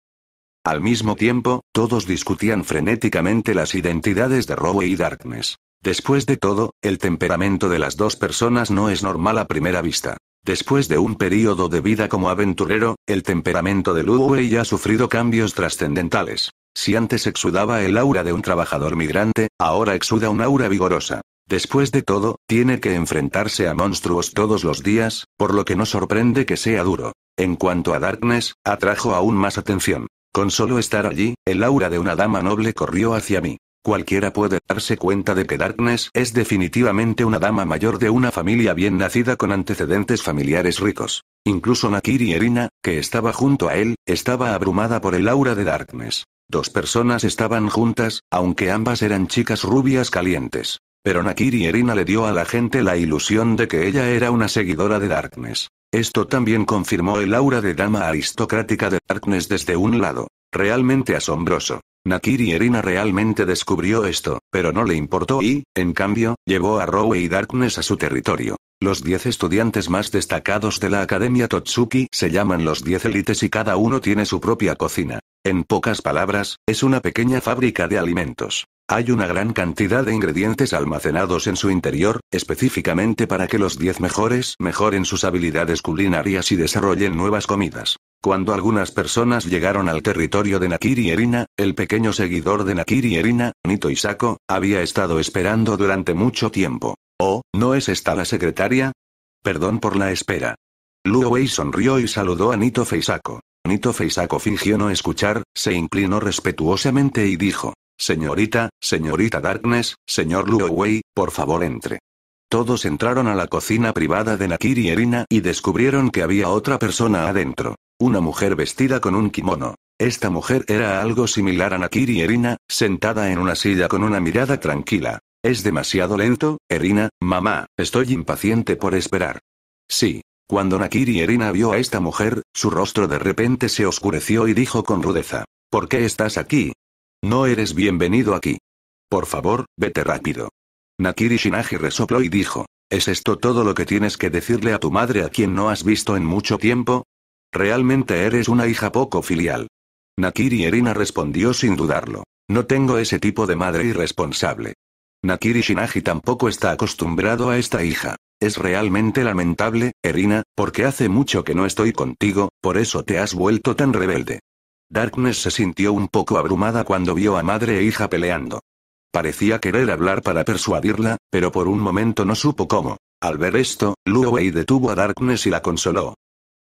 Speaker 1: Al mismo tiempo, todos discutían frenéticamente las identidades de Rowe y Darkness. Después de todo, el temperamento de las dos personas no es normal a primera vista. Después de un periodo de vida como aventurero, el temperamento de Lu Wei ha sufrido cambios trascendentales. Si antes exudaba el aura de un trabajador migrante, ahora exuda un aura vigorosa. Después de todo, tiene que enfrentarse a monstruos todos los días, por lo que no sorprende que sea duro. En cuanto a Darkness, atrajo aún más atención. Con solo estar allí, el aura de una dama noble corrió hacia mí. Cualquiera puede darse cuenta de que Darkness es definitivamente una dama mayor de una familia bien nacida con antecedentes familiares ricos. Incluso Nakiri Erina, que estaba junto a él, estaba abrumada por el aura de Darkness. Dos personas estaban juntas, aunque ambas eran chicas rubias calientes. Pero Nakiri Erina le dio a la gente la ilusión de que ella era una seguidora de Darkness. Esto también confirmó el aura de dama aristocrática de Darkness desde un lado. Realmente asombroso. Nakiri Erina realmente descubrió esto, pero no le importó y, en cambio, llevó a Rowe y Darkness a su territorio. Los 10 estudiantes más destacados de la Academia Totsuki se llaman los 10 élites y cada uno tiene su propia cocina. En pocas palabras, es una pequeña fábrica de alimentos. Hay una gran cantidad de ingredientes almacenados en su interior, específicamente para que los 10 mejores mejoren sus habilidades culinarias y desarrollen nuevas comidas. Cuando algunas personas llegaron al territorio de Nakiri Erina, el pequeño seguidor de Nakiri Erina, Nito Isako, había estado esperando durante mucho tiempo. Oh, ¿no es esta la secretaria? Perdón por la espera. Luo Wei sonrió y saludó a Nito Feisako. Nito Feisako fingió no escuchar, se inclinó respetuosamente y dijo: Señorita, señorita Darkness, señor Luo Wei, por favor entre. Todos entraron a la cocina privada de Nakiri Erina y descubrieron que había otra persona adentro. Una mujer vestida con un kimono. Esta mujer era algo similar a Nakiri Erina, sentada en una silla con una mirada tranquila. Es demasiado lento, Erina, mamá, estoy impaciente por esperar. Sí. Cuando Nakiri Erina vio a esta mujer, su rostro de repente se oscureció y dijo con rudeza. ¿Por qué estás aquí? No eres bienvenido aquí. Por favor, vete rápido. Nakiri Shinagi resopló y dijo. ¿Es esto todo lo que tienes que decirle a tu madre a quien no has visto en mucho tiempo? Realmente eres una hija poco filial. Nakiri Erina respondió sin dudarlo. No tengo ese tipo de madre irresponsable. Nakiri Shinagi tampoco está acostumbrado a esta hija. Es realmente lamentable, Erina, porque hace mucho que no estoy contigo, por eso te has vuelto tan rebelde. Darkness se sintió un poco abrumada cuando vio a madre e hija peleando. Parecía querer hablar para persuadirla, pero por un momento no supo cómo. Al ver esto, Wei detuvo a Darkness y la consoló.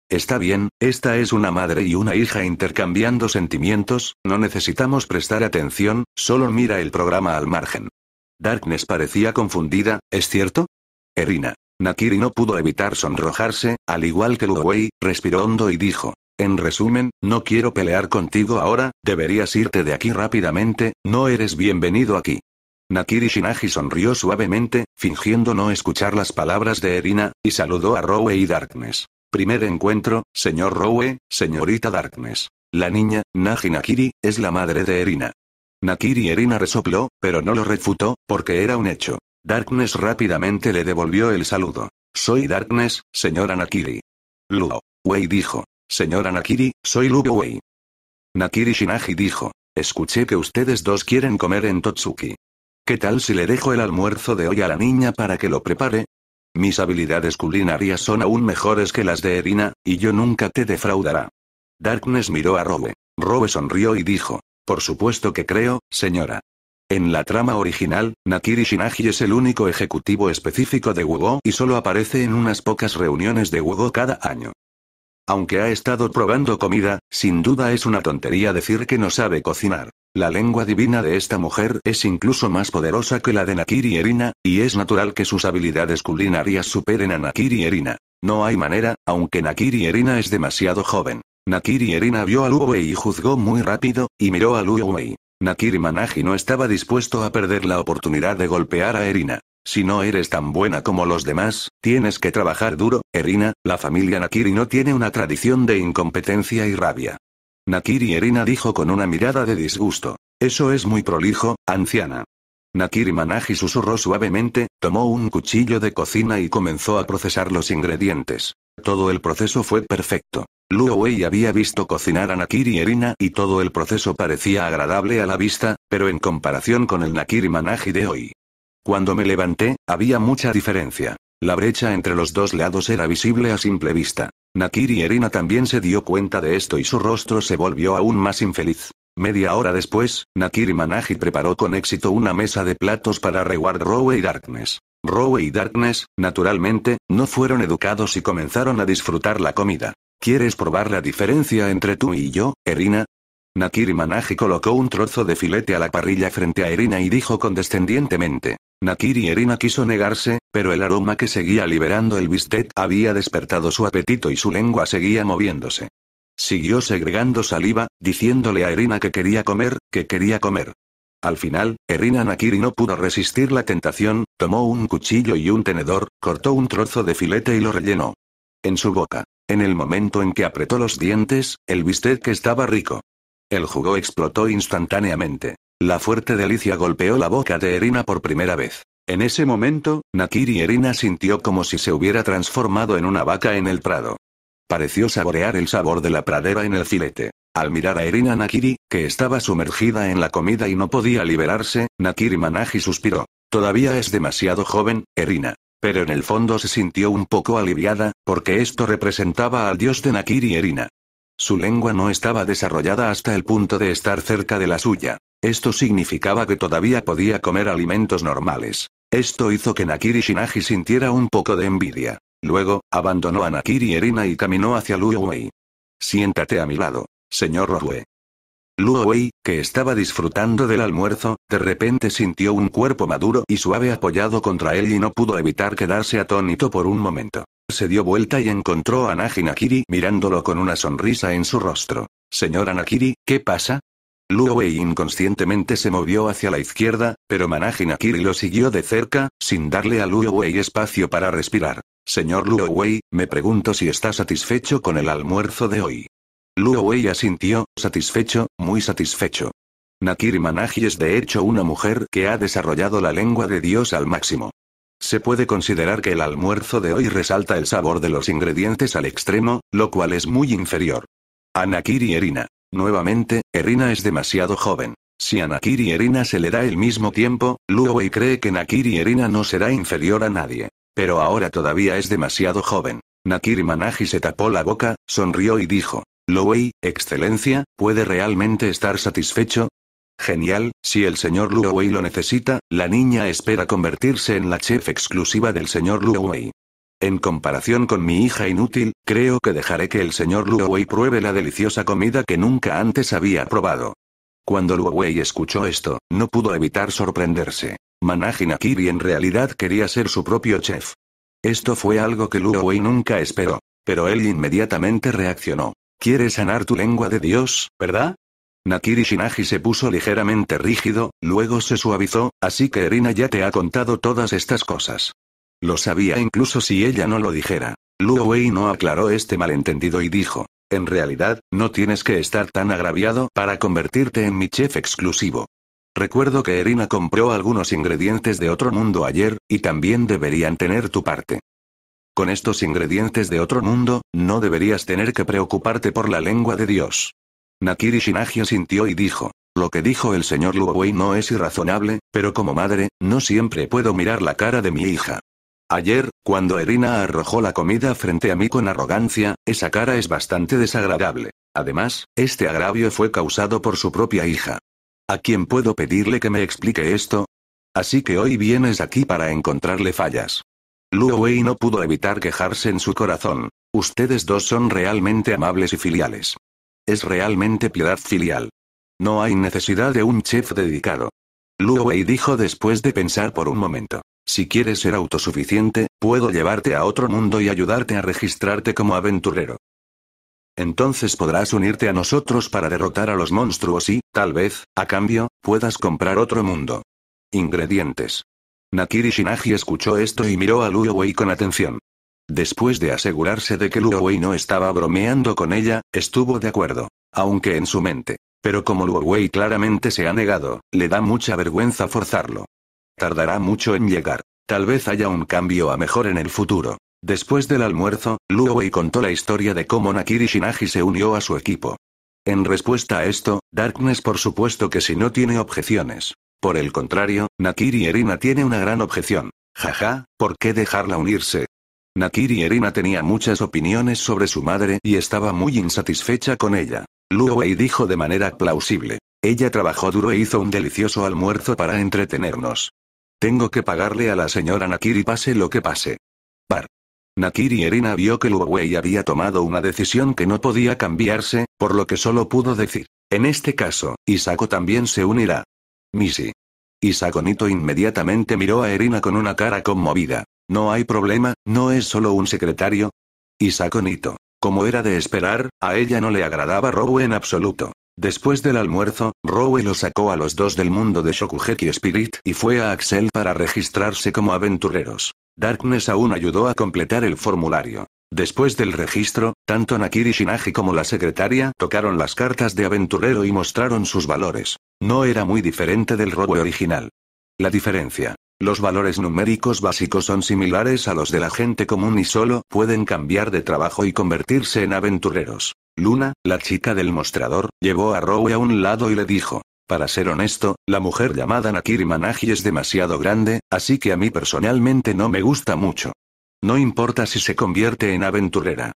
Speaker 1: Está bien, esta es una madre y una hija intercambiando sentimientos, no necesitamos prestar atención, solo mira el programa al margen. Darkness parecía confundida, ¿es cierto? Erina. Nakiri no pudo evitar sonrojarse, al igual que Luowei, respiró hondo y dijo. En resumen, no quiero pelear contigo ahora, deberías irte de aquí rápidamente, no eres bienvenido aquí. Nakiri Shinaji sonrió suavemente, fingiendo no escuchar las palabras de Erina, y saludó a Rowe y Darkness. Primer encuentro, señor Rowe, señorita Darkness. La niña, Naji Nakiri, es la madre de Erina. Nakiri Erina resopló, pero no lo refutó, porque era un hecho. Darkness rápidamente le devolvió el saludo. Soy Darkness, señora Nakiri. Luo. Wei dijo. Señora Nakiri, soy Luo Wei. Nakiri Shinaji dijo. Escuché que ustedes dos quieren comer en Totsuki. ¿Qué tal si le dejo el almuerzo de hoy a la niña para que lo prepare? Mis habilidades culinarias son aún mejores que las de Erina, y yo nunca te defraudará. Darkness miró a Rowe. Rowe sonrió y dijo, por supuesto que creo, señora. En la trama original, Nakiri Shinagi es el único ejecutivo específico de Wugo y solo aparece en unas pocas reuniones de Wugo cada año. Aunque ha estado probando comida, sin duda es una tontería decir que no sabe cocinar. La lengua divina de esta mujer es incluso más poderosa que la de Nakiri Erina, y es natural que sus habilidades culinarias superen a Nakiri Erina. No hay manera, aunque Nakiri Erina es demasiado joven. Nakiri Erina vio a Wei y juzgó muy rápido, y miró a Wei. Nakiri Manaji no estaba dispuesto a perder la oportunidad de golpear a Erina. Si no eres tan buena como los demás, tienes que trabajar duro, Erina, la familia Nakiri no tiene una tradición de incompetencia y rabia. Nakiri Erina dijo con una mirada de disgusto. Eso es muy prolijo, anciana. Nakiri Manaji susurró suavemente, tomó un cuchillo de cocina y comenzó a procesar los ingredientes. Todo el proceso fue perfecto. Luo Wei había visto cocinar a Nakiri Erina y todo el proceso parecía agradable a la vista, pero en comparación con el Nakiri Manaji de hoy. Cuando me levanté, había mucha diferencia. La brecha entre los dos lados era visible a simple vista. Nakiri Erina también se dio cuenta de esto y su rostro se volvió aún más infeliz. Media hora después, Nakiri Manaji preparó con éxito una mesa de platos para Reward Rowe y Darkness. Rowe y Darkness, naturalmente, no fueron educados y comenzaron a disfrutar la comida. ¿Quieres probar la diferencia entre tú y yo, Erina? Nakiri Manaji colocó un trozo de filete a la parrilla frente a Erina y dijo condescendientemente. Nakiri Erina quiso negarse, pero el aroma que seguía liberando el bistec había despertado su apetito y su lengua seguía moviéndose. Siguió segregando saliva, diciéndole a Erina que quería comer, que quería comer. Al final, Erina Nakiri no pudo resistir la tentación, tomó un cuchillo y un tenedor, cortó un trozo de filete y lo rellenó. En su boca. En el momento en que apretó los dientes, el bistec estaba rico. El jugo explotó instantáneamente. La fuerte delicia golpeó la boca de Erina por primera vez. En ese momento, Nakiri Erina sintió como si se hubiera transformado en una vaca en el prado. Pareció saborear el sabor de la pradera en el filete. Al mirar a Erina Nakiri, que estaba sumergida en la comida y no podía liberarse, Nakiri Manaji suspiró. Todavía es demasiado joven, Erina. Pero en el fondo se sintió un poco aliviada, porque esto representaba al dios de Nakiri Erina. Su lengua no estaba desarrollada hasta el punto de estar cerca de la suya. Esto significaba que todavía podía comer alimentos normales. Esto hizo que Nakiri Shinagi sintiera un poco de envidia. Luego, abandonó a Nakiri Erina y caminó hacia Luo Wei. Siéntate a mi lado, señor Rohue. Luo que estaba disfrutando del almuerzo, de repente sintió un cuerpo maduro y suave apoyado contra él y no pudo evitar quedarse atónito por un momento. Se dio vuelta y encontró a Naji mirándolo con una sonrisa en su rostro. Señor Anakiri, ¿qué pasa? Luo Wei inconscientemente se movió hacia la izquierda, pero Manaji lo siguió de cerca, sin darle a Luo espacio para respirar. Señor Luo me pregunto si está satisfecho con el almuerzo de hoy. Luo Wei asintió, satisfecho, muy satisfecho. Nakiri Managi es de hecho una mujer que ha desarrollado la lengua de Dios al máximo. Se puede considerar que el almuerzo de hoy resalta el sabor de los ingredientes al extremo, lo cual es muy inferior. Nakiri Erina. Nuevamente, Erina es demasiado joven. Si a Nakiri Erina se le da el mismo tiempo, Luowei cree que Nakiri Erina no será inferior a nadie. Pero ahora todavía es demasiado joven. Nakiri Manaji se tapó la boca, sonrió y dijo, wei Excelencia, ¿puede realmente estar satisfecho? Genial, si el señor wei lo necesita, la niña espera convertirse en la chef exclusiva del señor wei En comparación con mi hija inútil, creo que dejaré que el señor wei pruebe la deliciosa comida que nunca antes había probado. Cuando wei escuchó esto, no pudo evitar sorprenderse. Manaji en realidad quería ser su propio chef. Esto fue algo que Luowei nunca esperó, pero él inmediatamente reaccionó quieres sanar tu lengua de Dios, ¿verdad? Nakiri Shinaji se puso ligeramente rígido, luego se suavizó, así que Erina ya te ha contado todas estas cosas. Lo sabía incluso si ella no lo dijera. Luo Wei no aclaró este malentendido y dijo, en realidad, no tienes que estar tan agraviado para convertirte en mi chef exclusivo. Recuerdo que Erina compró algunos ingredientes de otro mundo ayer, y también deberían tener tu parte. Con estos ingredientes de otro mundo, no deberías tener que preocuparte por la lengua de Dios. Nakiri Shinagio sintió y dijo. Lo que dijo el señor Luowei no es irrazonable, pero como madre, no siempre puedo mirar la cara de mi hija. Ayer, cuando Erina arrojó la comida frente a mí con arrogancia, esa cara es bastante desagradable. Además, este agravio fue causado por su propia hija. ¿A quién puedo pedirle que me explique esto? Así que hoy vienes aquí para encontrarle fallas. Luo Wei no pudo evitar quejarse en su corazón. Ustedes dos son realmente amables y filiales. Es realmente piedad filial. No hay necesidad de un chef dedicado. Luo Wei dijo después de pensar por un momento. Si quieres ser autosuficiente, puedo llevarte a otro mundo y ayudarte a registrarte como aventurero. Entonces podrás unirte a nosotros para derrotar a los monstruos y, tal vez, a cambio, puedas comprar otro mundo. Ingredientes. Nakiri Shinagi escuchó esto y miró a Luo con atención. Después de asegurarse de que Luo no estaba bromeando con ella, estuvo de acuerdo. Aunque en su mente. Pero como Luo claramente se ha negado, le da mucha vergüenza forzarlo. Tardará mucho en llegar. Tal vez haya un cambio a mejor en el futuro. Después del almuerzo, Luo contó la historia de cómo Nakiri Shinagi se unió a su equipo. En respuesta a esto, Darkness por supuesto que si no tiene objeciones. Por el contrario, Nakiri Erina tiene una gran objeción. Jaja, ¿por qué dejarla unirse? Nakiri Erina tenía muchas opiniones sobre su madre y estaba muy insatisfecha con ella. Luowei dijo de manera plausible. Ella trabajó duro e hizo un delicioso almuerzo para entretenernos. Tengo que pagarle a la señora Nakiri pase lo que pase. Par. Nakiri Erina vio que Luowei había tomado una decisión que no podía cambiarse, por lo que solo pudo decir. En este caso, Isako también se unirá. Missy. Isagonito inmediatamente miró a Erina con una cara conmovida. No hay problema, no es solo un secretario. Isagonito. Como era de esperar, a ella no le agradaba Rowe en absoluto. Después del almuerzo, Rowe lo sacó a los dos del mundo de Shokugeki Spirit y fue a Axel para registrarse como aventureros. Darkness aún ayudó a completar el formulario. Después del registro, tanto Nakiri Shinaji como la secretaria tocaron las cartas de aventurero y mostraron sus valores. No era muy diferente del robo original. La diferencia. Los valores numéricos básicos son similares a los de la gente común y solo pueden cambiar de trabajo y convertirse en aventureros. Luna, la chica del mostrador, llevó a Rowe a un lado y le dijo, para ser honesto, la mujer llamada Nakiri manaji es demasiado grande, así que a mí personalmente no me gusta mucho. No importa si se convierte en aventurera.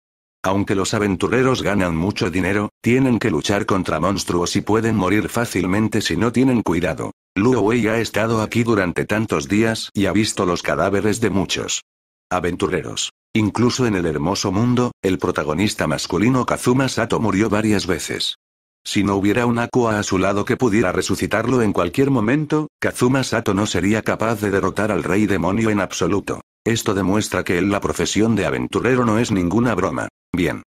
Speaker 1: Aunque los aventureros ganan mucho dinero, tienen que luchar contra monstruos y pueden morir fácilmente si no tienen cuidado. Luo Wei ha estado aquí durante tantos días y ha visto los cadáveres de muchos aventureros. Incluso en el hermoso mundo, el protagonista masculino Kazuma Sato murió varias veces. Si no hubiera un Aqua a su lado que pudiera resucitarlo en cualquier momento, Kazuma Sato no sería capaz de derrotar al rey demonio en absoluto. Esto demuestra que la profesión de aventurero no es ninguna broma. Bien.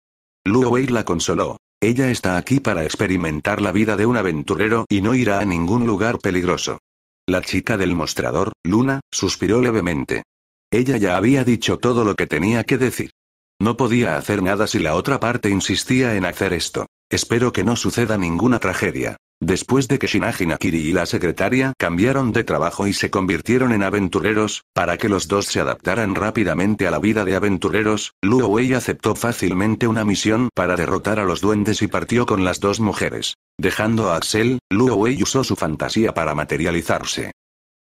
Speaker 1: Luo Wei la consoló. Ella está aquí para experimentar la vida de un aventurero y no irá a ningún lugar peligroso. La chica del mostrador, Luna, suspiró levemente. Ella ya había dicho todo lo que tenía que decir. No podía hacer nada si la otra parte insistía en hacer esto. Espero que no suceda ninguna tragedia. Después de que Shinaji, Nakiri y la secretaria cambiaron de trabajo y se convirtieron en aventureros, para que los dos se adaptaran rápidamente a la vida de aventureros, Luo Wei aceptó fácilmente una misión para derrotar a los duendes y partió con las dos mujeres. Dejando a Axel, Luo Wei usó su fantasía para materializarse.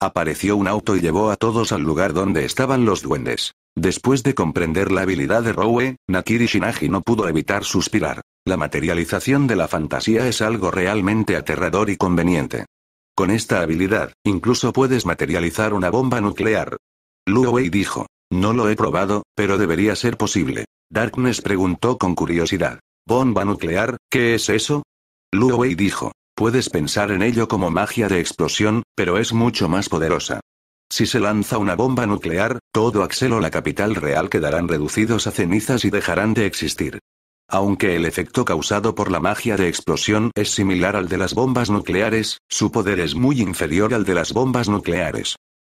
Speaker 1: Apareció un auto y llevó a todos al lugar donde estaban los duendes. Después de comprender la habilidad de Rowe, Nakiri Shinaji no pudo evitar suspirar. La materialización de la fantasía es algo realmente aterrador y conveniente. Con esta habilidad, incluso puedes materializar una bomba nuclear. Luo dijo. No lo he probado, pero debería ser posible. Darkness preguntó con curiosidad. ¿Bomba nuclear? ¿Qué es eso? Luo dijo. Puedes pensar en ello como magia de explosión, pero es mucho más poderosa. Si se lanza una bomba nuclear, todo Axel o la capital real quedarán reducidos a cenizas y dejarán de existir. Aunque el efecto causado por la magia de explosión es similar al de las bombas nucleares, su poder es muy inferior al de las bombas nucleares.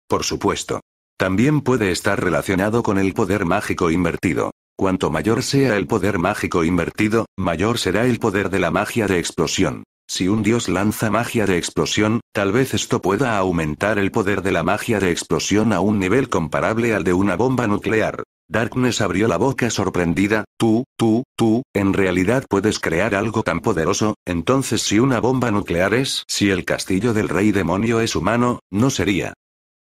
Speaker 1: Por supuesto. También puede estar relacionado con el poder mágico invertido. Cuanto mayor sea el poder mágico invertido, mayor será el poder de la magia de explosión. Si un dios lanza magia de explosión, tal vez esto pueda aumentar el poder de la magia de explosión a un nivel comparable al de una bomba nuclear. Darkness abrió la boca sorprendida, tú, tú, tú, en realidad puedes crear algo tan poderoso, entonces si una bomba nuclear es, si el castillo del rey demonio es humano, no sería.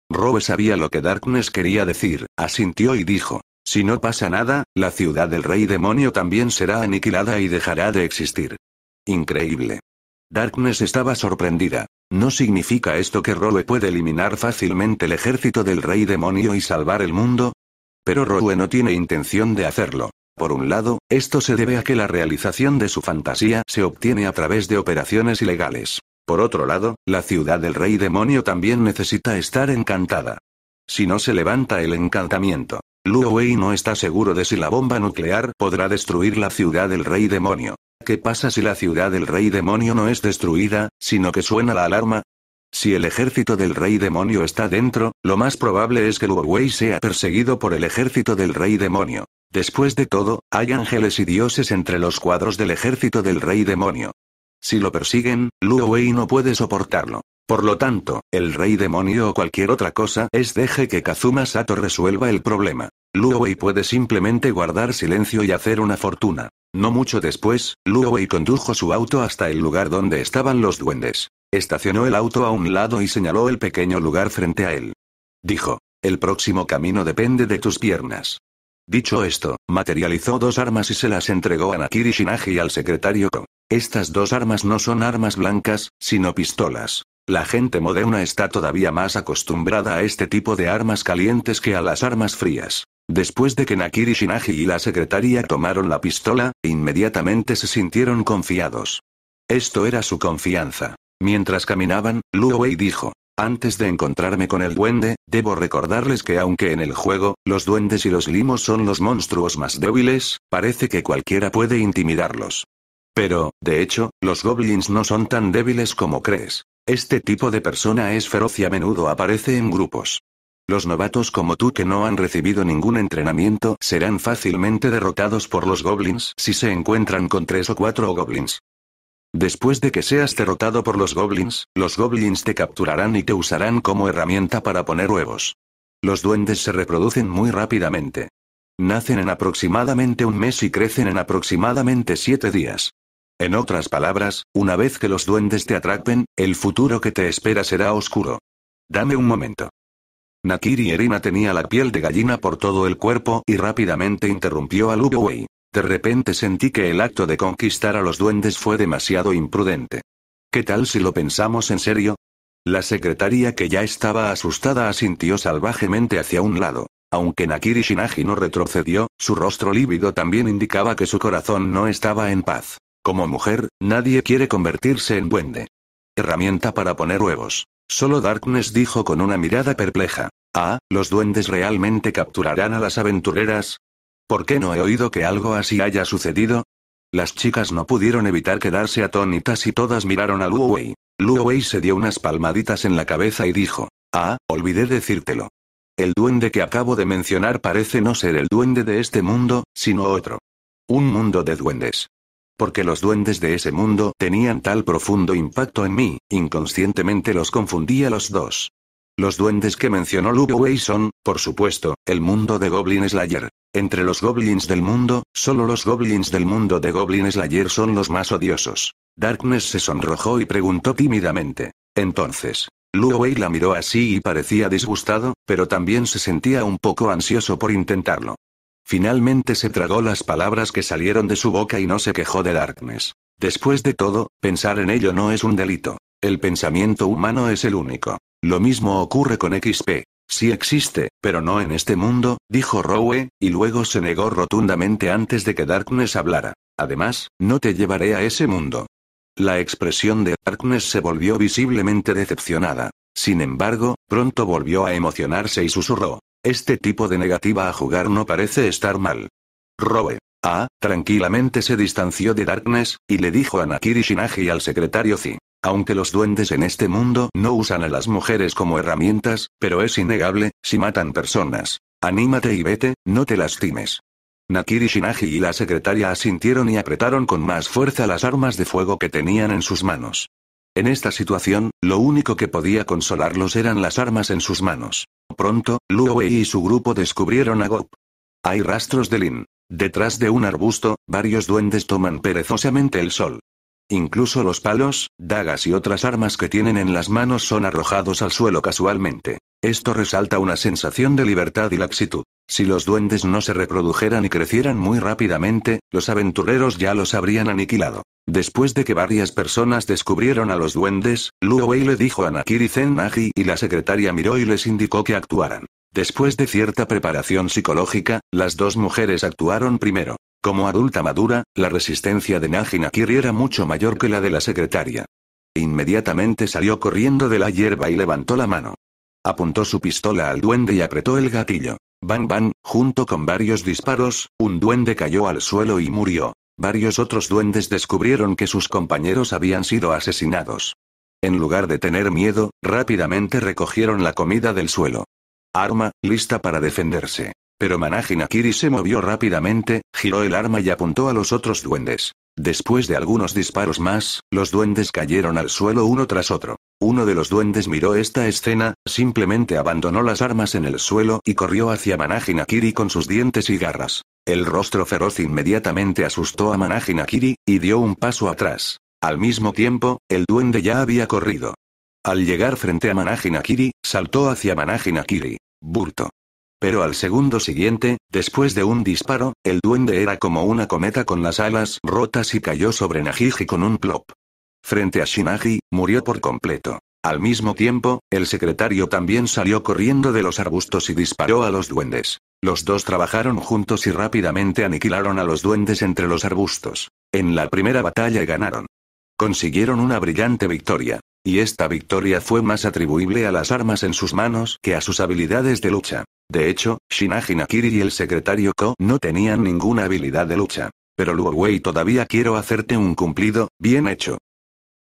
Speaker 1: Robe sabía lo que Darkness quería decir, asintió y dijo, si no pasa nada, la ciudad del rey demonio también será aniquilada y dejará de existir. Increíble. Darkness estaba sorprendida. ¿No significa esto que Roe puede eliminar fácilmente el ejército del rey demonio y salvar el mundo? Pero Rowe no tiene intención de hacerlo. Por un lado, esto se debe a que la realización de su fantasía se obtiene a través de operaciones ilegales. Por otro lado, la ciudad del rey demonio también necesita estar encantada. Si no se levanta el encantamiento, Luo Wei no está seguro de si la bomba nuclear podrá destruir la ciudad del rey demonio. ¿Qué pasa si la ciudad del rey demonio no es destruida, sino que suena la alarma? Si el ejército del rey demonio está dentro, lo más probable es que Luo Wei sea perseguido por el ejército del rey demonio. Después de todo, hay ángeles y dioses entre los cuadros del ejército del rey demonio. Si lo persiguen, Luo Wei no puede soportarlo. Por lo tanto, el rey demonio o cualquier otra cosa es deje que Kazuma Sato resuelva el problema. Luo Wei puede simplemente guardar silencio y hacer una fortuna. No mucho después, Luowei condujo su auto hasta el lugar donde estaban los duendes. Estacionó el auto a un lado y señaló el pequeño lugar frente a él. Dijo, el próximo camino depende de tus piernas. Dicho esto, materializó dos armas y se las entregó a Nakiri Shinaji y al secretario Ko. Estas dos armas no son armas blancas, sino pistolas. La gente moderna está todavía más acostumbrada a este tipo de armas calientes que a las armas frías. Después de que Nakiri Shinagi y la secretaria tomaron la pistola, inmediatamente se sintieron confiados. Esto era su confianza. Mientras caminaban, Luo dijo, antes de encontrarme con el duende, debo recordarles que aunque en el juego, los duendes y los limos son los monstruos más débiles, parece que cualquiera puede intimidarlos. Pero, de hecho, los goblins no son tan débiles como crees. Este tipo de persona es feroz y a menudo aparece en grupos. Los novatos como tú que no han recibido ningún entrenamiento serán fácilmente derrotados por los goblins si se encuentran con tres o cuatro goblins. Después de que seas derrotado por los goblins, los goblins te capturarán y te usarán como herramienta para poner huevos. Los duendes se reproducen muy rápidamente. Nacen en aproximadamente un mes y crecen en aproximadamente siete días. En otras palabras, una vez que los duendes te atrapen, el futuro que te espera será oscuro. Dame un momento. Nakiri Erina tenía la piel de gallina por todo el cuerpo y rápidamente interrumpió a Wei. De repente sentí que el acto de conquistar a los duendes fue demasiado imprudente. ¿Qué tal si lo pensamos en serio? La secretaria que ya estaba asustada asintió salvajemente hacia un lado. Aunque Nakiri Shinagi no retrocedió, su rostro lívido también indicaba que su corazón no estaba en paz. Como mujer, nadie quiere convertirse en duende. Herramienta para poner huevos. Solo Darkness dijo con una mirada perpleja. Ah, ¿los duendes realmente capturarán a las aventureras? ¿Por qué no he oído que algo así haya sucedido? Las chicas no pudieron evitar quedarse atónitas y todas miraron a Luo Wei. Wei se dio unas palmaditas en la cabeza y dijo. Ah, olvidé decírtelo. El duende que acabo de mencionar parece no ser el duende de este mundo, sino otro. Un mundo de duendes porque los duendes de ese mundo tenían tal profundo impacto en mí, inconscientemente los confundía los dos. Los duendes que mencionó Wei son, por supuesto, el mundo de Goblin Slayer. Entre los goblins del mundo, solo los goblins del mundo de Goblin Slayer son los más odiosos. Darkness se sonrojó y preguntó tímidamente. Entonces, Wei la miró así y parecía disgustado, pero también se sentía un poco ansioso por intentarlo. Finalmente se tragó las palabras que salieron de su boca y no se quejó de Darkness. Después de todo, pensar en ello no es un delito. El pensamiento humano es el único. Lo mismo ocurre con XP. Sí existe, pero no en este mundo, dijo Rowe, y luego se negó rotundamente antes de que Darkness hablara. Además, no te llevaré a ese mundo. La expresión de Darkness se volvió visiblemente decepcionada. Sin embargo, pronto volvió a emocionarse y susurró. Este tipo de negativa a jugar no parece estar mal. Roe. Ah, tranquilamente se distanció de Darkness, y le dijo a Nakiri Shinaji y al secretario Zi. Aunque los duendes en este mundo no usan a las mujeres como herramientas, pero es innegable, si matan personas. Anímate y vete, no te lastimes. Nakiri Shinaji y la secretaria asintieron y apretaron con más fuerza las armas de fuego que tenían en sus manos. En esta situación, lo único que podía consolarlos eran las armas en sus manos. Pronto, Luo Wei y su grupo descubrieron a Gop. Hay rastros de Lin. Detrás de un arbusto, varios duendes toman perezosamente el sol. Incluso los palos, dagas y otras armas que tienen en las manos son arrojados al suelo casualmente. Esto resalta una sensación de libertad y laxitud. Si los duendes no se reprodujeran y crecieran muy rápidamente, los aventureros ya los habrían aniquilado. Después de que varias personas descubrieron a los duendes, Luo Wei le dijo a Nakiri Nagi y la secretaria miró y les indicó que actuaran. Después de cierta preparación psicológica, las dos mujeres actuaron primero. Como adulta madura, la resistencia de Nagi Nakiri era mucho mayor que la de la secretaria. Inmediatamente salió corriendo de la hierba y levantó la mano. Apuntó su pistola al duende y apretó el gatillo. Bang bang, junto con varios disparos, un duende cayó al suelo y murió. Varios otros duendes descubrieron que sus compañeros habían sido asesinados. En lugar de tener miedo, rápidamente recogieron la comida del suelo. Arma, lista para defenderse. Pero Manajin se movió rápidamente, giró el arma y apuntó a los otros duendes. Después de algunos disparos más, los duendes cayeron al suelo uno tras otro. Uno de los duendes miró esta escena, simplemente abandonó las armas en el suelo y corrió hacia Manajinakiri con sus dientes y garras. El rostro feroz inmediatamente asustó a Manajinakiri, y dio un paso atrás. Al mismo tiempo, el duende ya había corrido. Al llegar frente a Manajinakiri, saltó hacia Manajinakiri. Burto. Pero al segundo siguiente, después de un disparo, el duende era como una cometa con las alas rotas y cayó sobre Najiji con un plop. Frente a Shinagi, murió por completo. Al mismo tiempo, el secretario también salió corriendo de los arbustos y disparó a los duendes. Los dos trabajaron juntos y rápidamente aniquilaron a los duendes entre los arbustos. En la primera batalla ganaron. Consiguieron una brillante victoria. Y esta victoria fue más atribuible a las armas en sus manos que a sus habilidades de lucha. De hecho, Shinagi Nakiri y el secretario Ko no tenían ninguna habilidad de lucha. Pero Wei todavía quiero hacerte un cumplido, bien hecho.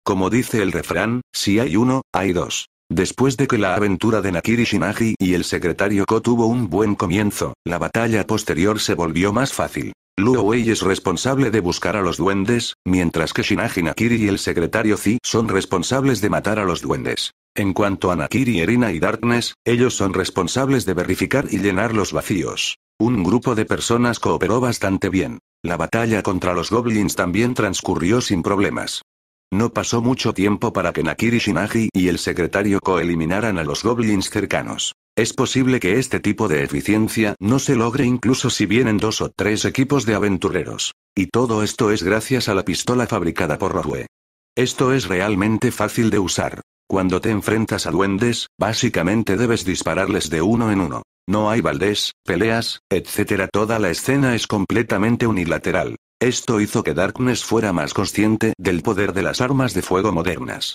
Speaker 1: Como dice el refrán, si hay uno, hay dos. Después de que la aventura de Nakiri Shinagi y el secretario Ko tuvo un buen comienzo, la batalla posterior se volvió más fácil. Luo Wei es responsable de buscar a los duendes, mientras que Shinagi Nakiri y el secretario Zi son responsables de matar a los duendes. En cuanto a Nakiri, Erina y Darkness, ellos son responsables de verificar y llenar los vacíos. Un grupo de personas cooperó bastante bien. La batalla contra los goblins también transcurrió sin problemas. No pasó mucho tiempo para que Nakiri Shinagi y el secretario coeliminaran eliminaran a los goblins cercanos. Es posible que este tipo de eficiencia no se logre incluso si vienen dos o tres equipos de aventureros. Y todo esto es gracias a la pistola fabricada por Rohue. Esto es realmente fácil de usar. Cuando te enfrentas a duendes, básicamente debes dispararles de uno en uno. No hay baldes, peleas, etc. Toda la escena es completamente unilateral. Esto hizo que Darkness fuera más consciente del poder de las armas de fuego modernas.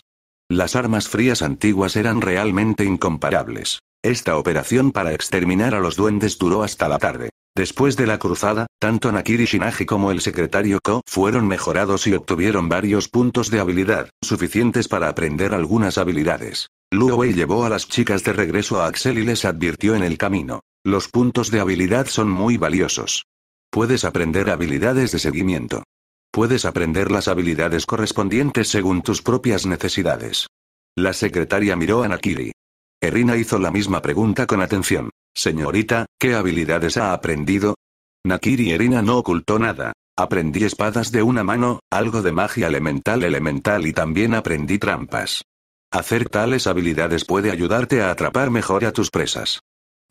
Speaker 1: Las armas frías antiguas eran realmente incomparables. Esta operación para exterminar a los duendes duró hasta la tarde. Después de la cruzada, tanto Nakiri Shinaji como el secretario Ko fueron mejorados y obtuvieron varios puntos de habilidad, suficientes para aprender algunas habilidades. Luo Wei llevó a las chicas de regreso a Axel y les advirtió en el camino. Los puntos de habilidad son muy valiosos. Puedes aprender habilidades de seguimiento. Puedes aprender las habilidades correspondientes según tus propias necesidades. La secretaria miró a Nakiri. Erina hizo la misma pregunta con atención. Señorita, ¿qué habilidades ha aprendido? Nakiri Erina no ocultó nada. Aprendí espadas de una mano, algo de magia elemental elemental y también aprendí trampas. Hacer tales habilidades puede ayudarte a atrapar mejor a tus presas.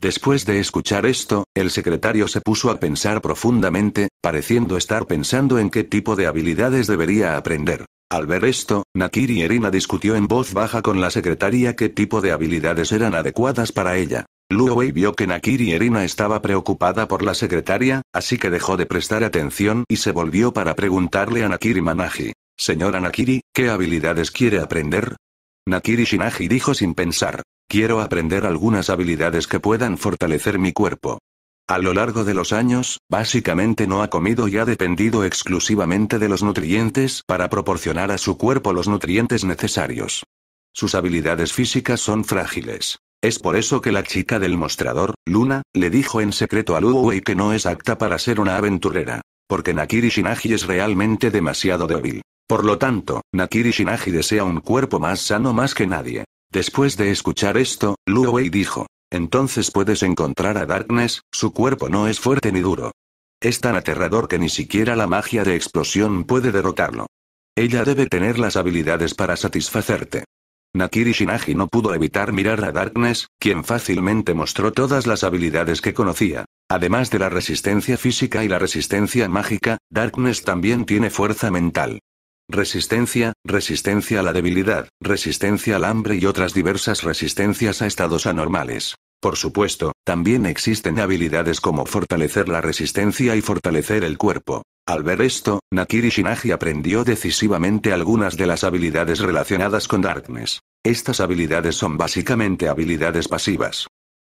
Speaker 1: Después de escuchar esto, el secretario se puso a pensar profundamente, pareciendo estar pensando en qué tipo de habilidades debería aprender. Al ver esto, Nakiri Erina discutió en voz baja con la secretaria qué tipo de habilidades eran adecuadas para ella. Wei vio que Nakiri Erina estaba preocupada por la secretaria, así que dejó de prestar atención y se volvió para preguntarle a Nakiri Manaji. Señora Nakiri, ¿qué habilidades quiere aprender? Nakiri Shinaji dijo sin pensar. Quiero aprender algunas habilidades que puedan fortalecer mi cuerpo. A lo largo de los años, básicamente no ha comido y ha dependido exclusivamente de los nutrientes para proporcionar a su cuerpo los nutrientes necesarios. Sus habilidades físicas son frágiles. Es por eso que la chica del mostrador, Luna, le dijo en secreto a Wei que no es apta para ser una aventurera. Porque Nakiri Shinaji es realmente demasiado débil. Por lo tanto, Nakiri Shinaji desea un cuerpo más sano más que nadie. Después de escuchar esto, Luo Wei dijo. Entonces puedes encontrar a Darkness, su cuerpo no es fuerte ni duro. Es tan aterrador que ni siquiera la magia de explosión puede derrotarlo. Ella debe tener las habilidades para satisfacerte. Nakiri Shinagi no pudo evitar mirar a Darkness, quien fácilmente mostró todas las habilidades que conocía. Además de la resistencia física y la resistencia mágica, Darkness también tiene fuerza mental. Resistencia, resistencia a la debilidad, resistencia al hambre y otras diversas resistencias a estados anormales. Por supuesto, también existen habilidades como fortalecer la resistencia y fortalecer el cuerpo. Al ver esto, Nakiri Shinagi aprendió decisivamente algunas de las habilidades relacionadas con Darkness. Estas habilidades son básicamente habilidades pasivas.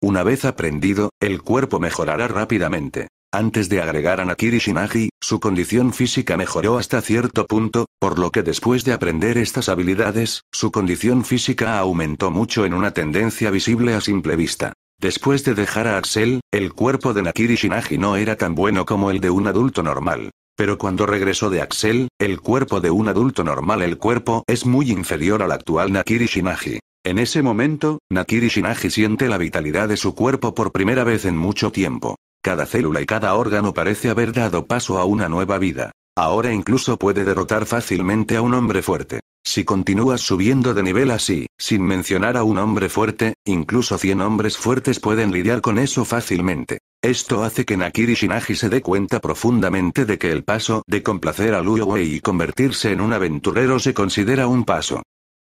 Speaker 1: Una vez aprendido, el cuerpo mejorará rápidamente. Antes de agregar a Nakiri Shinagi, su condición física mejoró hasta cierto punto, por lo que después de aprender estas habilidades, su condición física aumentó mucho en una tendencia visible a simple vista. Después de dejar a Axel, el cuerpo de Nakiri Shinagi no era tan bueno como el de un adulto normal. Pero cuando regresó de Axel, el cuerpo de un adulto normal el cuerpo es muy inferior al actual Nakiri Shinagi. En ese momento, Nakiri Shinagi siente la vitalidad de su cuerpo por primera vez en mucho tiempo. Cada célula y cada órgano parece haber dado paso a una nueva vida. Ahora incluso puede derrotar fácilmente a un hombre fuerte. Si continúas subiendo de nivel así, sin mencionar a un hombre fuerte, incluso 100 hombres fuertes pueden lidiar con eso fácilmente. Esto hace que Nakiri Shinagi se dé cuenta profundamente de que el paso de complacer a Luo Wei y convertirse en un aventurero se considera un paso.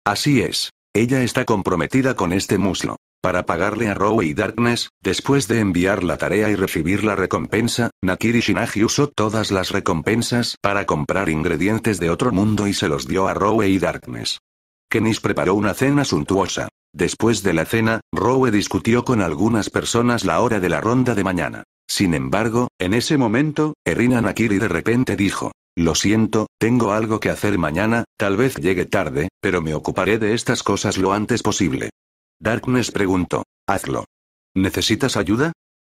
Speaker 1: Así es. Ella está comprometida con este muslo. Para pagarle a Rowe y Darkness, después de enviar la tarea y recibir la recompensa, Nakiri Shinagi usó todas las recompensas para comprar ingredientes de otro mundo y se los dio a Rowe y Darkness. Kenis preparó una cena suntuosa. Después de la cena, Rowe discutió con algunas personas la hora de la ronda de mañana. Sin embargo, en ese momento, Erina Nakiri de repente dijo, Lo siento, tengo algo que hacer mañana, tal vez llegue tarde, pero me ocuparé de estas cosas lo antes posible. Darkness preguntó. Hazlo. ¿Necesitas ayuda?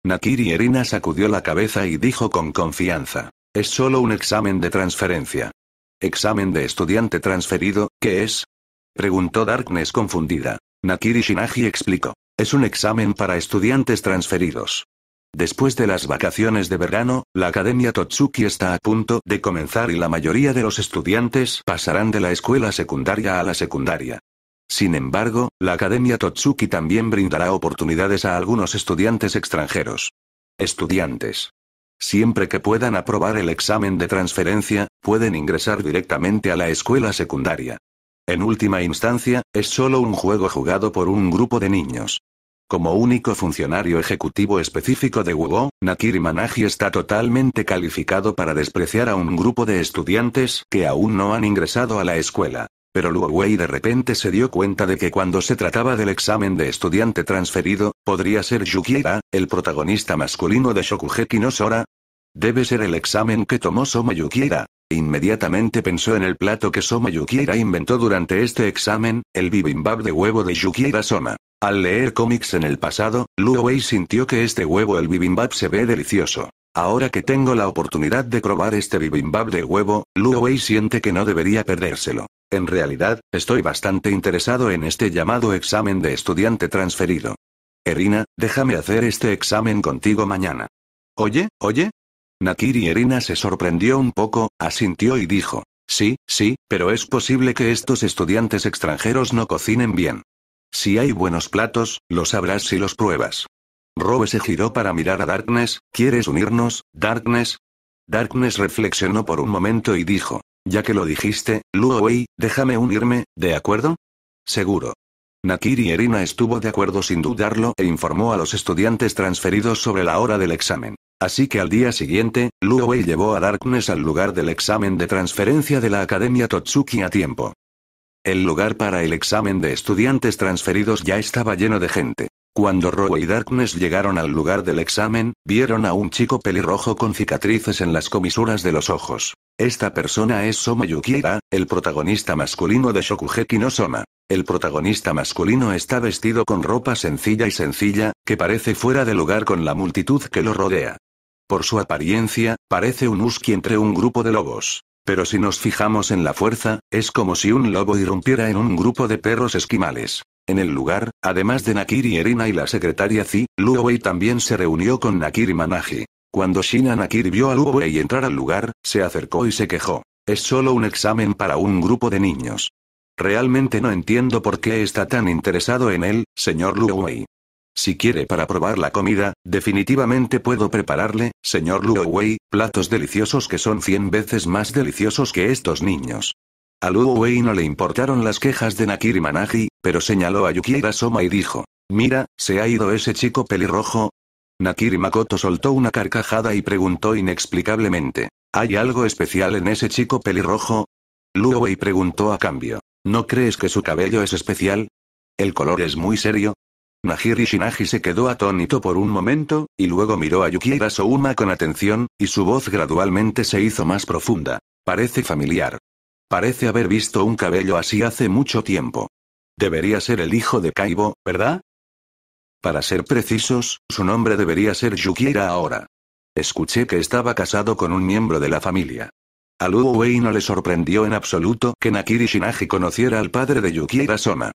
Speaker 1: Nakiri Erina sacudió la cabeza y dijo con confianza. Es solo un examen de transferencia. ¿Examen de estudiante transferido, qué es? Preguntó Darkness confundida. Nakiri Shinaji explicó. Es un examen para estudiantes transferidos. Después de las vacaciones de verano, la Academia Totsuki está a punto de comenzar y la mayoría de los estudiantes pasarán de la escuela secundaria a la secundaria. Sin embargo, la Academia Totsuki también brindará oportunidades a algunos estudiantes extranjeros. Estudiantes. Siempre que puedan aprobar el examen de transferencia, pueden ingresar directamente a la escuela secundaria. En última instancia, es solo un juego jugado por un grupo de niños. Como único funcionario ejecutivo específico de Wugo, Nakiri Managi está totalmente calificado para despreciar a un grupo de estudiantes que aún no han ingresado a la escuela. Pero Wei de repente se dio cuenta de que cuando se trataba del examen de estudiante transferido, podría ser Yukiera, el protagonista masculino de Shokugeki no Sora. Debe ser el examen que tomó Soma Yukiera. Inmediatamente pensó en el plato que Soma Yukira inventó durante este examen, el bibimbap de huevo de Yukira Soma. Al leer cómics en el pasado, Wei sintió que este huevo el bibimbap se ve delicioso. Ahora que tengo la oportunidad de probar este bibimbap de huevo, Wei siente que no debería perdérselo. En realidad, estoy bastante interesado en este llamado examen de estudiante transferido. Erina, déjame hacer este examen contigo mañana. Oye, oye. Nakiri Erina se sorprendió un poco, asintió y dijo, sí, sí, pero es posible que estos estudiantes extranjeros no cocinen bien. Si hay buenos platos, los sabrás si los pruebas. Robe se giró para mirar a Darkness, ¿quieres unirnos, Darkness? Darkness reflexionó por un momento y dijo, ya que lo dijiste, Luo Wei, déjame unirme, ¿de acuerdo? Seguro. Nakiri Erina estuvo de acuerdo sin dudarlo e informó a los estudiantes transferidos sobre la hora del examen. Así que al día siguiente, Luo Wei llevó a Darkness al lugar del examen de transferencia de la Academia Totsuki a tiempo. El lugar para el examen de estudiantes transferidos ya estaba lleno de gente. Cuando Roe y Darkness llegaron al lugar del examen, vieron a un chico pelirrojo con cicatrices en las comisuras de los ojos. Esta persona es Soma Yukira, el protagonista masculino de Shokugeki no Soma. El protagonista masculino está vestido con ropa sencilla y sencilla, que parece fuera de lugar con la multitud que lo rodea. Por su apariencia, parece un husky entre un grupo de lobos. Pero si nos fijamos en la fuerza, es como si un lobo irrumpiera en un grupo de perros esquimales. En el lugar, además de Nakiri Erina y la secretaria Zi, Wei también se reunió con Nakiri Manaji. Cuando Shina Nakiri vio a Wei entrar al lugar, se acercó y se quejó. Es solo un examen para un grupo de niños. Realmente no entiendo por qué está tan interesado en él, señor Wei. Si quiere para probar la comida, definitivamente puedo prepararle, señor Wei, platos deliciosos que son 100 veces más deliciosos que estos niños. A Lu Wei no le importaron las quejas de Nakiri Managi, pero señaló a Yukiera Soma y dijo, Mira, ¿se ha ido ese chico pelirrojo? Nakiri Makoto soltó una carcajada y preguntó inexplicablemente, ¿hay algo especial en ese chico pelirrojo? luo preguntó a cambio, ¿no crees que su cabello es especial? ¿El color es muy serio? Nahiri Shinaji se quedó atónito por un momento, y luego miró a Yukiera Soma con atención, y su voz gradualmente se hizo más profunda. Parece familiar. Parece haber visto un cabello así hace mucho tiempo. Debería ser el hijo de Kaibo, ¿verdad? Para ser precisos, su nombre debería ser Yukira ahora. Escuché que estaba casado con un miembro de la familia. A Lu Wei no le sorprendió en absoluto que Nakiri Shinagi conociera al padre de Yukira Soma.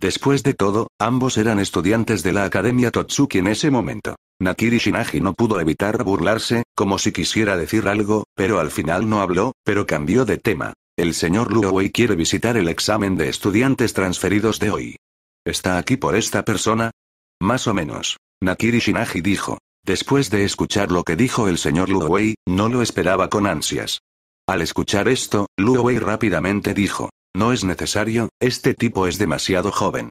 Speaker 1: Después de todo, ambos eran estudiantes de la Academia Totsuki en ese momento. Nakiri Shinagi no pudo evitar burlarse, como si quisiera decir algo, pero al final no habló, pero cambió de tema. El señor Luowei quiere visitar el examen de estudiantes transferidos de hoy. ¿Está aquí por esta persona? Más o menos. Nakiri Shinaji dijo. Después de escuchar lo que dijo el señor Luowei, no lo esperaba con ansias. Al escuchar esto, Luowei rápidamente dijo. No es necesario, este tipo es demasiado joven.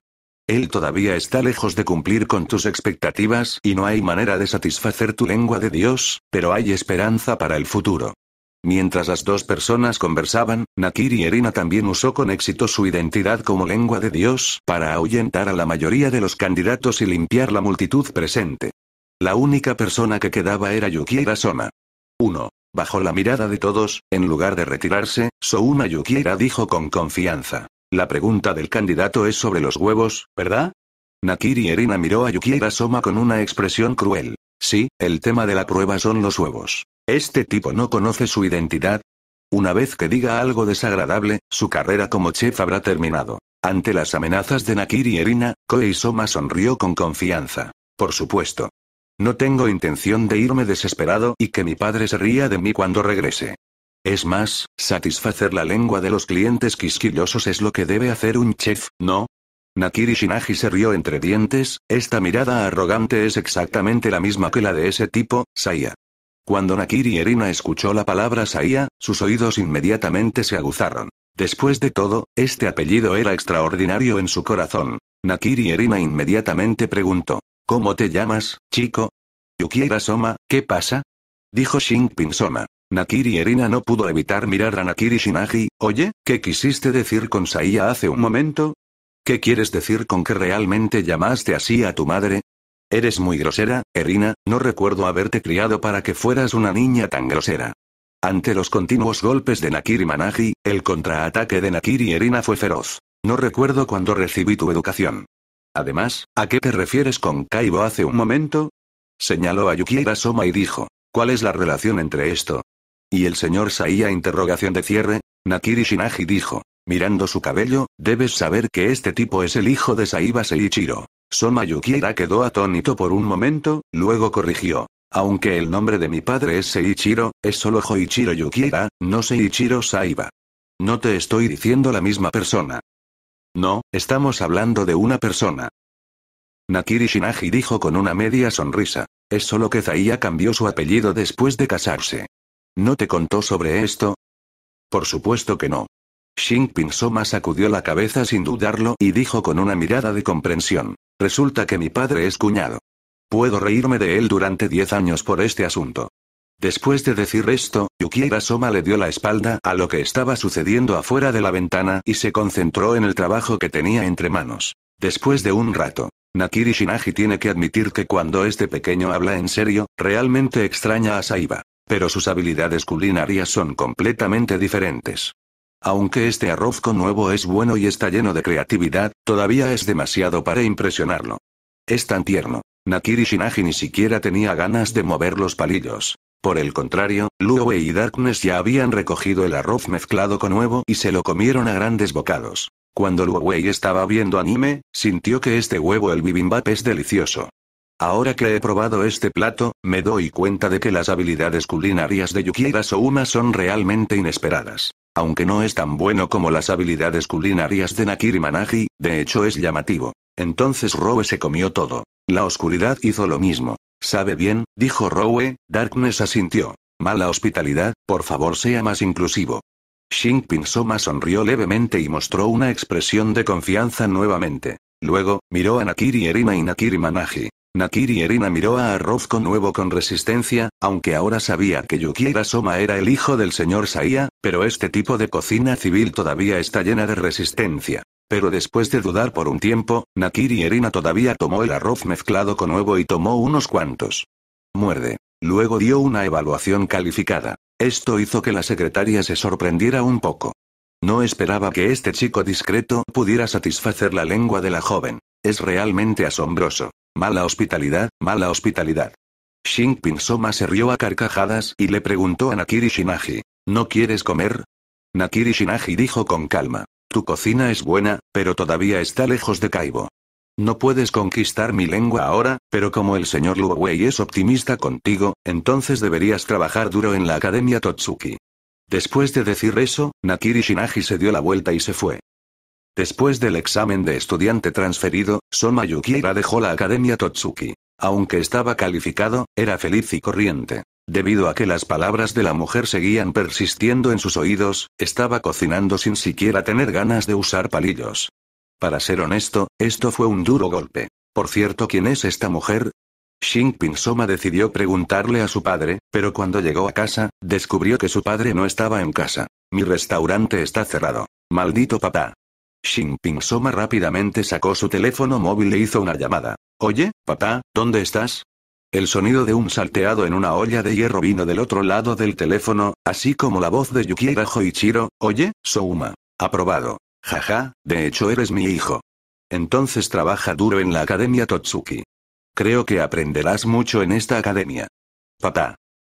Speaker 1: Él todavía está lejos de cumplir con tus expectativas y no hay manera de satisfacer tu lengua de Dios, pero hay esperanza para el futuro. Mientras las dos personas conversaban, Nakiri Erina también usó con éxito su identidad como lengua de Dios para ahuyentar a la mayoría de los candidatos y limpiar la multitud presente. La única persona que quedaba era Yukira Soma. 1. Bajo la mirada de todos, en lugar de retirarse, Souma Yukira dijo con confianza. La pregunta del candidato es sobre los huevos, ¿verdad? Nakiri Erina miró a Yukira Soma con una expresión cruel. Sí, el tema de la prueba son los huevos. Este tipo no conoce su identidad. Una vez que diga algo desagradable, su carrera como chef habrá terminado. Ante las amenazas de Nakiri y Erina, Koei Soma sonrió con confianza. Por supuesto. No tengo intención de irme desesperado y que mi padre se ría de mí cuando regrese. Es más, satisfacer la lengua de los clientes quisquillosos es lo que debe hacer un chef, ¿no? Nakiri Shinaji se rió entre dientes, esta mirada arrogante es exactamente la misma que la de ese tipo, Saya. Cuando Nakiri Erina escuchó la palabra Saía, sus oídos inmediatamente se aguzaron. Después de todo, este apellido era extraordinario en su corazón. Nakiri Erina inmediatamente preguntó. ¿Cómo te llamas, chico? Yukiera Soma, ¿qué pasa? Dijo Shinpin Soma. Nakiri Erina no pudo evitar mirar a Nakiri Shinagi, oye, ¿qué quisiste decir con Saía hace un momento? ¿Qué quieres decir con que realmente llamaste así a tu madre? Eres muy grosera, Erina, no recuerdo haberte criado para que fueras una niña tan grosera. Ante los continuos golpes de Nakiri Managi, el contraataque de Nakiri Erina fue feroz. No recuerdo cuándo recibí tu educación. Además, ¿a qué te refieres con Kaibo hace un momento? Señaló a Yuki Soma y dijo, ¿cuál es la relación entre esto? ¿Y el señor Saía interrogación de cierre? Nakiri Shinagi dijo, mirando su cabello, debes saber que este tipo es el hijo de Saiba Seichiro. Soma Yukira quedó atónito por un momento, luego corrigió. Aunque el nombre de mi padre es Seiichiro, es solo Hoichiro Yukira, no Seiichiro Saiba. No te estoy diciendo la misma persona. No, estamos hablando de una persona. Nakiri Shinaji dijo con una media sonrisa. Es solo que Zaiya cambió su apellido después de casarse. ¿No te contó sobre esto? Por supuesto que no. Shinpin Soma sacudió la cabeza sin dudarlo y dijo con una mirada de comprensión. Resulta que mi padre es cuñado. Puedo reírme de él durante 10 años por este asunto. Después de decir esto, Yukihira Soma le dio la espalda a lo que estaba sucediendo afuera de la ventana y se concentró en el trabajo que tenía entre manos. Después de un rato, Nakiri Shinagi tiene que admitir que cuando este pequeño habla en serio, realmente extraña a Saiba. Pero sus habilidades culinarias son completamente diferentes. Aunque este arroz con huevo es bueno y está lleno de creatividad, todavía es demasiado para impresionarlo. Es tan tierno. Nakiri Shinagi ni siquiera tenía ganas de mover los palillos. Por el contrario, Luowei y Darkness ya habían recogido el arroz mezclado con huevo y se lo comieron a grandes bocados. Cuando Luowei estaba viendo anime, sintió que este huevo el bibimbap es delicioso. Ahora que he probado este plato, me doy cuenta de que las habilidades culinarias de Yukira Souma son realmente inesperadas. Aunque no es tan bueno como las habilidades culinarias de Nakiri Managi, de hecho es llamativo. Entonces Rowe se comió todo. La oscuridad hizo lo mismo. Sabe bien, dijo Rowe, Darkness asintió. Mala hospitalidad, por favor sea más inclusivo. Shinpin Soma sonrió levemente y mostró una expresión de confianza nuevamente. Luego, miró a Nakiri Erima y Nakiri Managi. Nakiri Erina miró a arroz con nuevo con resistencia, aunque ahora sabía que Yukira Soma era el hijo del señor Saía, pero este tipo de cocina civil todavía está llena de resistencia. Pero después de dudar por un tiempo, Nakiri Erina todavía tomó el arroz mezclado con huevo y tomó unos cuantos. Muerde. Luego dio una evaluación calificada. Esto hizo que la secretaria se sorprendiera un poco. No esperaba que este chico discreto pudiera satisfacer la lengua de la joven. Es realmente asombroso. Mala hospitalidad, mala hospitalidad. Shinpin Soma se rió a carcajadas y le preguntó a Nakiri Shinaji. ¿No quieres comer? Nakiri Shinaji dijo con calma. Tu cocina es buena, pero todavía está lejos de Kaibo. No puedes conquistar mi lengua ahora, pero como el señor Wei es optimista contigo, entonces deberías trabajar duro en la Academia Totsuki. Después de decir eso, Nakiri Shinaji se dio la vuelta y se fue. Después del examen de estudiante transferido, Soma Yukira dejó la Academia Totsuki. Aunque estaba calificado, era feliz y corriente. Debido a que las palabras de la mujer seguían persistiendo en sus oídos, estaba cocinando sin siquiera tener ganas de usar palillos. Para ser honesto, esto fue un duro golpe. Por cierto, ¿quién es esta mujer? Shinpin Soma decidió preguntarle a su padre, pero cuando llegó a casa, descubrió que su padre no estaba en casa. Mi restaurante está cerrado. Maldito papá. Ping Soma rápidamente sacó su teléfono móvil e hizo una llamada. Oye, papá, ¿dónde estás? El sonido de un salteado en una olla de hierro vino del otro lado del teléfono, así como la voz de Yukira Hoichiro, oye, Souma. Aprobado. Jaja, de hecho eres mi hijo. Entonces trabaja duro en la Academia Totsuki. Creo que aprenderás mucho en esta academia. Papá.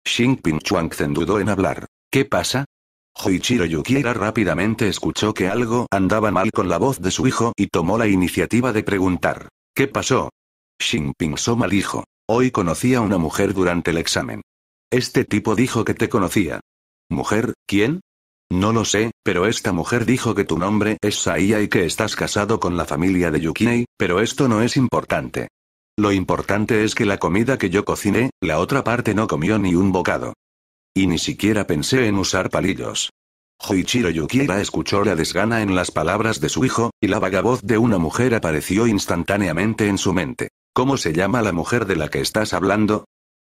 Speaker 1: Xing Ping Chuang dudó en hablar. ¿Qué pasa? Hoichiro Yukira rápidamente escuchó que algo andaba mal con la voz de su hijo y tomó la iniciativa de preguntar. ¿Qué pasó? Shinping Soma dijo. Hoy conocí a una mujer durante el examen. Este tipo dijo que te conocía. ¿Mujer? ¿Quién? No lo sé, pero esta mujer dijo que tu nombre es Saia y que estás casado con la familia de Yukinei, pero esto no es importante. Lo importante es que la comida que yo cociné, la otra parte no comió ni un bocado. Y ni siquiera pensé en usar palillos. Hoichiro Yukira escuchó la desgana en las palabras de su hijo, y la vaga voz de una mujer apareció instantáneamente en su mente. ¿Cómo se llama la mujer de la que estás hablando?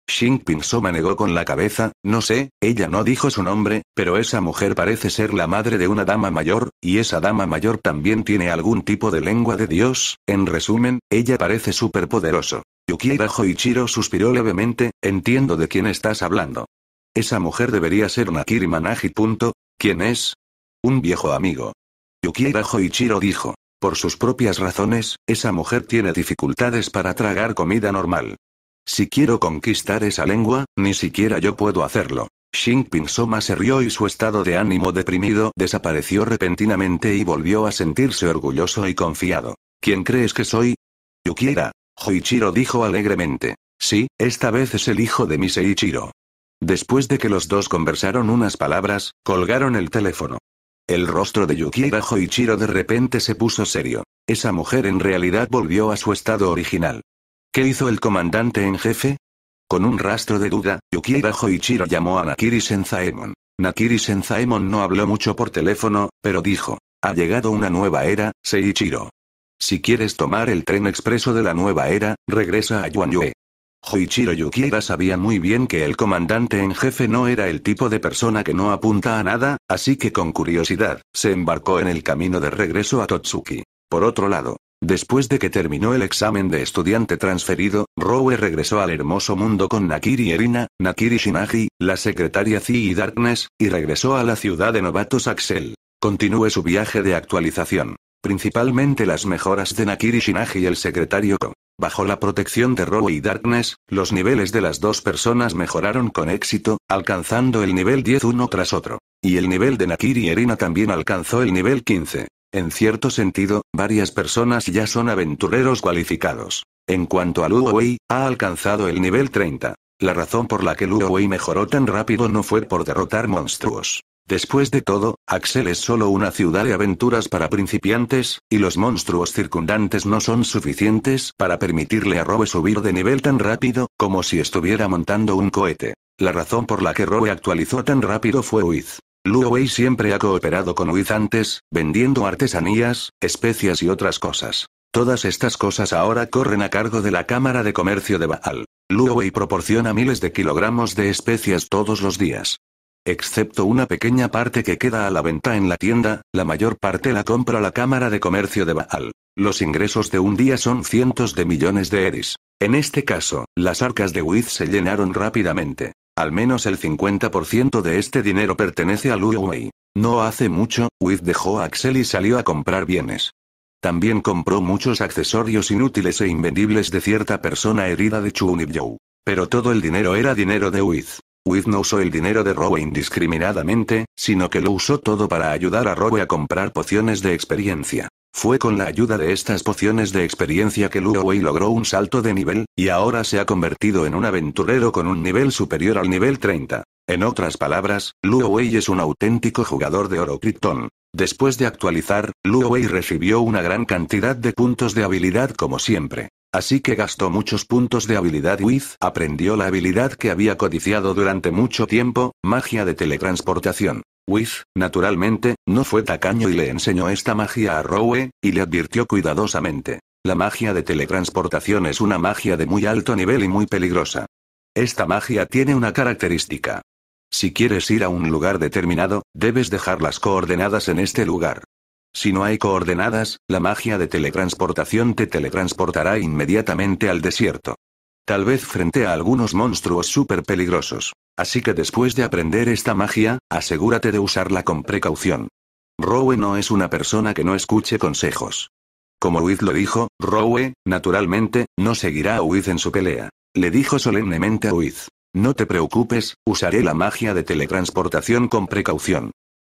Speaker 1: Shinpin Soma negó con la cabeza, no sé, ella no dijo su nombre, pero esa mujer parece ser la madre de una dama mayor, y esa dama mayor también tiene algún tipo de lengua de Dios, en resumen, ella parece superpoderoso. Yukira Hoichiro suspiró levemente, entiendo de quién estás hablando. Esa mujer debería ser Nakiri Managi. ¿Quién es? Un viejo amigo. Yukira Hoichiro dijo. Por sus propias razones, esa mujer tiene dificultades para tragar comida normal. Si quiero conquistar esa lengua, ni siquiera yo puedo hacerlo. Shinpin Soma se rió y su estado de ánimo deprimido desapareció repentinamente y volvió a sentirse orgulloso y confiado. ¿Quién crees que soy? Yukira Hoichiro dijo alegremente. Sí, esta vez es el hijo de Miseichiro. Después de que los dos conversaron unas palabras, colgaron el teléfono. El rostro de Yukira Hoichiro de repente se puso serio. Esa mujer en realidad volvió a su estado original. ¿Qué hizo el comandante en jefe? Con un rastro de duda, Yukira Hoichiro llamó a Nakiri Senzaemon. Nakiri Senzaemon no habló mucho por teléfono, pero dijo, ha llegado una nueva era, Seiichiro. Si quieres tomar el tren expreso de la nueva era, regresa a Yuanyue. Hoichiro Yukiera sabía muy bien que el comandante en jefe no era el tipo de persona que no apunta a nada, así que con curiosidad, se embarcó en el camino de regreso a Totsuki. Por otro lado, después de que terminó el examen de estudiante transferido, Rowe regresó al hermoso mundo con Nakiri Erina, Nakiri Shinagi, la secretaria Zi y Darkness, y regresó a la ciudad de novatos Axel. Continúe su viaje de actualización. Principalmente las mejoras de Nakiri Shinagi y el secretario Ko. Bajo la protección de Rowe y Darkness, los niveles de las dos personas mejoraron con éxito, alcanzando el nivel 10 uno tras otro. Y el nivel de Nakiri Erina también alcanzó el nivel 15. En cierto sentido, varias personas ya son aventureros cualificados. En cuanto a Luo ha alcanzado el nivel 30. La razón por la que Luo mejoró tan rápido no fue por derrotar monstruos. Después de todo, Axel es solo una ciudad de aventuras para principiantes, y los monstruos circundantes no son suficientes para permitirle a Roe subir de nivel tan rápido, como si estuviera montando un cohete. La razón por la que Roe actualizó tan rápido fue Wiz. Luowei siempre ha cooperado con Wiz antes, vendiendo artesanías, especias y otras cosas. Todas estas cosas ahora corren a cargo de la Cámara de Comercio de Baal. Luowei proporciona miles de kilogramos de especias todos los días. Excepto una pequeña parte que queda a la venta en la tienda, la mayor parte la compra la Cámara de Comercio de Baal. Los ingresos de un día son cientos de millones de eris. En este caso, las arcas de Wiz se llenaron rápidamente. Al menos el 50% de este dinero pertenece a Wei. No hace mucho, Wiz dejó a Axel y salió a comprar bienes. También compró muchos accesorios inútiles e invendibles de cierta persona herida de Chunibyou. Pero todo el dinero era dinero de Wiz no usó el dinero de Rowe indiscriminadamente, sino que lo usó todo para ayudar a Rowe a comprar pociones de experiencia. Fue con la ayuda de estas pociones de experiencia que Luo logró un salto de nivel, y ahora se ha convertido en un aventurero con un nivel superior al nivel 30. En otras palabras, Luo es un auténtico jugador de oro Krypton. Después de actualizar, Luo recibió una gran cantidad de puntos de habilidad como siempre. Así que gastó muchos puntos de habilidad Wiz aprendió la habilidad que había codiciado durante mucho tiempo, magia de teletransportación. Wiz, naturalmente, no fue tacaño y le enseñó esta magia a Rowe, y le advirtió cuidadosamente. La magia de teletransportación es una magia de muy alto nivel y muy peligrosa. Esta magia tiene una característica. Si quieres ir a un lugar determinado, debes dejar las coordenadas en este lugar. Si no hay coordenadas, la magia de teletransportación te teletransportará inmediatamente al desierto. Tal vez frente a algunos monstruos súper peligrosos. Así que después de aprender esta magia, asegúrate de usarla con precaución. Rowe no es una persona que no escuche consejos. Como Wiz lo dijo, Rowe, naturalmente, no seguirá a Wiz en su pelea. Le dijo solemnemente a Wiz. No te preocupes, usaré la magia de teletransportación con precaución.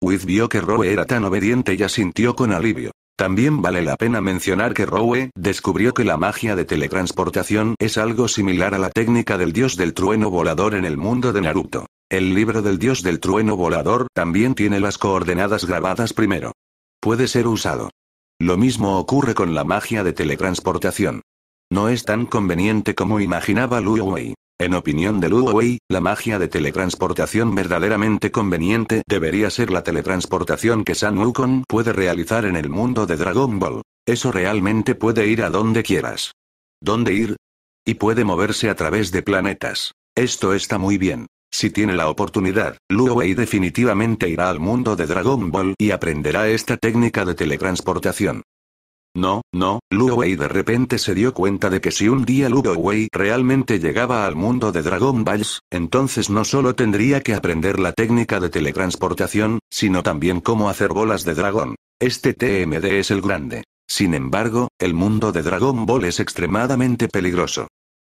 Speaker 1: Wiz vio que Rowe era tan obediente y asintió con alivio. También vale la pena mencionar que Rowe descubrió que la magia de teletransportación es algo similar a la técnica del dios del trueno volador en el mundo de Naruto. El libro del dios del trueno volador también tiene las coordenadas grabadas primero. Puede ser usado. Lo mismo ocurre con la magia de teletransportación. No es tan conveniente como imaginaba Luo Wei. En opinión de Luo Wei, la magia de teletransportación verdaderamente conveniente debería ser la teletransportación que San Wukong puede realizar en el mundo de Dragon Ball. Eso realmente puede ir a donde quieras. ¿Dónde ir? Y puede moverse a través de planetas. Esto está muy bien. Si tiene la oportunidad, Luo Wei definitivamente irá al mundo de Dragon Ball y aprenderá esta técnica de teletransportación. No, no, Luo Wei de repente se dio cuenta de que si un día Luo Wei realmente llegaba al mundo de Dragon Balls, entonces no solo tendría que aprender la técnica de teletransportación, sino también cómo hacer bolas de dragón. Este TMD es el grande. Sin embargo, el mundo de Dragon Ball es extremadamente peligroso.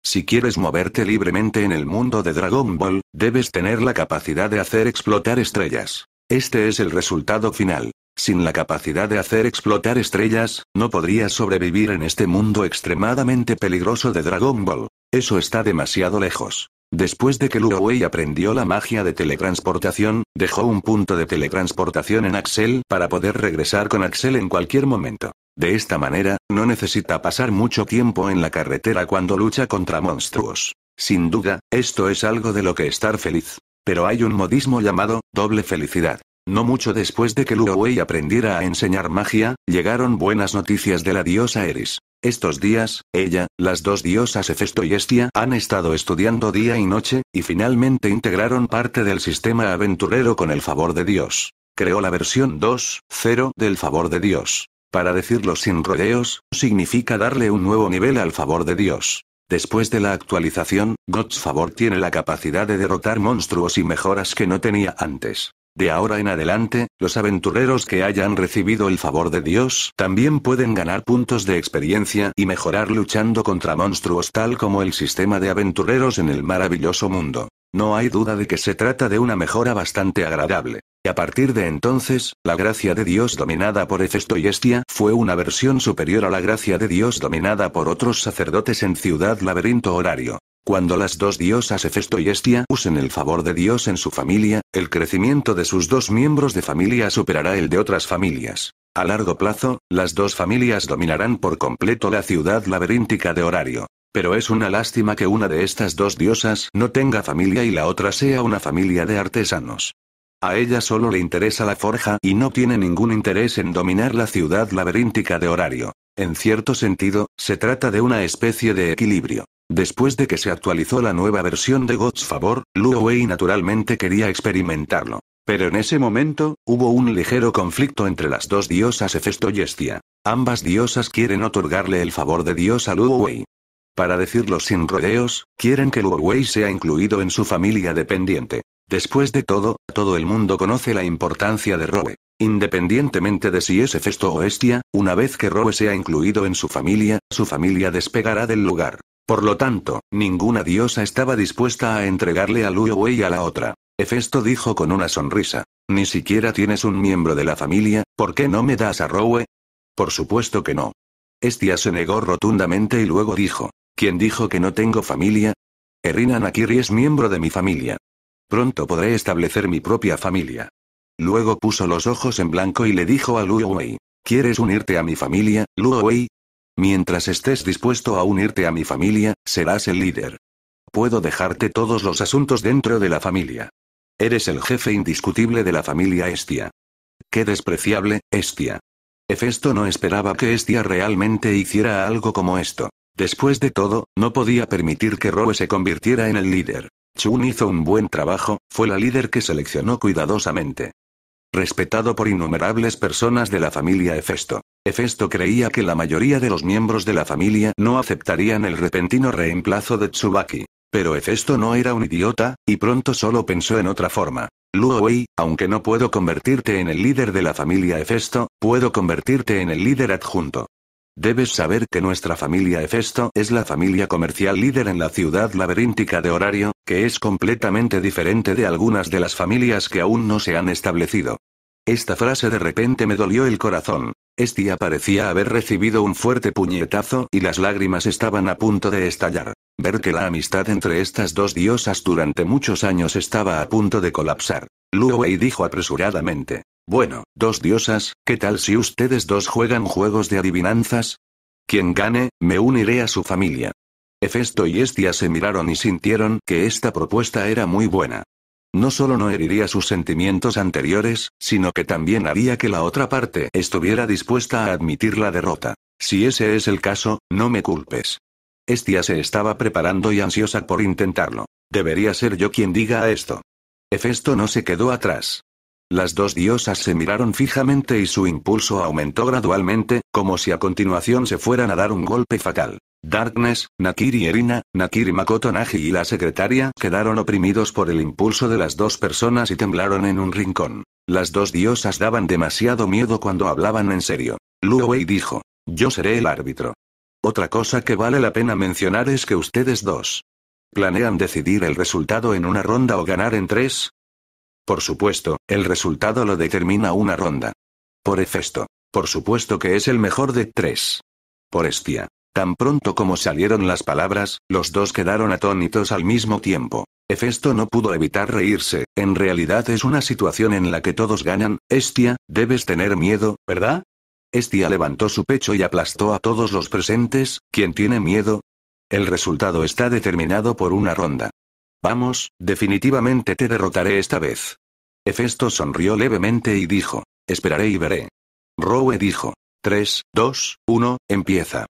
Speaker 1: Si quieres moverte libremente en el mundo de Dragon Ball, debes tener la capacidad de hacer explotar estrellas. Este es el resultado final. Sin la capacidad de hacer explotar estrellas, no podría sobrevivir en este mundo extremadamente peligroso de Dragon Ball. Eso está demasiado lejos. Después de que Luo aprendió la magia de teletransportación, dejó un punto de teletransportación en Axel para poder regresar con Axel en cualquier momento. De esta manera, no necesita pasar mucho tiempo en la carretera cuando lucha contra monstruos. Sin duda, esto es algo de lo que estar feliz. Pero hay un modismo llamado, doble felicidad. No mucho después de que Luo aprendiera a enseñar magia, llegaron buenas noticias de la diosa Eris. Estos días, ella, las dos diosas Hefesto y Estia han estado estudiando día y noche, y finalmente integraron parte del sistema aventurero con el favor de Dios. Creó la versión 2.0 del favor de Dios. Para decirlo sin rodeos, significa darle un nuevo nivel al favor de Dios. Después de la actualización, God's Favor tiene la capacidad de derrotar monstruos y mejoras que no tenía antes. De ahora en adelante, los aventureros que hayan recibido el favor de Dios también pueden ganar puntos de experiencia y mejorar luchando contra monstruos tal como el sistema de aventureros en el maravilloso mundo. No hay duda de que se trata de una mejora bastante agradable. Y a partir de entonces, la gracia de Dios dominada por Hefesto y Estia fue una versión superior a la gracia de Dios dominada por otros sacerdotes en Ciudad Laberinto Horario. Cuando las dos diosas Hefesto y Estia usen el favor de Dios en su familia, el crecimiento de sus dos miembros de familia superará el de otras familias. A largo plazo, las dos familias dominarán por completo la ciudad laberíntica de Horario. Pero es una lástima que una de estas dos diosas no tenga familia y la otra sea una familia de artesanos. A ella solo le interesa la forja y no tiene ningún interés en dominar la ciudad laberíntica de horario. En cierto sentido, se trata de una especie de equilibrio. Después de que se actualizó la nueva versión de God's Favor, Luo Wei naturalmente quería experimentarlo. Pero en ese momento, hubo un ligero conflicto entre las dos diosas Hefesto y Estia. Ambas diosas quieren otorgarle el favor de Dios a Luo Wei. Para decirlo sin rodeos, quieren que Wei sea incluido en su familia dependiente. Después de todo, todo el mundo conoce la importancia de Rowe. Independientemente de si es Efesto o Estia, una vez que Rowe sea incluido en su familia, su familia despegará del lugar. Por lo tanto, ninguna diosa estaba dispuesta a entregarle a Luowei Wei a la otra. Hefesto dijo con una sonrisa. Ni siquiera tienes un miembro de la familia, ¿por qué no me das a Rowe? Por supuesto que no. Estia se negó rotundamente y luego dijo. ¿Quién dijo que no tengo familia? Erina Nakiri es miembro de mi familia. Pronto podré establecer mi propia familia. Luego puso los ojos en blanco y le dijo a Luo Wei, ¿quieres unirte a mi familia, Luo Wei? Mientras estés dispuesto a unirte a mi familia, serás el líder. Puedo dejarte todos los asuntos dentro de la familia. Eres el jefe indiscutible de la familia Estia. Qué despreciable, Estia. Hefesto no esperaba que Estia realmente hiciera algo como esto. Después de todo, no podía permitir que Roe se convirtiera en el líder. Chun hizo un buen trabajo, fue la líder que seleccionó cuidadosamente. Respetado por innumerables personas de la familia Hefesto. Hefesto creía que la mayoría de los miembros de la familia no aceptarían el repentino reemplazo de Tsubaki. Pero Hefesto no era un idiota, y pronto solo pensó en otra forma. Luo Wei, aunque no puedo convertirte en el líder de la familia Hefesto, puedo convertirte en el líder adjunto. Debes saber que nuestra familia Hefesto es la familia comercial líder en la ciudad laberíntica de Horario, que es completamente diferente de algunas de las familias que aún no se han establecido. Esta frase de repente me dolió el corazón. Estia parecía haber recibido un fuerte puñetazo y las lágrimas estaban a punto de estallar. Ver que la amistad entre estas dos diosas durante muchos años estaba a punto de colapsar. Luowei dijo apresuradamente. Bueno, dos diosas, ¿qué tal si ustedes dos juegan juegos de adivinanzas? Quien gane, me uniré a su familia. Hefesto y Estia se miraron y sintieron que esta propuesta era muy buena. No solo no heriría sus sentimientos anteriores, sino que también haría que la otra parte estuviera dispuesta a admitir la derrota. Si ese es el caso, no me culpes. Estia se estaba preparando y ansiosa por intentarlo. Debería ser yo quien diga esto. Hefesto no se quedó atrás. Las dos diosas se miraron fijamente y su impulso aumentó gradualmente, como si a continuación se fueran a dar un golpe fatal. Darkness, Nakiri Erina, Nakiri Makoto Nagi y la secretaria quedaron oprimidos por el impulso de las dos personas y temblaron en un rincón. Las dos diosas daban demasiado miedo cuando hablaban en serio. Luo dijo, yo seré el árbitro. Otra cosa que vale la pena mencionar es que ustedes dos planean decidir el resultado en una ronda o ganar en tres, por supuesto, el resultado lo determina una ronda. Por Hefesto. Por supuesto que es el mejor de tres. Por Estia. Tan pronto como salieron las palabras, los dos quedaron atónitos al mismo tiempo. Hefesto no pudo evitar reírse, en realidad es una situación en la que todos ganan, Estia, debes tener miedo, ¿verdad? Estia levantó su pecho y aplastó a todos los presentes, ¿quién tiene miedo? El resultado está determinado por una ronda. Vamos, definitivamente te derrotaré esta vez. Hefesto sonrió levemente y dijo, esperaré y veré. Rowe dijo, 3, 2, 1, empieza.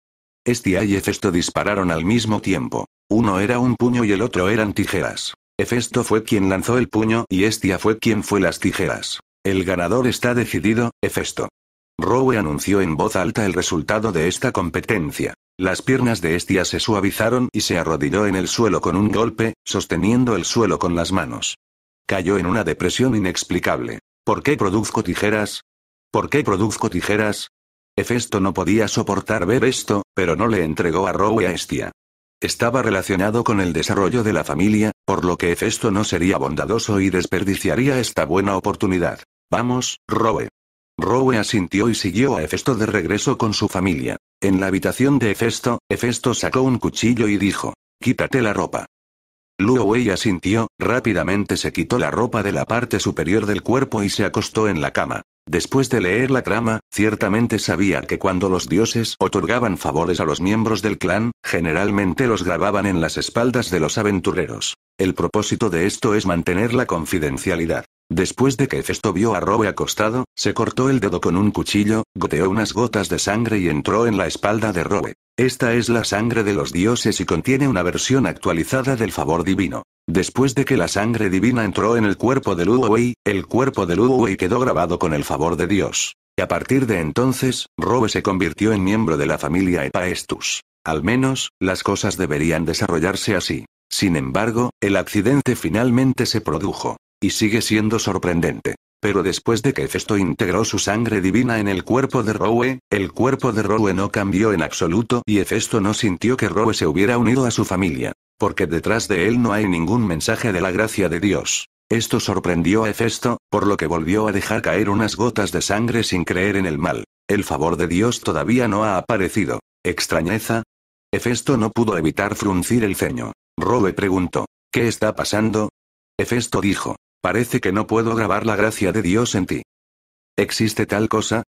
Speaker 1: Estia y Hefesto dispararon al mismo tiempo. Uno era un puño y el otro eran tijeras. Hefesto fue quien lanzó el puño y Estia fue quien fue las tijeras. El ganador está decidido, Hefesto. Rowe anunció en voz alta el resultado de esta competencia. Las piernas de Estia se suavizaron y se arrodilló en el suelo con un golpe, sosteniendo el suelo con las manos. Cayó en una depresión inexplicable. ¿Por qué produzco tijeras? ¿Por qué produzco tijeras? Hefesto no podía soportar ver esto, pero no le entregó a Rowe a Estia. Estaba relacionado con el desarrollo de la familia, por lo que Hefesto no sería bondadoso y desperdiciaría esta buena oportunidad. Vamos, Rowe. Rowe asintió y siguió a Efesto de regreso con su familia. En la habitación de Hefesto, Hefesto sacó un cuchillo y dijo, Quítate la ropa. Luo Wei asintió, rápidamente se quitó la ropa de la parte superior del cuerpo y se acostó en la cama. Después de leer la trama, ciertamente sabía que cuando los dioses otorgaban favores a los miembros del clan, generalmente los grababan en las espaldas de los aventureros. El propósito de esto es mantener la confidencialidad. Después de que Festo vio a Robe acostado, se cortó el dedo con un cuchillo, goteó unas gotas de sangre y entró en la espalda de Robe. Esta es la sangre de los dioses y contiene una versión actualizada del favor divino. Después de que la sangre divina entró en el cuerpo de Luwei, el cuerpo de Luwei quedó grabado con el favor de Dios. Y a partir de entonces, Robe se convirtió en miembro de la familia Epaestus. Al menos, las cosas deberían desarrollarse así. Sin embargo, el accidente finalmente se produjo. Y sigue siendo sorprendente. Pero después de que Hefesto integró su sangre divina en el cuerpo de Rowe, el cuerpo de Rowe no cambió en absoluto y Hefesto no sintió que Rowe se hubiera unido a su familia. Porque detrás de él no hay ningún mensaje de la gracia de Dios. Esto sorprendió a Hefesto, por lo que volvió a dejar caer unas gotas de sangre sin creer en el mal. El favor de Dios todavía no ha aparecido. ¿Extrañeza? Hefesto no pudo evitar fruncir el ceño. Rowe preguntó, ¿qué está pasando? Hefesto dijo, Parece que no puedo grabar la gracia de Dios en ti. ¿Existe tal cosa?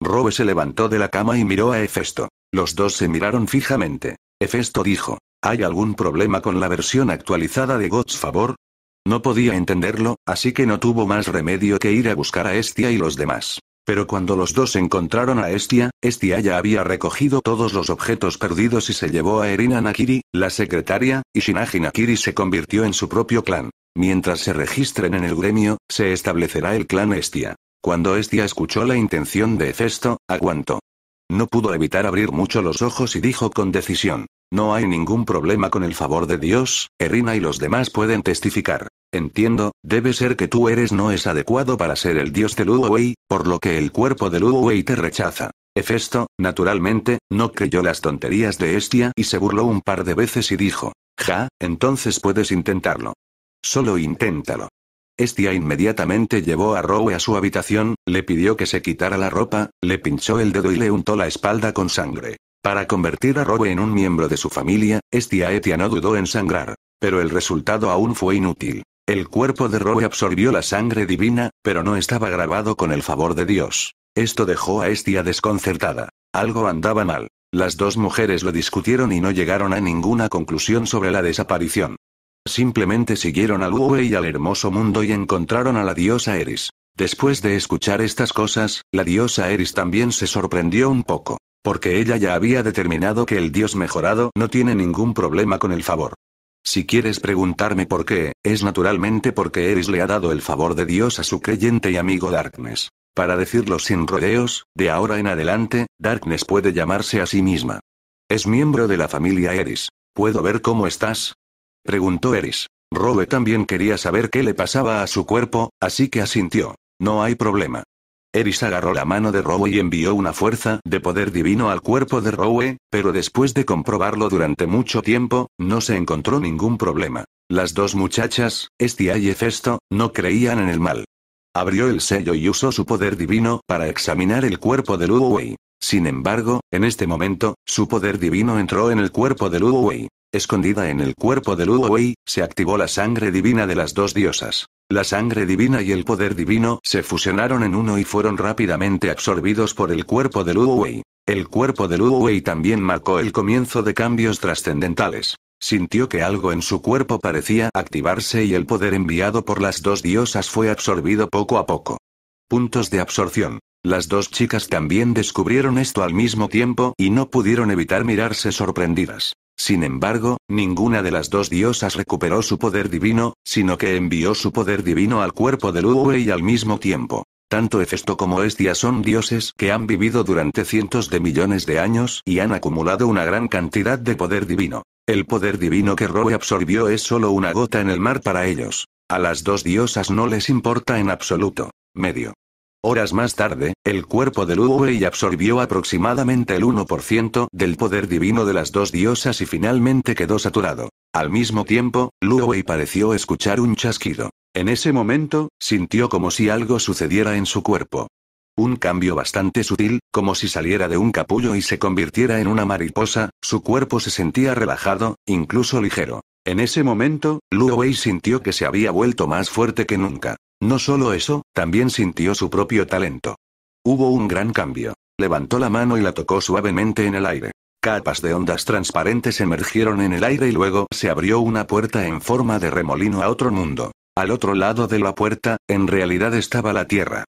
Speaker 1: Robe se levantó de la cama y miró a Hefesto. Los dos se miraron fijamente. Hefesto dijo, ¿hay algún problema con la versión actualizada de God's Favor? No podía entenderlo, así que no tuvo más remedio que ir a buscar a Estia y los demás. Pero cuando los dos encontraron a Estia, Estia ya había recogido todos los objetos perdidos y se llevó a Erina Nakiri, la secretaria, y Shinagi Nakiri se convirtió en su propio clan. Mientras se registren en el gremio, se establecerá el clan Estia. Cuando Estia escuchó la intención de Hefesto, aguantó. No pudo evitar abrir mucho los ojos y dijo con decisión. No hay ningún problema con el favor de Dios, Erina y los demás pueden testificar. Entiendo, debe ser que tú eres no es adecuado para ser el dios de Luo Wei, por lo que el cuerpo de Luo te rechaza. Hefesto, naturalmente, no creyó las tonterías de Estia y se burló un par de veces y dijo, ja, entonces puedes intentarlo. Solo inténtalo. Estia inmediatamente llevó a Rowe a su habitación, le pidió que se quitara la ropa, le pinchó el dedo y le untó la espalda con sangre. Para convertir a Rowe en un miembro de su familia, Estia Etia no dudó en sangrar. Pero el resultado aún fue inútil. El cuerpo de Roe absorbió la sangre divina, pero no estaba grabado con el favor de Dios. Esto dejó a Estia desconcertada. Algo andaba mal. Las dos mujeres lo discutieron y no llegaron a ninguna conclusión sobre la desaparición. Simplemente siguieron al Uwe y al hermoso mundo y encontraron a la diosa Eris. Después de escuchar estas cosas, la diosa Eris también se sorprendió un poco, porque ella ya había determinado que el dios mejorado no tiene ningún problema con el favor. Si quieres preguntarme por qué, es naturalmente porque Eris le ha dado el favor de Dios a su creyente y amigo Darkness. Para decirlo sin rodeos, de ahora en adelante, Darkness puede llamarse a sí misma. Es miembro de la familia Eris. ¿Puedo ver cómo estás? Preguntó Eris. Robe también quería saber qué le pasaba a su cuerpo, así que asintió. No hay problema. Eris agarró la mano de Rowe y envió una fuerza de poder divino al cuerpo de Rowe, pero después de comprobarlo durante mucho tiempo, no se encontró ningún problema. Las dos muchachas, Estia y Hefesto, no creían en el mal. Abrió el sello y usó su poder divino para examinar el cuerpo de Luway. Sin embargo, en este momento, su poder divino entró en el cuerpo de Wei. Escondida en el cuerpo de Wei, se activó la sangre divina de las dos diosas. La sangre divina y el poder divino se fusionaron en uno y fueron rápidamente absorbidos por el cuerpo de Lu El cuerpo de Lu también marcó el comienzo de cambios trascendentales. Sintió que algo en su cuerpo parecía activarse y el poder enviado por las dos diosas fue absorbido poco a poco. Puntos de absorción. Las dos chicas también descubrieron esto al mismo tiempo y no pudieron evitar mirarse sorprendidas. Sin embargo, ninguna de las dos diosas recuperó su poder divino, sino que envió su poder divino al cuerpo de y al mismo tiempo. Tanto Hefesto como Estia son dioses que han vivido durante cientos de millones de años y han acumulado una gran cantidad de poder divino. El poder divino que Roe absorbió es solo una gota en el mar para ellos. A las dos diosas no les importa en absoluto. Medio. Horas más tarde, el cuerpo de Wei absorbió aproximadamente el 1% del poder divino de las dos diosas y finalmente quedó saturado. Al mismo tiempo, Wei pareció escuchar un chasquido. En ese momento, sintió como si algo sucediera en su cuerpo. Un cambio bastante sutil, como si saliera de un capullo y se convirtiera en una mariposa, su cuerpo se sentía relajado, incluso ligero. En ese momento, Luo Wei sintió que se había vuelto más fuerte que nunca. No solo eso, también sintió su propio talento. Hubo un gran cambio. Levantó la mano y la tocó suavemente en el aire. Capas de ondas transparentes emergieron en el aire y luego se abrió una puerta en forma de remolino a otro mundo. Al otro lado de la puerta, en realidad estaba la Tierra.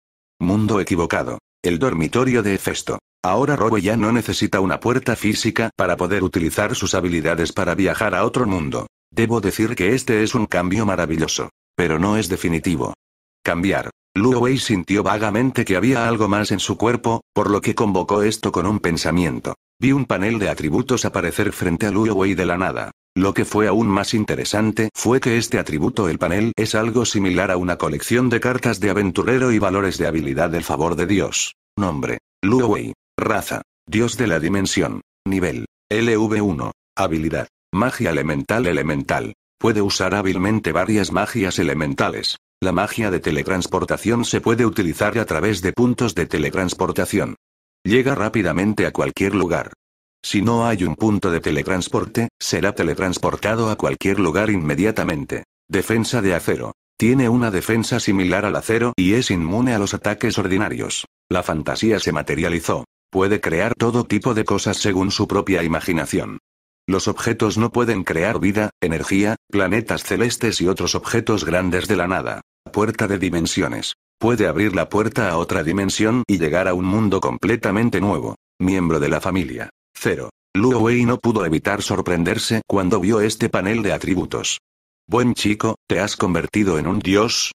Speaker 1: Mundo equivocado. El dormitorio de Hefesto. Ahora Robo ya no necesita una puerta física para poder utilizar sus habilidades para viajar a otro mundo. Debo decir que este es un cambio maravilloso. Pero no es definitivo. Cambiar. luo Wei sintió vagamente que había algo más en su cuerpo, por lo que convocó esto con un pensamiento. Vi un panel de atributos aparecer frente a luo Wei de la nada. Lo que fue aún más interesante fue que este atributo el panel es algo similar a una colección de cartas de aventurero y valores de habilidad del favor de Dios. Nombre. luo Wei. Raza. Dios de la dimensión. Nivel. LV1. Habilidad. Magia elemental elemental. Puede usar hábilmente varias magias elementales. La magia de teletransportación se puede utilizar a través de puntos de teletransportación. Llega rápidamente a cualquier lugar. Si no hay un punto de teletransporte, será teletransportado a cualquier lugar inmediatamente. Defensa de acero. Tiene una defensa similar al acero y es inmune a los ataques ordinarios. La fantasía se materializó. Puede crear todo tipo de cosas según su propia imaginación. Los objetos no pueden crear vida, energía, planetas celestes y otros objetos grandes de la nada puerta de dimensiones. Puede abrir la puerta a otra dimensión y llegar a un mundo completamente nuevo. Miembro de la familia. 0. Luo Wei no pudo evitar sorprenderse cuando vio este panel de atributos. Buen chico, ¿te has convertido en un dios?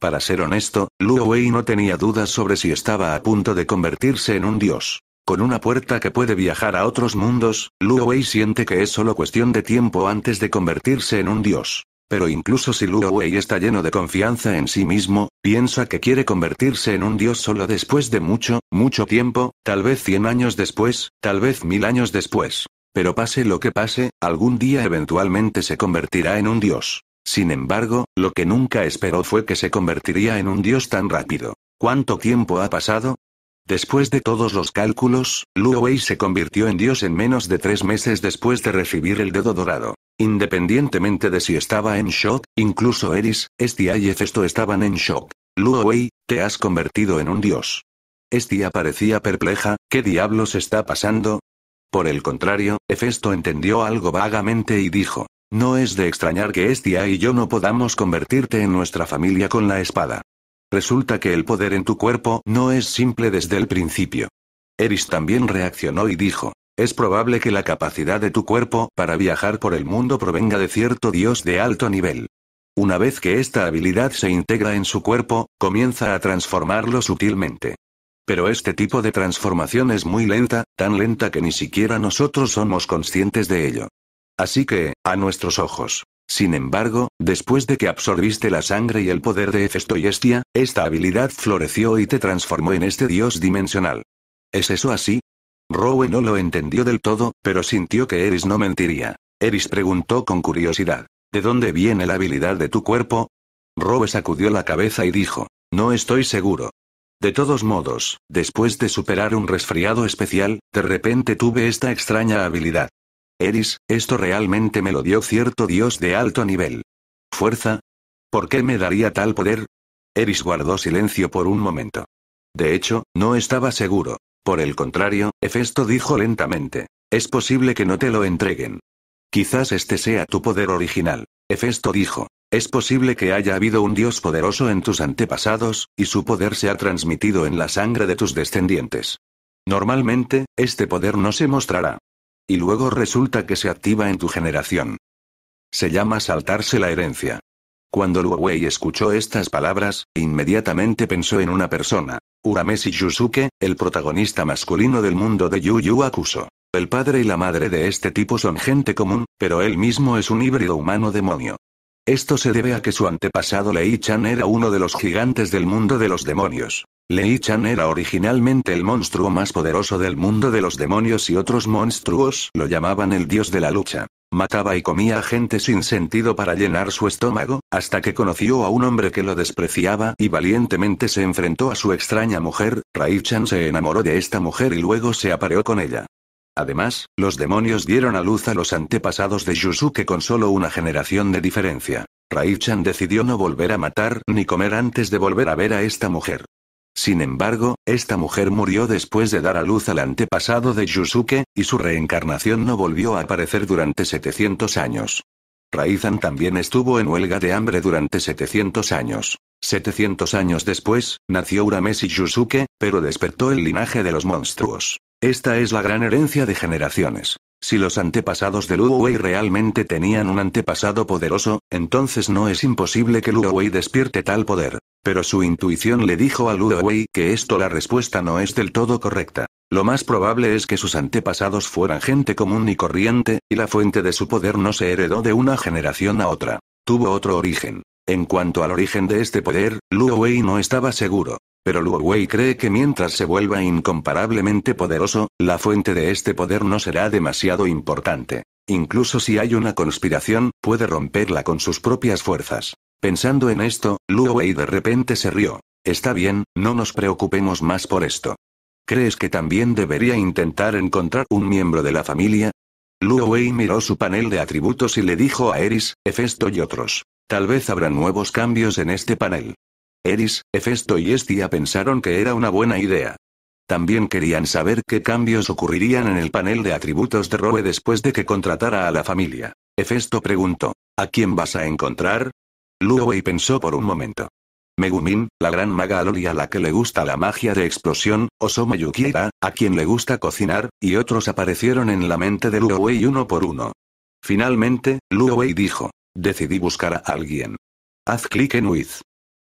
Speaker 1: Para ser honesto, Luo Wei no tenía dudas sobre si estaba a punto de convertirse en un dios. Con una puerta que puede viajar a otros mundos, Luo Wei siente que es solo cuestión de tiempo antes de convertirse en un dios. Pero incluso si Luo Wei está lleno de confianza en sí mismo, piensa que quiere convertirse en un dios solo después de mucho, mucho tiempo, tal vez 100 años después, tal vez mil años después. Pero pase lo que pase, algún día eventualmente se convertirá en un dios. Sin embargo, lo que nunca esperó fue que se convertiría en un dios tan rápido. ¿Cuánto tiempo ha pasado? Después de todos los cálculos, Luo Wei se convirtió en dios en menos de tres meses después de recibir el dedo dorado. Independientemente de si estaba en shock, incluso Eris, Estia y Hefesto estaban en shock. Luo te has convertido en un dios. Estia parecía perpleja, ¿qué diablos está pasando? Por el contrario, Hefesto entendió algo vagamente y dijo, no es de extrañar que Estia y yo no podamos convertirte en nuestra familia con la espada. Resulta que el poder en tu cuerpo no es simple desde el principio. Eris también reaccionó y dijo, es probable que la capacidad de tu cuerpo para viajar por el mundo provenga de cierto dios de alto nivel. Una vez que esta habilidad se integra en su cuerpo, comienza a transformarlo sutilmente. Pero este tipo de transformación es muy lenta, tan lenta que ni siquiera nosotros somos conscientes de ello. Así que, a nuestros ojos. Sin embargo, después de que absorbiste la sangre y el poder de Hefesto y Estia, esta habilidad floreció y te transformó en este dios dimensional. ¿Es eso así? Rowe no lo entendió del todo, pero sintió que Eris no mentiría. Eris preguntó con curiosidad. ¿De dónde viene la habilidad de tu cuerpo? Rowe sacudió la cabeza y dijo. No estoy seguro. De todos modos, después de superar un resfriado especial, de repente tuve esta extraña habilidad. Eris, esto realmente me lo dio cierto dios de alto nivel. ¿Fuerza? ¿Por qué me daría tal poder? Eris guardó silencio por un momento. De hecho, no estaba seguro. Por el contrario, Hefesto dijo lentamente. Es posible que no te lo entreguen. Quizás este sea tu poder original. Hefesto dijo. Es posible que haya habido un dios poderoso en tus antepasados, y su poder se ha transmitido en la sangre de tus descendientes. Normalmente, este poder no se mostrará. Y luego resulta que se activa en tu generación. Se llama saltarse la herencia. Cuando Lu Wei escuchó estas palabras, inmediatamente pensó en una persona. Urameshi Yusuke, el protagonista masculino del mundo de Yu Yu Akuso. El padre y la madre de este tipo son gente común, pero él mismo es un híbrido humano-demonio. Esto se debe a que su antepasado Lei Chan era uno de los gigantes del mundo de los demonios. Lei Chan era originalmente el monstruo más poderoso del mundo de los demonios y otros monstruos lo llamaban el dios de la lucha. Mataba y comía a gente sin sentido para llenar su estómago, hasta que conoció a un hombre que lo despreciaba y valientemente se enfrentó a su extraña mujer, Rai Chan se enamoró de esta mujer y luego se apareó con ella. Además, los demonios dieron a luz a los antepasados de Yusuke con solo una generación de diferencia. Rai-chan decidió no volver a matar ni comer antes de volver a ver a esta mujer. Sin embargo, esta mujer murió después de dar a luz al antepasado de Yusuke, y su reencarnación no volvió a aparecer durante 700 años. Raizan también estuvo en huelga de hambre durante 700 años. 700 años después, nació Urameshi Yusuke, pero despertó el linaje de los monstruos. Esta es la gran herencia de generaciones. Si los antepasados de Luo Wei realmente tenían un antepasado poderoso, entonces no es imposible que Luo Wei despierte tal poder. Pero su intuición le dijo a Luo Wei que esto la respuesta no es del todo correcta. Lo más probable es que sus antepasados fueran gente común y corriente, y la fuente de su poder no se heredó de una generación a otra. Tuvo otro origen. En cuanto al origen de este poder, Luo Wei no estaba seguro. Pero Luo Wei cree que mientras se vuelva incomparablemente poderoso, la fuente de este poder no será demasiado importante. Incluso si hay una conspiración, puede romperla con sus propias fuerzas. Pensando en esto, Luo Wei de repente se rió. Está bien, no nos preocupemos más por esto. ¿Crees que también debería intentar encontrar un miembro de la familia? Luo Wei miró su panel de atributos y le dijo a Eris, Hefesto y otros. Tal vez habrá nuevos cambios en este panel. Eris, Hefesto y Estia pensaron que era una buena idea. También querían saber qué cambios ocurrirían en el panel de atributos de Roe después de que contratara a la familia. Hefesto preguntó, ¿a quién vas a encontrar? Luowei pensó por un momento. Megumin, la gran maga Alolia a la que le gusta la magia de explosión, Osoma a quien le gusta cocinar, y otros aparecieron en la mente de Luowei uno por uno. Finalmente, Luowei dijo, decidí buscar a alguien. Haz clic en Wiz.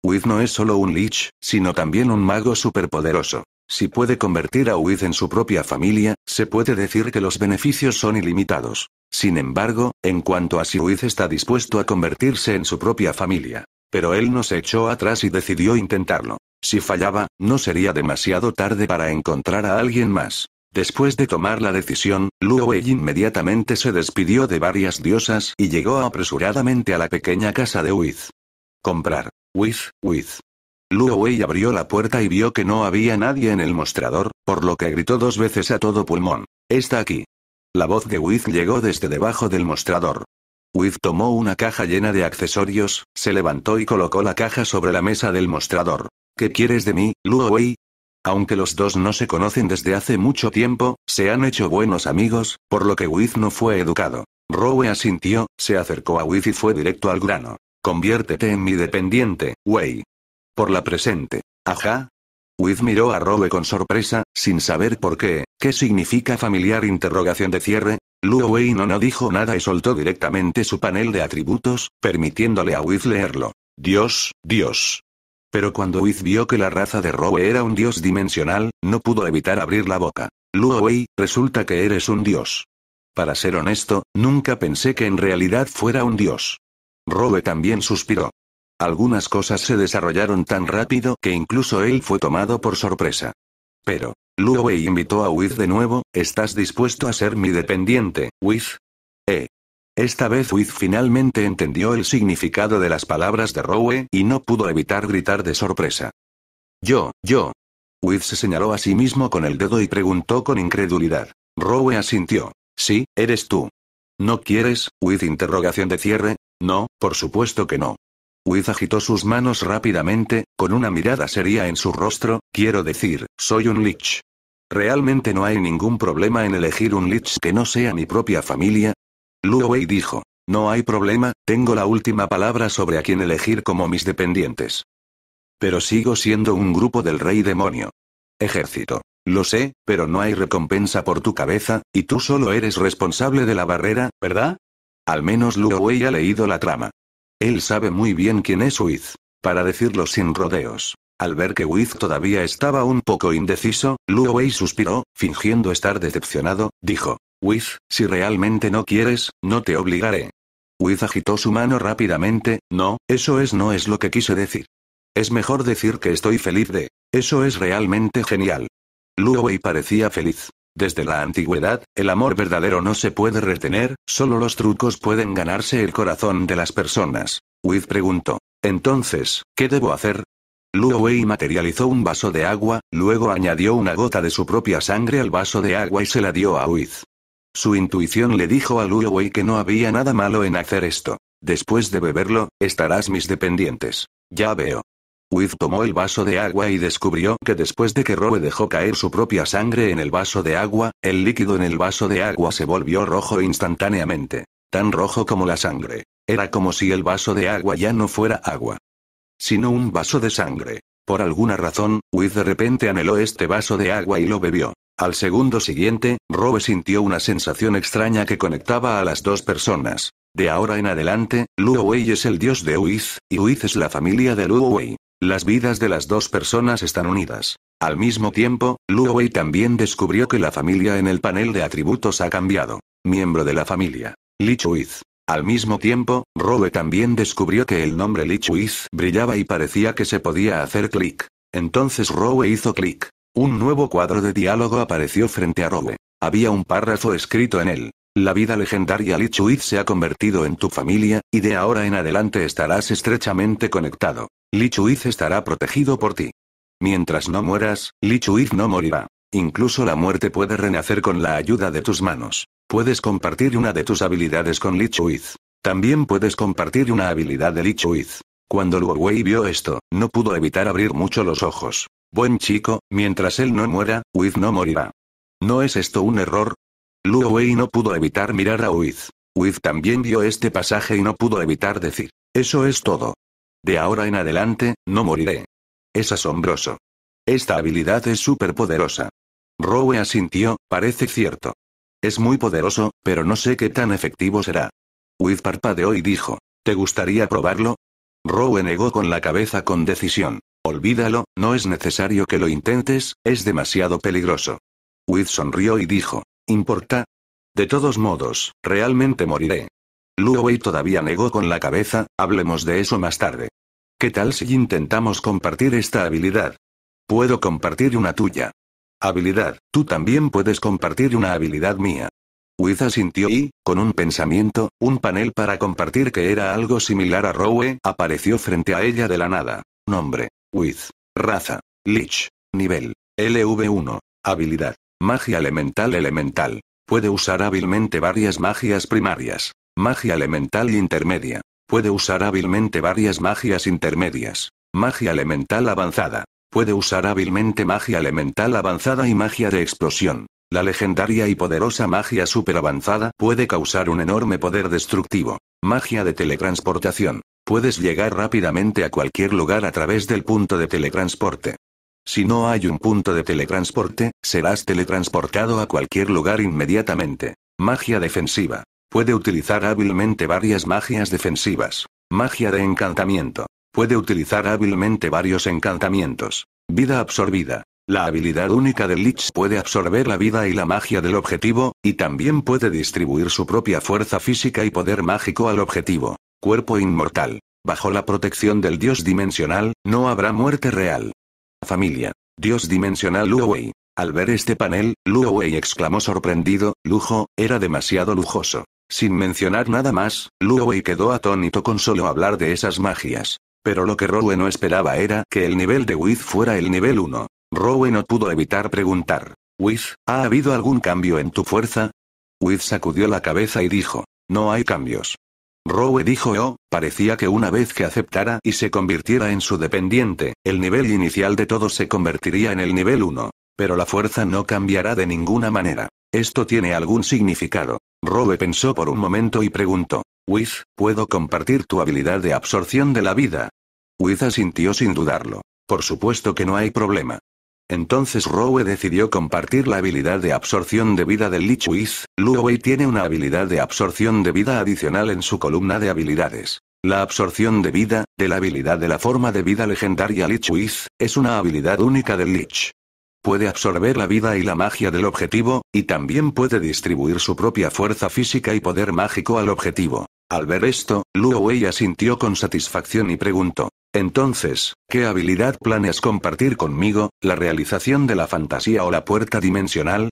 Speaker 1: Wiz no es solo un Lich, sino también un mago superpoderoso. Si puede convertir a Wiz en su propia familia, se puede decir que los beneficios son ilimitados. Sin embargo, en cuanto a si Wiz está dispuesto a convertirse en su propia familia. Pero él no se echó atrás y decidió intentarlo. Si fallaba, no sería demasiado tarde para encontrar a alguien más. Después de tomar la decisión, Luo Wei inmediatamente se despidió de varias diosas y llegó apresuradamente a la pequeña casa de Wiz. Comprar. With, Wiz. Luo Wei abrió la puerta y vio que no había nadie en el mostrador, por lo que gritó dos veces a todo pulmón. Está aquí. La voz de Wiz llegó desde debajo del mostrador. Wiz tomó una caja llena de accesorios, se levantó y colocó la caja sobre la mesa del mostrador. ¿Qué quieres de mí, Luo Wei? Aunque los dos no se conocen desde hace mucho tiempo, se han hecho buenos amigos, por lo que Wiz no fue educado. Rowe asintió, se acercó a Wiz y fue directo al grano. Conviértete en mi dependiente, Wei. Por la presente. Ajá. Wiz miró a Roe con sorpresa, sin saber por qué, qué significa familiar interrogación de cierre. Luo Wei no, no dijo nada y soltó directamente su panel de atributos, permitiéndole a Wiz leerlo. Dios, Dios. Pero cuando Wiz vio que la raza de Roe era un dios dimensional, no pudo evitar abrir la boca. Luo Wei, resulta que eres un dios. Para ser honesto, nunca pensé que en realidad fuera un dios. Robe también suspiró. Algunas cosas se desarrollaron tan rápido que incluso él fue tomado por sorpresa. Pero, luego invitó a Wiz de nuevo, ¿estás dispuesto a ser mi dependiente, Wiz? Eh. Esta vez Wiz finalmente entendió el significado de las palabras de Rowe y no pudo evitar gritar de sorpresa. Yo, yo. Wiz se señaló a sí mismo con el dedo y preguntó con incredulidad. Rowe asintió. Sí, eres tú. ¿No quieres, with interrogación de cierre, no, por supuesto que no. Wiz agitó sus manos rápidamente, con una mirada seria en su rostro, quiero decir, soy un lich. Realmente no hay ningún problema en elegir un lich que no sea mi propia familia. Luo dijo, no hay problema, tengo la última palabra sobre a quién elegir como mis dependientes. Pero sigo siendo un grupo del rey demonio. Ejército. Lo sé, pero no hay recompensa por tu cabeza, y tú solo eres responsable de la barrera, ¿verdad? Al menos Wei ha leído la trama. Él sabe muy bien quién es Wiz. Para decirlo sin rodeos. Al ver que Wiz todavía estaba un poco indeciso, Wei suspiró, fingiendo estar decepcionado, dijo. Wiz, si realmente no quieres, no te obligaré. Wiz agitó su mano rápidamente, no, eso es no es lo que quise decir. Es mejor decir que estoy feliz de. Eso es realmente genial. Wei parecía feliz. Desde la antigüedad, el amor verdadero no se puede retener, solo los trucos pueden ganarse el corazón de las personas. Wiz preguntó. Entonces, ¿qué debo hacer? Luo Wei materializó un vaso de agua, luego añadió una gota de su propia sangre al vaso de agua y se la dio a Wiz. Su intuición le dijo a Luo que no había nada malo en hacer esto. Después de beberlo, estarás mis dependientes. Ya veo. Wiz tomó el vaso de agua y descubrió que después de que Roe dejó caer su propia sangre en el vaso de agua, el líquido en el vaso de agua se volvió rojo instantáneamente. Tan rojo como la sangre. Era como si el vaso de agua ya no fuera agua. Sino un vaso de sangre. Por alguna razón, Wiz de repente anheló este vaso de agua y lo bebió. Al segundo siguiente, Roe sintió una sensación extraña que conectaba a las dos personas. De ahora en adelante, Luowei es el dios de Wiz, y Wiz es la familia de Luowei. Las vidas de las dos personas están unidas. Al mismo tiempo, Wei también descubrió que la familia en el panel de atributos ha cambiado. Miembro de la familia. Li Al mismo tiempo, Rowe también descubrió que el nombre Li brillaba y parecía que se podía hacer clic. Entonces Rowe hizo clic. Un nuevo cuadro de diálogo apareció frente a Rowe. Había un párrafo escrito en él. La vida legendaria Li se ha convertido en tu familia, y de ahora en adelante estarás estrechamente conectado. Li estará protegido por ti. Mientras no mueras, Li no morirá. Incluso la muerte puede renacer con la ayuda de tus manos. Puedes compartir una de tus habilidades con Li También puedes compartir una habilidad de Li Cuando Luo Wei vio esto, no pudo evitar abrir mucho los ojos. Buen chico, mientras él no muera, Wiz no morirá. ¿No es esto un error? Luo Wei no pudo evitar mirar a Wiz. Wiz también vio este pasaje y no pudo evitar decir, eso es todo. De ahora en adelante, no moriré. Es asombroso. Esta habilidad es súper poderosa. Rowe asintió, parece cierto. Es muy poderoso, pero no sé qué tan efectivo será. Wiz parpadeó y dijo, ¿te gustaría probarlo? Rowe negó con la cabeza con decisión. Olvídalo, no es necesario que lo intentes, es demasiado peligroso. Wiz sonrió y dijo, importa? De todos modos, realmente moriré. Luowei todavía negó con la cabeza, hablemos de eso más tarde. ¿Qué tal si intentamos compartir esta habilidad? Puedo compartir una tuya. Habilidad, tú también puedes compartir una habilidad mía. Wiz sintió y, con un pensamiento, un panel para compartir que era algo similar a Rowe, apareció frente a ella de la nada. Nombre. Wiz. Raza. Lich. Nivel. LV1. Habilidad. Magia elemental elemental. Puede usar hábilmente varias magias primarias. Magia elemental intermedia. Puede usar hábilmente varias magias intermedias. Magia elemental avanzada. Puede usar hábilmente magia elemental avanzada y magia de explosión. La legendaria y poderosa magia super avanzada puede causar un enorme poder destructivo. Magia de teletransportación. Puedes llegar rápidamente a cualquier lugar a través del punto de teletransporte. Si no hay un punto de teletransporte, serás teletransportado a cualquier lugar inmediatamente. Magia defensiva. Puede utilizar hábilmente varias magias defensivas. Magia de encantamiento. Puede utilizar hábilmente varios encantamientos. Vida absorbida. La habilidad única del Lich puede absorber la vida y la magia del objetivo, y también puede distribuir su propia fuerza física y poder mágico al objetivo. Cuerpo inmortal. Bajo la protección del dios dimensional, no habrá muerte real familia. Dios dimensional Luowei. Al ver este panel, Luowei exclamó sorprendido, lujo, era demasiado lujoso. Sin mencionar nada más, Luowei quedó atónito con solo hablar de esas magias. Pero lo que Rowe no esperaba era que el nivel de Wiz fuera el nivel 1. Rowe no pudo evitar preguntar. Wiz, ¿ha habido algún cambio en tu fuerza? Wiz sacudió la cabeza y dijo. No hay cambios. Rowe dijo oh, parecía que una vez que aceptara y se convirtiera en su dependiente, el nivel inicial de todo se convertiría en el nivel 1. Pero la fuerza no cambiará de ninguna manera. Esto tiene algún significado. Rowe pensó por un momento y preguntó. Wiz, ¿puedo compartir tu habilidad de absorción de la vida? Wiz asintió sin dudarlo. Por supuesto que no hay problema. Entonces Rowe decidió compartir la habilidad de absorción de vida del Lich Wiz. Luowei tiene una habilidad de absorción de vida adicional en su columna de habilidades. La absorción de vida, de la habilidad de la forma de vida legendaria Lich Wiz, es una habilidad única del Lich. Puede absorber la vida y la magia del objetivo, y también puede distribuir su propia fuerza física y poder mágico al objetivo. Al ver esto, Luo asintió con satisfacción y preguntó. Entonces, ¿qué habilidad planeas compartir conmigo, la realización de la fantasía o la puerta dimensional?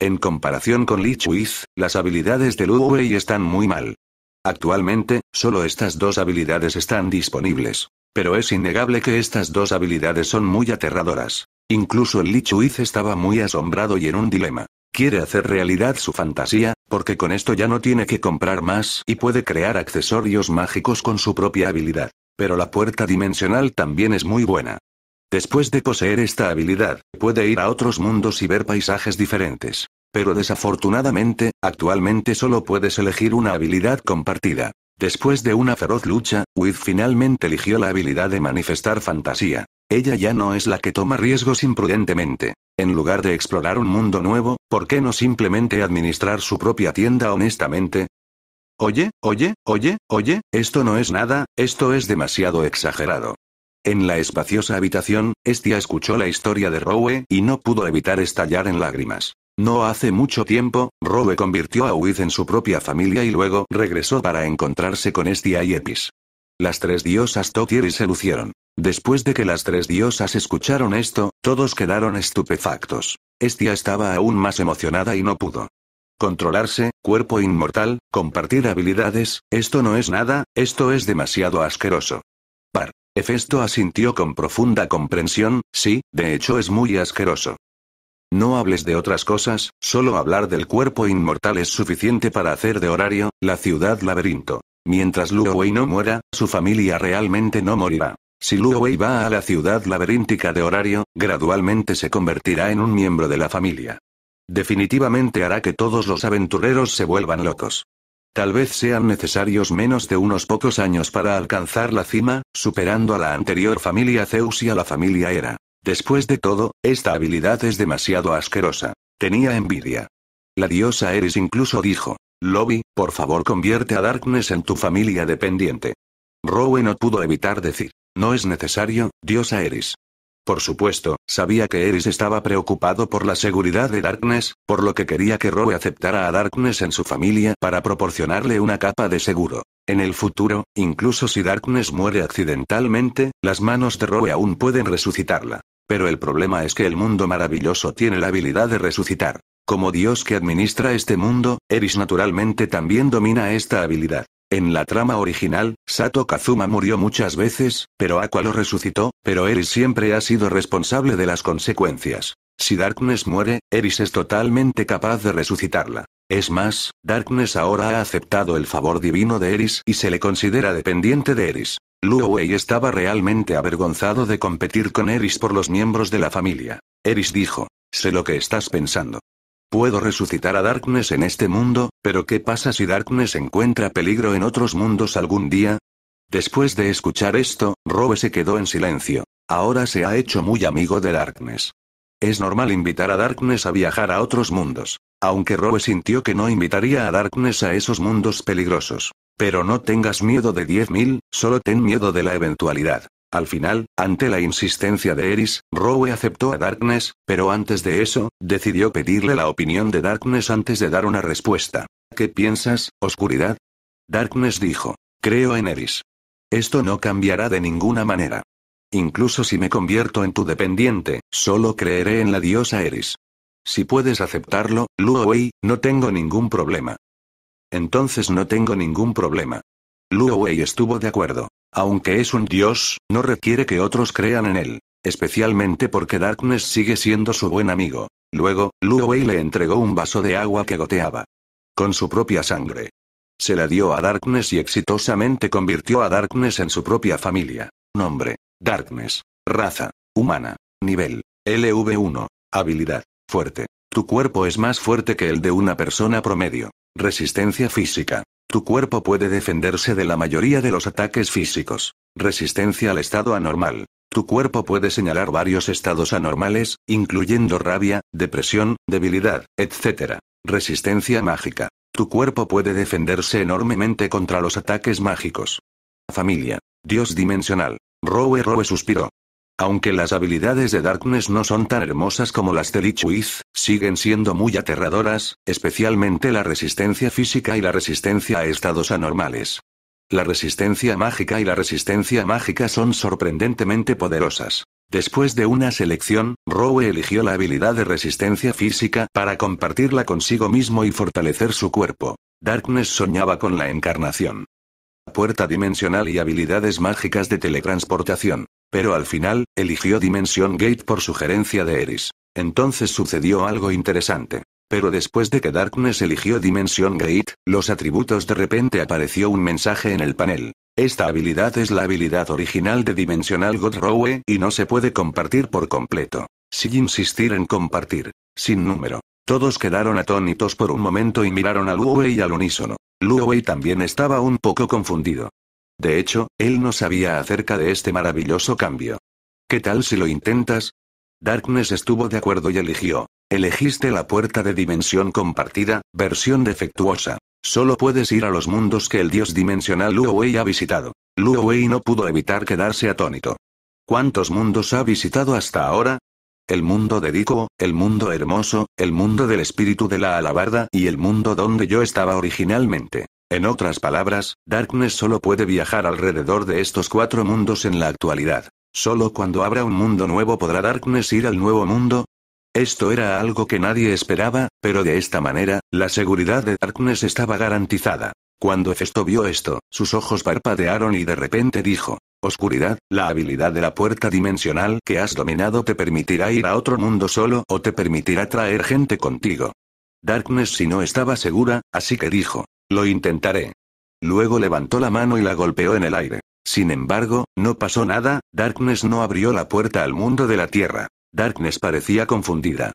Speaker 1: En comparación con Lichuiz, las habilidades de Lu están muy mal. Actualmente, solo estas dos habilidades están disponibles. Pero es innegable que estas dos habilidades son muy aterradoras. Incluso el Li estaba muy asombrado y en un dilema. Quiere hacer realidad su fantasía, porque con esto ya no tiene que comprar más y puede crear accesorios mágicos con su propia habilidad. Pero la puerta dimensional también es muy buena. Después de poseer esta habilidad, puede ir a otros mundos y ver paisajes diferentes. Pero desafortunadamente, actualmente solo puedes elegir una habilidad compartida. Después de una feroz lucha, With finalmente eligió la habilidad de manifestar fantasía. Ella ya no es la que toma riesgos imprudentemente. En lugar de explorar un mundo nuevo, ¿por qué no simplemente administrar su propia tienda honestamente? Oye, oye, oye, oye, esto no es nada, esto es demasiado exagerado. En la espaciosa habitación, Estia escuchó la historia de Rowe y no pudo evitar estallar en lágrimas. No hace mucho tiempo, Rowe convirtió a Wiz en su propia familia y luego regresó para encontrarse con Estia y Epis. Las tres diosas Totier se lucieron. Después de que las tres diosas escucharon esto, todos quedaron estupefactos. Estia estaba aún más emocionada y no pudo Controlarse, cuerpo inmortal, compartir habilidades, esto no es nada, esto es demasiado asqueroso. Par. Hefesto asintió con profunda comprensión, sí, de hecho es muy asqueroso. No hables de otras cosas, solo hablar del cuerpo inmortal es suficiente para hacer de horario, la ciudad laberinto. Mientras Luo Wei no muera, su familia realmente no morirá. Si Luo Wei va a la ciudad laberíntica de horario, gradualmente se convertirá en un miembro de la familia. Definitivamente hará que todos los aventureros se vuelvan locos. Tal vez sean necesarios menos de unos pocos años para alcanzar la cima, superando a la anterior familia Zeus y a la familia era. Después de todo, esta habilidad es demasiado asquerosa. Tenía envidia. La diosa Eris incluso dijo, Lobby, por favor convierte a Darkness en tu familia dependiente. Rowe no pudo evitar decir, no es necesario, diosa Eris. Por supuesto, sabía que Eris estaba preocupado por la seguridad de Darkness, por lo que quería que Roe aceptara a Darkness en su familia para proporcionarle una capa de seguro. En el futuro, incluso si Darkness muere accidentalmente, las manos de Roe aún pueden resucitarla. Pero el problema es que el mundo maravilloso tiene la habilidad de resucitar. Como Dios que administra este mundo, Eris naturalmente también domina esta habilidad. En la trama original, Sato Kazuma murió muchas veces, pero Aqua lo resucitó, pero Eris siempre ha sido responsable de las consecuencias. Si Darkness muere, Eris es totalmente capaz de resucitarla. Es más, Darkness ahora ha aceptado el favor divino de Eris y se le considera dependiente de Eris. Luo estaba realmente avergonzado de competir con Eris por los miembros de la familia. Eris dijo, sé lo que estás pensando. Puedo resucitar a Darkness en este mundo, pero ¿qué pasa si Darkness encuentra peligro en otros mundos algún día? Después de escuchar esto, Robe se quedó en silencio. Ahora se ha hecho muy amigo de Darkness. Es normal invitar a Darkness a viajar a otros mundos. Aunque Robe sintió que no invitaría a Darkness a esos mundos peligrosos. Pero no tengas miedo de 10.000, solo ten miedo de la eventualidad. Al final, ante la insistencia de Eris, Rowe aceptó a Darkness, pero antes de eso, decidió pedirle la opinión de Darkness antes de dar una respuesta. ¿Qué piensas, Oscuridad? Darkness dijo. Creo en Eris. Esto no cambiará de ninguna manera. Incluso si me convierto en tu dependiente, solo creeré en la diosa Eris. Si puedes aceptarlo, Luo no tengo ningún problema. Entonces no tengo ningún problema. Luo estuvo de acuerdo. Aunque es un dios, no requiere que otros crean en él. Especialmente porque Darkness sigue siendo su buen amigo. Luego, Lu le entregó un vaso de agua que goteaba. Con su propia sangre. Se la dio a Darkness y exitosamente convirtió a Darkness en su propia familia. Nombre. Darkness. Raza. Humana. Nivel. LV1. Habilidad. Fuerte. Tu cuerpo es más fuerte que el de una persona promedio. Resistencia física. Tu cuerpo puede defenderse de la mayoría de los ataques físicos. Resistencia al estado anormal. Tu cuerpo puede señalar varios estados anormales, incluyendo rabia, depresión, debilidad, etc. Resistencia mágica. Tu cuerpo puede defenderse enormemente contra los ataques mágicos. Familia. Dios dimensional. Roe Roe suspiró. Aunque las habilidades de Darkness no son tan hermosas como las de Lich siguen siendo muy aterradoras, especialmente la resistencia física y la resistencia a estados anormales. La resistencia mágica y la resistencia mágica son sorprendentemente poderosas. Después de una selección, Rowe eligió la habilidad de resistencia física para compartirla consigo mismo y fortalecer su cuerpo. Darkness soñaba con la encarnación. Puerta dimensional y habilidades mágicas de teletransportación. Pero al final, eligió Dimension Gate por sugerencia de Eris. Entonces sucedió algo interesante. Pero después de que Darkness eligió Dimension Gate, los atributos de repente apareció un mensaje en el panel. Esta habilidad es la habilidad original de Dimensional God Rowe y no se puede compartir por completo. Sin insistir en compartir. Sin número. Todos quedaron atónitos por un momento y miraron a y al unísono. Wei también estaba un poco confundido. De hecho, él no sabía acerca de este maravilloso cambio. ¿Qué tal si lo intentas? Darkness estuvo de acuerdo y eligió. Elegiste la puerta de dimensión compartida, versión defectuosa. Solo puedes ir a los mundos que el dios dimensional Luo Wei ha visitado. Luo Wei no pudo evitar quedarse atónito. ¿Cuántos mundos ha visitado hasta ahora? El mundo de Dico, el mundo hermoso, el mundo del espíritu de la alabarda y el mundo donde yo estaba originalmente. En otras palabras, Darkness solo puede viajar alrededor de estos cuatro mundos en la actualidad. Solo cuando abra un mundo nuevo podrá Darkness ir al nuevo mundo. Esto era algo que nadie esperaba, pero de esta manera, la seguridad de Darkness estaba garantizada. Cuando Festo vio esto, sus ojos parpadearon y de repente dijo, Oscuridad, la habilidad de la puerta dimensional que has dominado te permitirá ir a otro mundo solo o te permitirá traer gente contigo. Darkness si no estaba segura, así que dijo, lo intentaré. Luego levantó la mano y la golpeó en el aire. Sin embargo, no pasó nada, Darkness no abrió la puerta al mundo de la Tierra. Darkness parecía confundida.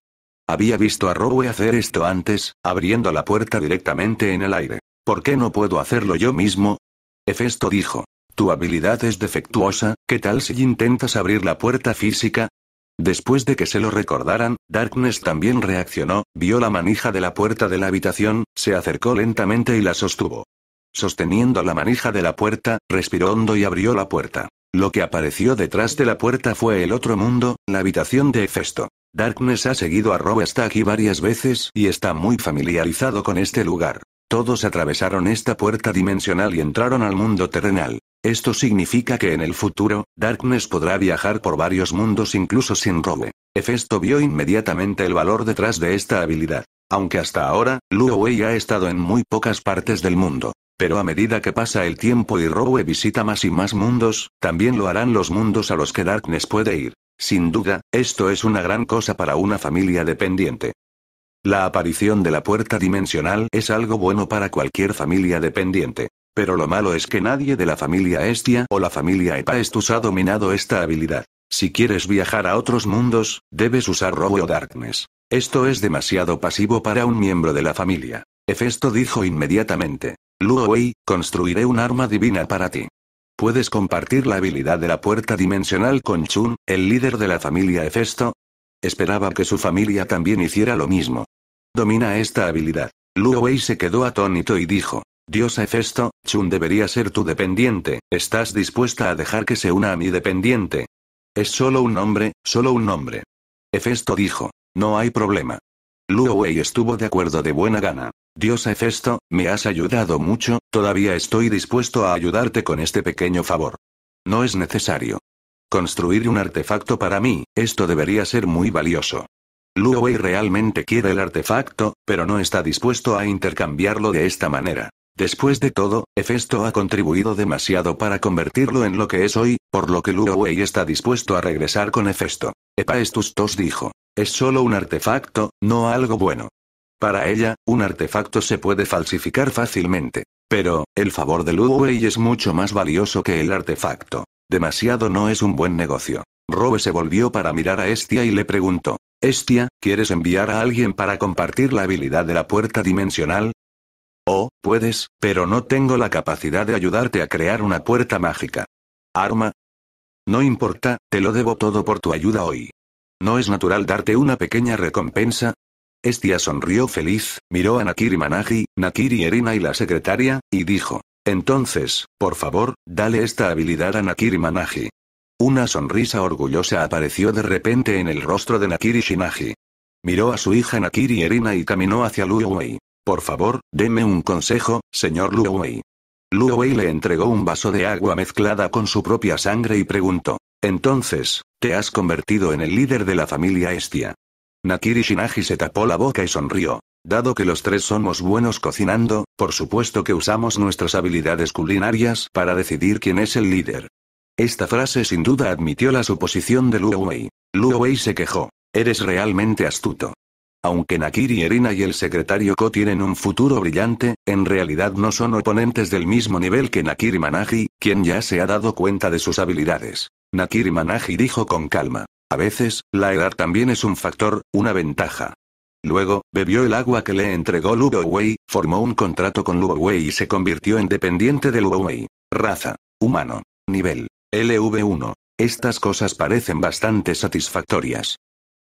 Speaker 1: Había visto a Rowe hacer esto antes, abriendo la puerta directamente en el aire. ¿Por qué no puedo hacerlo yo mismo? Hefesto dijo. Tu habilidad es defectuosa, ¿qué tal si intentas abrir la puerta física? Después de que se lo recordaran, Darkness también reaccionó, vio la manija de la puerta de la habitación, se acercó lentamente y la sostuvo. Sosteniendo la manija de la puerta, respiró hondo y abrió la puerta. Lo que apareció detrás de la puerta fue el otro mundo, la habitación de Hefesto. Darkness ha seguido a Rob hasta aquí varias veces y está muy familiarizado con este lugar. Todos atravesaron esta puerta dimensional y entraron al mundo terrenal. Esto significa que en el futuro, Darkness podrá viajar por varios mundos incluso sin robe. Efesto vio inmediatamente el valor detrás de esta habilidad. Aunque hasta ahora, Luo Wei ha estado en muy pocas partes del mundo. Pero a medida que pasa el tiempo y Rowe visita más y más mundos, también lo harán los mundos a los que Darkness puede ir. Sin duda, esto es una gran cosa para una familia dependiente. La aparición de la puerta dimensional es algo bueno para cualquier familia dependiente. Pero lo malo es que nadie de la familia Estia o la familia Epaestus ha dominado esta habilidad. Si quieres viajar a otros mundos, debes usar Robo o Darkness. Esto es demasiado pasivo para un miembro de la familia. Hefesto dijo inmediatamente. Luo Wei, construiré un arma divina para ti. ¿Puedes compartir la habilidad de la puerta dimensional con Chun, el líder de la familia Hefesto? Esperaba que su familia también hiciera lo mismo. Domina esta habilidad. Luo Wei se quedó atónito y dijo. Dios Efesto, Chun debería ser tu dependiente, ¿estás dispuesta a dejar que se una a mi dependiente? Es solo un hombre, solo un nombre. Hefesto dijo. No hay problema. Luo Wei estuvo de acuerdo de buena gana. Dios Efesto, me has ayudado mucho, todavía estoy dispuesto a ayudarte con este pequeño favor. No es necesario. Construir un artefacto para mí, esto debería ser muy valioso. Luo Wei realmente quiere el artefacto, pero no está dispuesto a intercambiarlo de esta manera. Después de todo, Hefesto ha contribuido demasiado para convertirlo en lo que es hoy, por lo que Luo Wei está dispuesto a regresar con Hefesto. Hephaestus dijo. Es solo un artefacto, no algo bueno. Para ella, un artefacto se puede falsificar fácilmente. Pero, el favor de Luo Wei es mucho más valioso que el artefacto. Demasiado no es un buen negocio. Robe se volvió para mirar a Estia y le preguntó. Estia, ¿quieres enviar a alguien para compartir la habilidad de la puerta dimensional? Oh, puedes, pero no tengo la capacidad de ayudarte a crear una puerta mágica. Arma. No importa, te lo debo todo por tu ayuda hoy. ¿No es natural darte una pequeña recompensa? Estia sonrió feliz, miró a Nakiri Managi, Nakiri Erina y la secretaria, y dijo. Entonces, por favor, dale esta habilidad a Nakiri Managi. Una sonrisa orgullosa apareció de repente en el rostro de Nakiri Shinagi. Miró a su hija Nakiri Erina y caminó hacia Lui por favor, deme un consejo, señor Luo Luowei le entregó un vaso de agua mezclada con su propia sangre y preguntó. Entonces, te has convertido en el líder de la familia Estia. Nakiri Shinagi se tapó la boca y sonrió. Dado que los tres somos buenos cocinando, por supuesto que usamos nuestras habilidades culinarias para decidir quién es el líder. Esta frase sin duda admitió la suposición de Luo Wei. Luo Wei se quejó. Eres realmente astuto. Aunque Nakiri Erina y el secretario Ko tienen un futuro brillante, en realidad no son oponentes del mismo nivel que Nakiri Managi, quien ya se ha dado cuenta de sus habilidades. Nakiri Managi dijo con calma. A veces, la edad también es un factor, una ventaja. Luego, bebió el agua que le entregó Luo Wei, formó un contrato con Luo y se convirtió en dependiente de Luo Raza. Humano. Nivel. LV1. Estas cosas parecen bastante satisfactorias.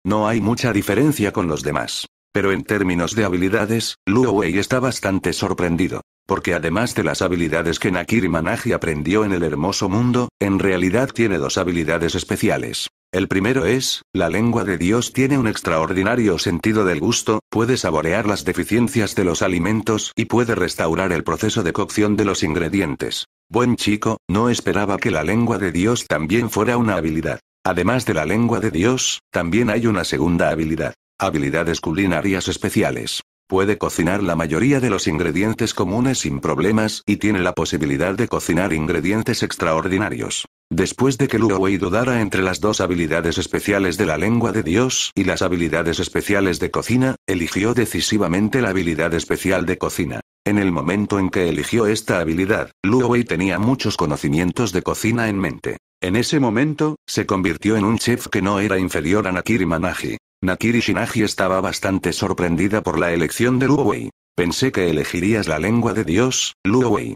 Speaker 1: No hay mucha diferencia con los demás. Pero en términos de habilidades, Luo Wei está bastante sorprendido. Porque además de las habilidades que Nakiri Managi aprendió en el hermoso mundo, en realidad tiene dos habilidades especiales. El primero es, la lengua de Dios tiene un extraordinario sentido del gusto, puede saborear las deficiencias de los alimentos y puede restaurar el proceso de cocción de los ingredientes. Buen chico, no esperaba que la lengua de Dios también fuera una habilidad. Además de la lengua de Dios, también hay una segunda habilidad. Habilidades culinarias especiales. Puede cocinar la mayoría de los ingredientes comunes sin problemas y tiene la posibilidad de cocinar ingredientes extraordinarios. Después de que Luo Wei dudara entre las dos habilidades especiales de la lengua de Dios y las habilidades especiales de cocina, eligió decisivamente la habilidad especial de cocina. En el momento en que eligió esta habilidad, Luowei tenía muchos conocimientos de cocina en mente. En ese momento, se convirtió en un chef que no era inferior a Nakiri Manaji. Nakiri Shinaji estaba bastante sorprendida por la elección de Luowei. Pensé que elegirías la lengua de Dios, Luowei.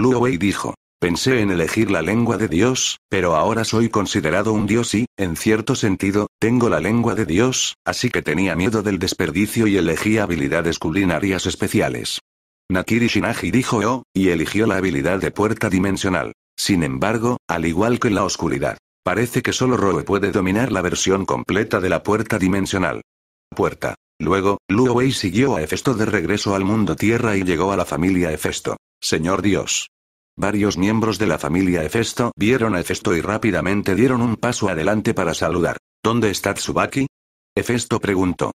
Speaker 1: Wei. dijo. Pensé en elegir la lengua de Dios, pero ahora soy considerado un Dios y, en cierto sentido, tengo la lengua de Dios, así que tenía miedo del desperdicio y elegí habilidades culinarias especiales. Nakiri Shinagi dijo oh, y eligió la habilidad de puerta dimensional. Sin embargo, al igual que la oscuridad, parece que solo Roe puede dominar la versión completa de la puerta dimensional. Puerta. Luego, Luo Wei siguió a Hefesto de regreso al mundo Tierra y llegó a la familia Hefesto. Señor Dios. Varios miembros de la familia Hefesto vieron a Hefesto y rápidamente dieron un paso adelante para saludar. ¿Dónde está Tsubaki? Hefesto preguntó.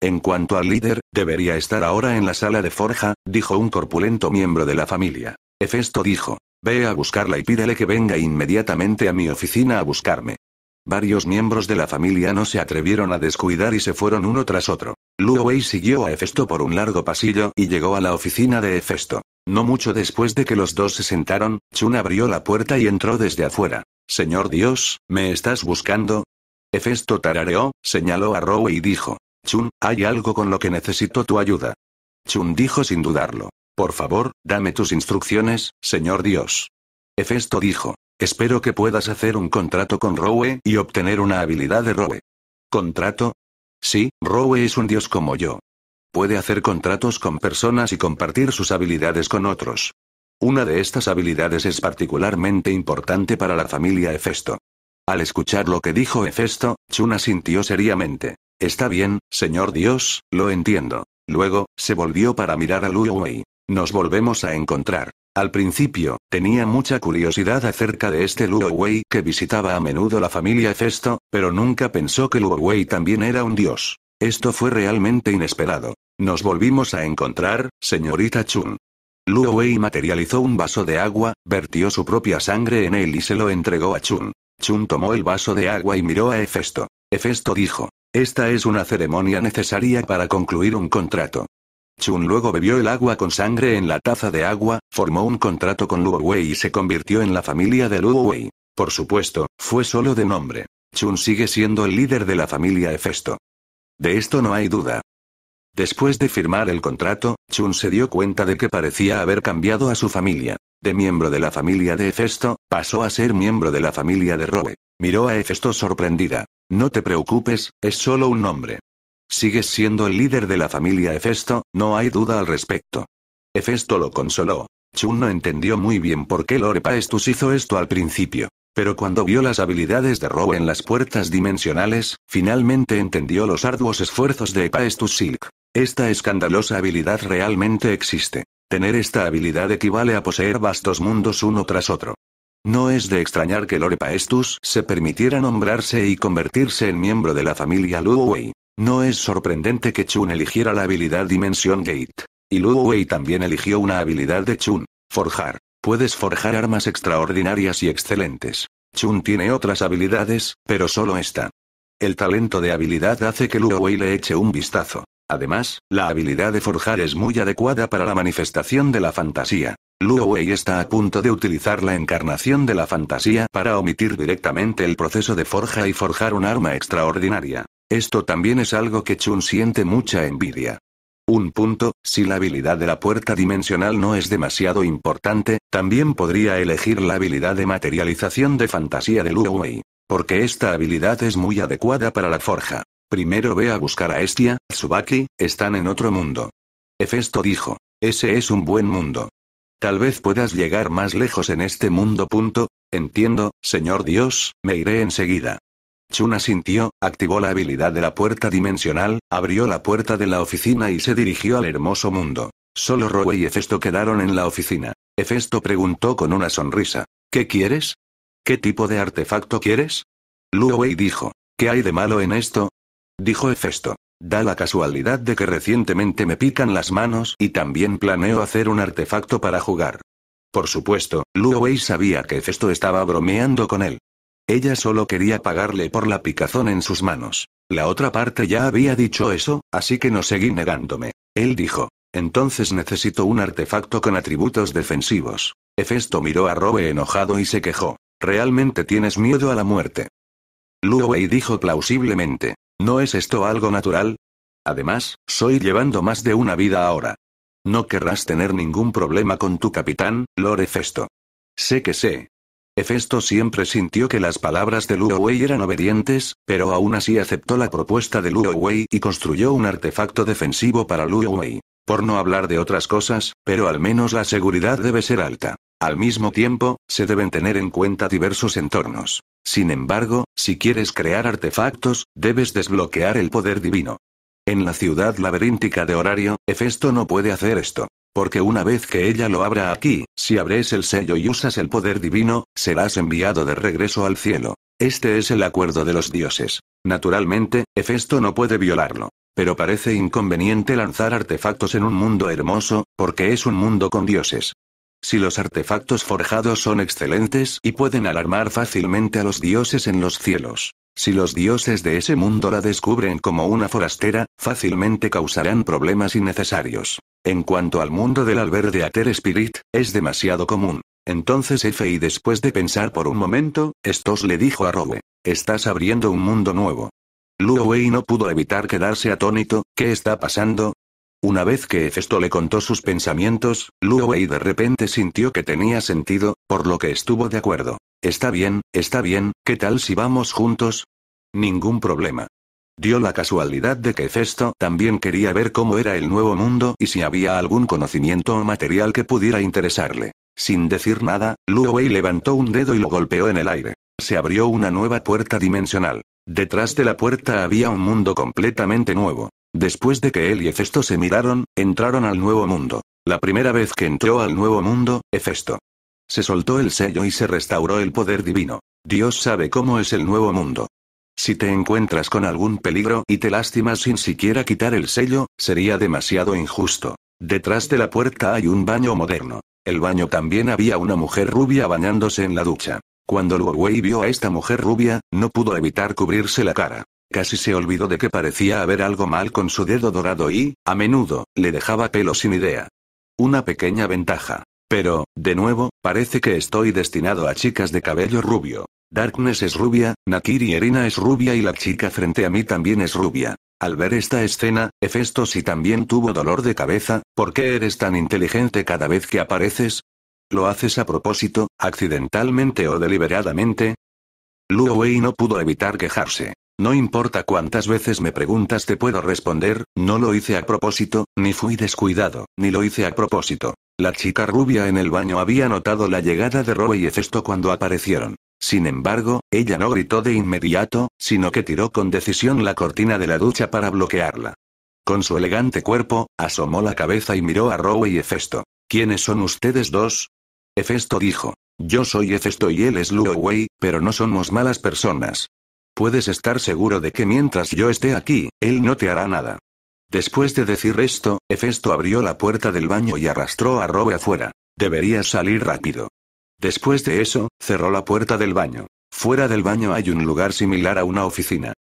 Speaker 1: En cuanto al líder, debería estar ahora en la sala de forja, dijo un corpulento miembro de la familia. Hefesto dijo, ve a buscarla y pídele que venga inmediatamente a mi oficina a buscarme. Varios miembros de la familia no se atrevieron a descuidar y se fueron uno tras otro. Luo Wei siguió a Hefesto por un largo pasillo y llegó a la oficina de Hefesto. No mucho después de que los dos se sentaron, Chun abrió la puerta y entró desde afuera. Señor Dios, ¿me estás buscando? Hefesto tarareó, señaló a Rowe y dijo, Chun, hay algo con lo que necesito tu ayuda. Chun dijo sin dudarlo. Por favor, dame tus instrucciones, señor Dios. Hefesto dijo. Espero que puedas hacer un contrato con Rowe y obtener una habilidad de Rowe. ¿Contrato? Sí, Rowe es un dios como yo. Puede hacer contratos con personas y compartir sus habilidades con otros. Una de estas habilidades es particularmente importante para la familia Hefesto. Al escuchar lo que dijo Hefesto, Chun asintió seriamente. Está bien, señor Dios, lo entiendo. Luego, se volvió para mirar a Luo Wei. Nos volvemos a encontrar. Al principio, tenía mucha curiosidad acerca de este Luo Wei que visitaba a menudo la familia Hefesto, pero nunca pensó que Luo Wei también era un dios. Esto fue realmente inesperado. Nos volvimos a encontrar, señorita Chun. Luo Wei materializó un vaso de agua, vertió su propia sangre en él y se lo entregó a Chun. Chun tomó el vaso de agua y miró a Hefesto. Hefesto dijo, esta es una ceremonia necesaria para concluir un contrato. Chun luego bebió el agua con sangre en la taza de agua, formó un contrato con Luo Wei y se convirtió en la familia de Luo Wei. Por supuesto, fue solo de nombre. Chun sigue siendo el líder de la familia Hefesto. De esto no hay duda. Después de firmar el contrato, Chun se dio cuenta de que parecía haber cambiado a su familia. De miembro de la familia de Hefesto, pasó a ser miembro de la familia de Roe. Miró a Hefesto sorprendida. No te preocupes, es solo un nombre. Sigues siendo el líder de la familia Hefesto, no hay duda al respecto. Hefesto lo consoló. Chun no entendió muy bien por qué Lore Paestus hizo esto al principio. Pero cuando vio las habilidades de Roe en las puertas dimensionales, finalmente entendió los arduos esfuerzos de Paestus Silk. Esta escandalosa habilidad realmente existe. Tener esta habilidad equivale a poseer vastos mundos uno tras otro. No es de extrañar que Lorepaestus se permitiera nombrarse y convertirse en miembro de la familia Wei. No es sorprendente que Chun eligiera la habilidad Dimension Gate. Y Luowei también eligió una habilidad de Chun, forjar. Puedes forjar armas extraordinarias y excelentes. Chun tiene otras habilidades, pero solo esta. El talento de habilidad hace que Luowei le eche un vistazo. Además, la habilidad de forjar es muy adecuada para la manifestación de la fantasía. Luo Wei está a punto de utilizar la encarnación de la fantasía para omitir directamente el proceso de forja y forjar un arma extraordinaria. Esto también es algo que Chun siente mucha envidia. Un punto, si la habilidad de la puerta dimensional no es demasiado importante, también podría elegir la habilidad de materialización de fantasía de Luo Wei, porque esta habilidad es muy adecuada para la forja. Primero ve a buscar a Estia, Tsubaki, están en otro mundo. Hefesto dijo. Ese es un buen mundo. Tal vez puedas llegar más lejos en este mundo. Punto. Entiendo, señor Dios, me iré enseguida. Chuna sintió, activó la habilidad de la puerta dimensional, abrió la puerta de la oficina y se dirigió al hermoso mundo. Solo Roe y Hefesto quedaron en la oficina. Hefesto preguntó con una sonrisa. ¿Qué quieres? ¿Qué tipo de artefacto quieres? Luowei dijo. ¿Qué hay de malo en esto? dijo Hefesto. Da la casualidad de que recientemente me pican las manos y también planeo hacer un artefacto para jugar. Por supuesto, Luo sabía que Hefesto estaba bromeando con él. Ella solo quería pagarle por la picazón en sus manos. La otra parte ya había dicho eso, así que no seguí negándome. Él dijo. Entonces necesito un artefacto con atributos defensivos. Hefesto miró a Robe enojado y se quejó. Realmente tienes miedo a la muerte. Luo dijo plausiblemente. ¿No es esto algo natural? Además, soy llevando más de una vida ahora. No querrás tener ningún problema con tu capitán, Lord Hefesto. Sé que sé. Hefesto siempre sintió que las palabras de Luo Wei eran obedientes, pero aún así aceptó la propuesta de Luo Wei y construyó un artefacto defensivo para Luo Wei. Por no hablar de otras cosas, pero al menos la seguridad debe ser alta. Al mismo tiempo, se deben tener en cuenta diversos entornos. Sin embargo, si quieres crear artefactos, debes desbloquear el poder divino. En la ciudad laberíntica de Horario, Hefesto no puede hacer esto. Porque una vez que ella lo abra aquí, si abres el sello y usas el poder divino, serás enviado de regreso al cielo. Este es el acuerdo de los dioses. Naturalmente, Hefesto no puede violarlo. Pero parece inconveniente lanzar artefactos en un mundo hermoso, porque es un mundo con dioses. Si los artefactos forjados son excelentes y pueden alarmar fácilmente a los dioses en los cielos. Si los dioses de ese mundo la descubren como una forastera, fácilmente causarán problemas innecesarios. En cuanto al mundo del de Ater Spirit, es demasiado común. Entonces F y después de pensar por un momento, Stoss le dijo a Rowe. Estás abriendo un mundo nuevo. Luo Wei no pudo evitar quedarse atónito, ¿qué está pasando? Una vez que Hefesto le contó sus pensamientos, Luo Wei de repente sintió que tenía sentido, por lo que estuvo de acuerdo. Está bien, está bien, ¿qué tal si vamos juntos? Ningún problema. Dio la casualidad de que Hefesto también quería ver cómo era el nuevo mundo y si había algún conocimiento o material que pudiera interesarle. Sin decir nada, Luo levantó un dedo y lo golpeó en el aire. Se abrió una nueva puerta dimensional. Detrás de la puerta había un mundo completamente nuevo. Después de que él y Hefesto se miraron, entraron al nuevo mundo. La primera vez que entró al nuevo mundo, Hefesto. Se soltó el sello y se restauró el poder divino. Dios sabe cómo es el nuevo mundo. Si te encuentras con algún peligro y te lastimas sin siquiera quitar el sello, sería demasiado injusto. Detrás de la puerta hay un baño moderno. El baño también había una mujer rubia bañándose en la ducha. Cuando Wei vio a esta mujer rubia, no pudo evitar cubrirse la cara. Casi se olvidó de que parecía haber algo mal con su dedo dorado y, a menudo, le dejaba pelo sin idea. Una pequeña ventaja. Pero, de nuevo, parece que estoy destinado a chicas de cabello rubio. Darkness es rubia, Nakiri Erina es rubia y la chica frente a mí también es rubia. Al ver esta escena, Efesto si también tuvo dolor de cabeza, ¿por qué eres tan inteligente cada vez que apareces? ¿Lo haces a propósito, accidentalmente o deliberadamente? Luo no pudo evitar quejarse. No importa cuántas veces me preguntas te puedo responder, no lo hice a propósito, ni fui descuidado, ni lo hice a propósito. La chica rubia en el baño había notado la llegada de Roe y Efesto cuando aparecieron. Sin embargo, ella no gritó de inmediato, sino que tiró con decisión la cortina de la ducha para bloquearla. Con su elegante cuerpo, asomó la cabeza y miró a Roe y Efesto. ¿Quiénes son ustedes dos? Efesto dijo. Yo soy Efesto y él es Wei, pero no somos malas personas. Puedes estar seguro de que mientras yo esté aquí, él no te hará nada. Después de decir esto, Hefesto abrió la puerta del baño y arrastró a Robe afuera. Deberías salir rápido. Después de eso, cerró la puerta del baño. Fuera del baño hay un lugar similar a una oficina.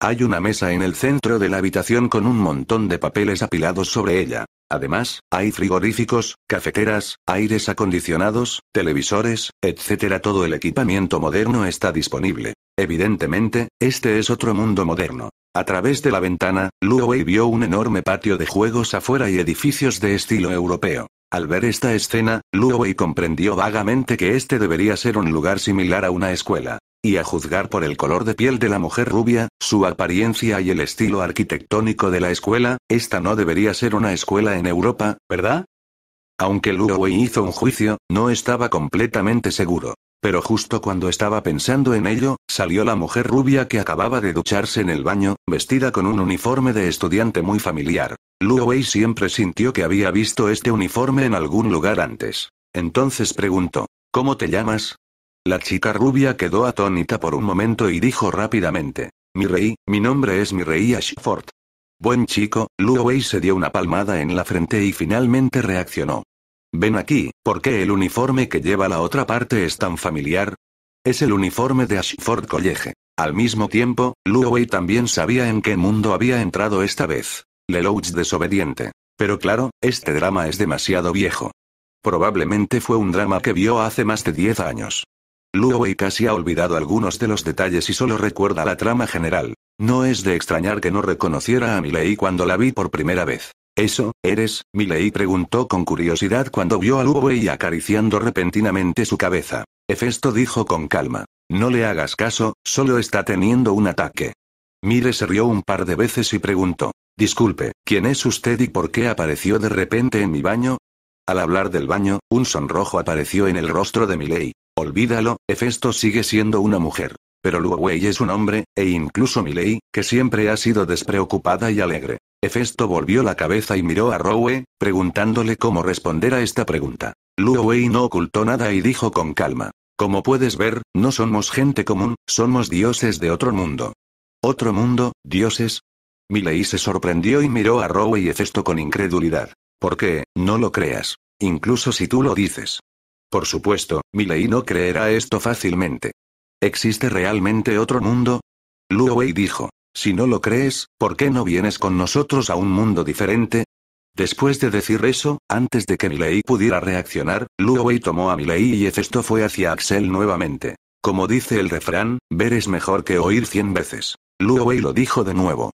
Speaker 1: Hay una mesa en el centro de la habitación con un montón de papeles apilados sobre ella. Además, hay frigoríficos, cafeteras, aires acondicionados, televisores, etc. Todo el equipamiento moderno está disponible. Evidentemente, este es otro mundo moderno. A través de la ventana, Luo Wei vio un enorme patio de juegos afuera y edificios de estilo europeo. Al ver esta escena, Luo Wei comprendió vagamente que este debería ser un lugar similar a una escuela. Y a juzgar por el color de piel de la mujer rubia, su apariencia y el estilo arquitectónico de la escuela, esta no debería ser una escuela en Europa, ¿verdad? Aunque Luo Wei hizo un juicio, no estaba completamente seguro. Pero justo cuando estaba pensando en ello, salió la mujer rubia que acababa de ducharse en el baño, vestida con un uniforme de estudiante muy familiar. Luo Wei siempre sintió que había visto este uniforme en algún lugar antes. Entonces preguntó, ¿Cómo te llamas? La chica rubia quedó atónita por un momento y dijo rápidamente, Mi rey, mi nombre es mi rey Ashford. Buen chico, Luo Wei se dio una palmada en la frente y finalmente reaccionó. Ven aquí, ¿por qué el uniforme que lleva la otra parte es tan familiar? Es el uniforme de Ashford College. Al mismo tiempo, Wei también sabía en qué mundo había entrado esta vez. Lelouch desobediente. Pero claro, este drama es demasiado viejo. Probablemente fue un drama que vio hace más de 10 años. Wei casi ha olvidado algunos de los detalles y solo recuerda la trama general. No es de extrañar que no reconociera a Milei cuando la vi por primera vez. ¿Eso, eres, Miley? preguntó con curiosidad cuando vio a Wei acariciando repentinamente su cabeza. Hefesto dijo con calma. No le hagas caso, solo está teniendo un ataque. Mire se rió un par de veces y preguntó. Disculpe, ¿quién es usted y por qué apareció de repente en mi baño? Al hablar del baño, un sonrojo apareció en el rostro de Miley. Olvídalo, Hefesto sigue siendo una mujer. Pero Luwei es un hombre, e incluso Miley, que siempre ha sido despreocupada y alegre, Hefesto volvió la cabeza y miró a Rowe, preguntándole cómo responder a esta pregunta. Luo Wei no ocultó nada y dijo con calma. Como puedes ver, no somos gente común, somos dioses de otro mundo. ¿Otro mundo, dioses? Milei se sorprendió y miró a Rowe y Hefesto con incredulidad. ¿Por qué? No lo creas. Incluso si tú lo dices. Por supuesto, Milei no creerá esto fácilmente. ¿Existe realmente otro mundo? Luo Wei dijo. Si no lo crees, ¿por qué no vienes con nosotros a un mundo diferente? Después de decir eso, antes de que Milei pudiera reaccionar, Luo tomó a Milei y Efesto fue hacia Axel nuevamente. Como dice el refrán, ver es mejor que oír cien veces. Luo lo dijo de nuevo.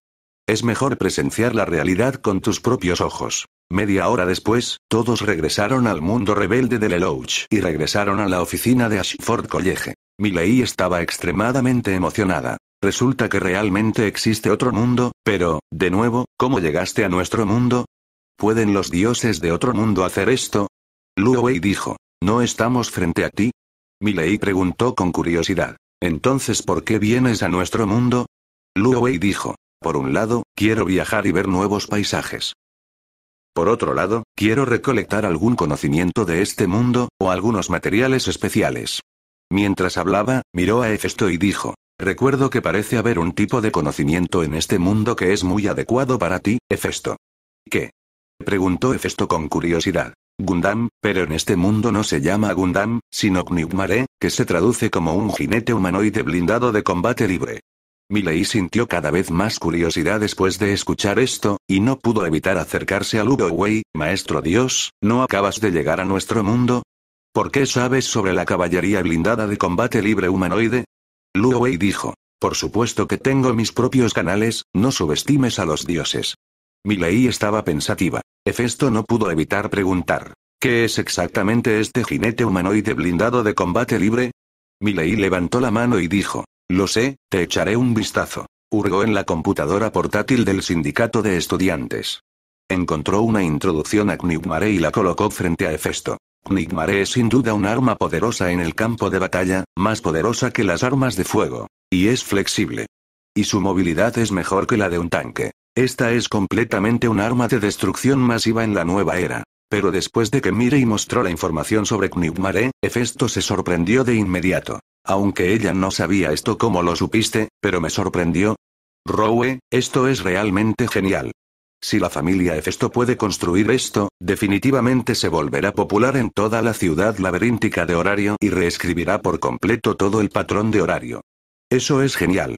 Speaker 1: Es mejor presenciar la realidad con tus propios ojos. Media hora después, todos regresaron al mundo rebelde de Lelouch y regresaron a la oficina de Ashford College. Milei estaba extremadamente emocionada. Resulta que realmente existe otro mundo, pero, de nuevo, ¿cómo llegaste a nuestro mundo? ¿Pueden los dioses de otro mundo hacer esto? Luwei dijo, ¿no estamos frente a ti? Milei preguntó con curiosidad, ¿entonces por qué vienes a nuestro mundo? Luwei dijo, por un lado, quiero viajar y ver nuevos paisajes. Por otro lado, quiero recolectar algún conocimiento de este mundo, o algunos materiales especiales. Mientras hablaba, miró a Hefesto y dijo, Recuerdo que parece haber un tipo de conocimiento en este mundo que es muy adecuado para ti, Hefesto. ¿Qué? Preguntó Hefesto con curiosidad. Gundam, pero en este mundo no se llama Gundam, sino Gnugmare, que se traduce como un jinete humanoide blindado de combate libre. Milei sintió cada vez más curiosidad después de escuchar esto, y no pudo evitar acercarse a Lugo Wei, Maestro Dios, ¿no acabas de llegar a nuestro mundo? ¿Por qué sabes sobre la caballería blindada de combate libre humanoide? Luo dijo. Por supuesto que tengo mis propios canales, no subestimes a los dioses. Milei estaba pensativa. Hefesto no pudo evitar preguntar. ¿Qué es exactamente este jinete humanoide blindado de combate libre? Milei levantó la mano y dijo. Lo sé, te echaré un vistazo. Hurgó en la computadora portátil del sindicato de estudiantes. Encontró una introducción a Knigmare y la colocó frente a Hefesto. Nigmare es sin duda un arma poderosa en el campo de batalla, más poderosa que las armas de fuego. Y es flexible. Y su movilidad es mejor que la de un tanque. Esta es completamente un arma de destrucción masiva en la nueva era. Pero después de que y mostró la información sobre Knigmare, Efesto se sorprendió de inmediato. Aunque ella no sabía esto como lo supiste, pero me sorprendió. Rowe, esto es realmente genial. Si la familia Efesto puede construir esto, definitivamente se volverá popular en toda la ciudad laberíntica de horario y reescribirá por completo todo el patrón de horario. Eso es genial.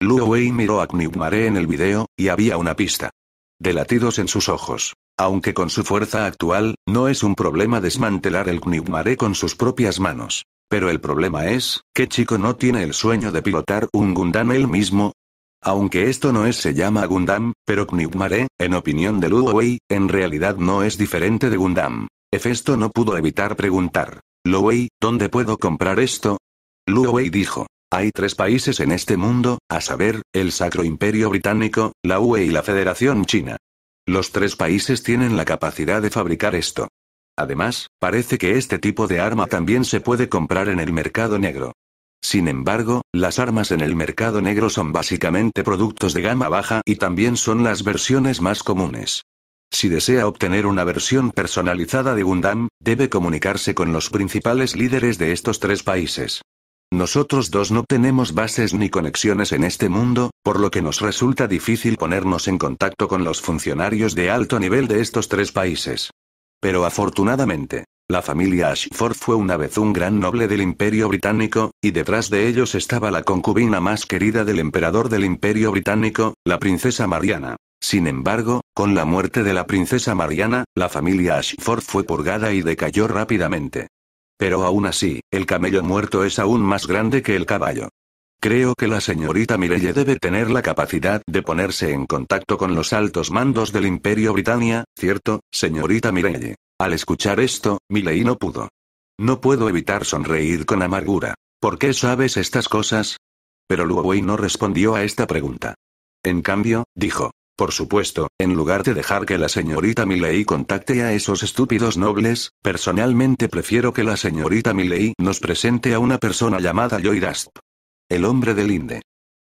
Speaker 1: Luo Wei miró a Mare en el video, y había una pista. De latidos en sus ojos. Aunque con su fuerza actual, no es un problema desmantelar el Knibmare con sus propias manos. Pero el problema es, que Chico no tiene el sueño de pilotar un Gundam él mismo, aunque esto no es se llama Gundam, pero Knigmare, en opinión de Luowei, en realidad no es diferente de Gundam. Efesto no pudo evitar preguntar. Luowei, ¿dónde puedo comprar esto? Luowei dijo. Hay tres países en este mundo, a saber, el Sacro Imperio Británico, la UE y la Federación China. Los tres países tienen la capacidad de fabricar esto. Además, parece que este tipo de arma también se puede comprar en el mercado negro. Sin embargo, las armas en el mercado negro son básicamente productos de gama baja y también son las versiones más comunes. Si desea obtener una versión personalizada de Gundam, debe comunicarse con los principales líderes de estos tres países. Nosotros dos no tenemos bases ni conexiones en este mundo, por lo que nos resulta difícil ponernos en contacto con los funcionarios de alto nivel de estos tres países. Pero afortunadamente, la familia Ashford fue una vez un gran noble del Imperio Británico, y detrás de ellos estaba la concubina más querida del emperador del Imperio Británico, la princesa Mariana. Sin embargo, con la muerte de la princesa Mariana, la familia Ashford fue purgada y decayó rápidamente. Pero aún así, el camello muerto es aún más grande que el caballo. Creo que la señorita Mireille debe tener la capacidad de ponerse en contacto con los altos mandos del Imperio británico, ¿cierto, señorita Mireille. Al escuchar esto, Milei no pudo. No puedo evitar sonreír con amargura. ¿Por qué sabes estas cosas? Pero Wei no respondió a esta pregunta. En cambio, dijo, por supuesto, en lugar de dejar que la señorita Milei contacte a esos estúpidos nobles, personalmente prefiero que la señorita Milei nos presente a una persona llamada Joy El hombre del Inde.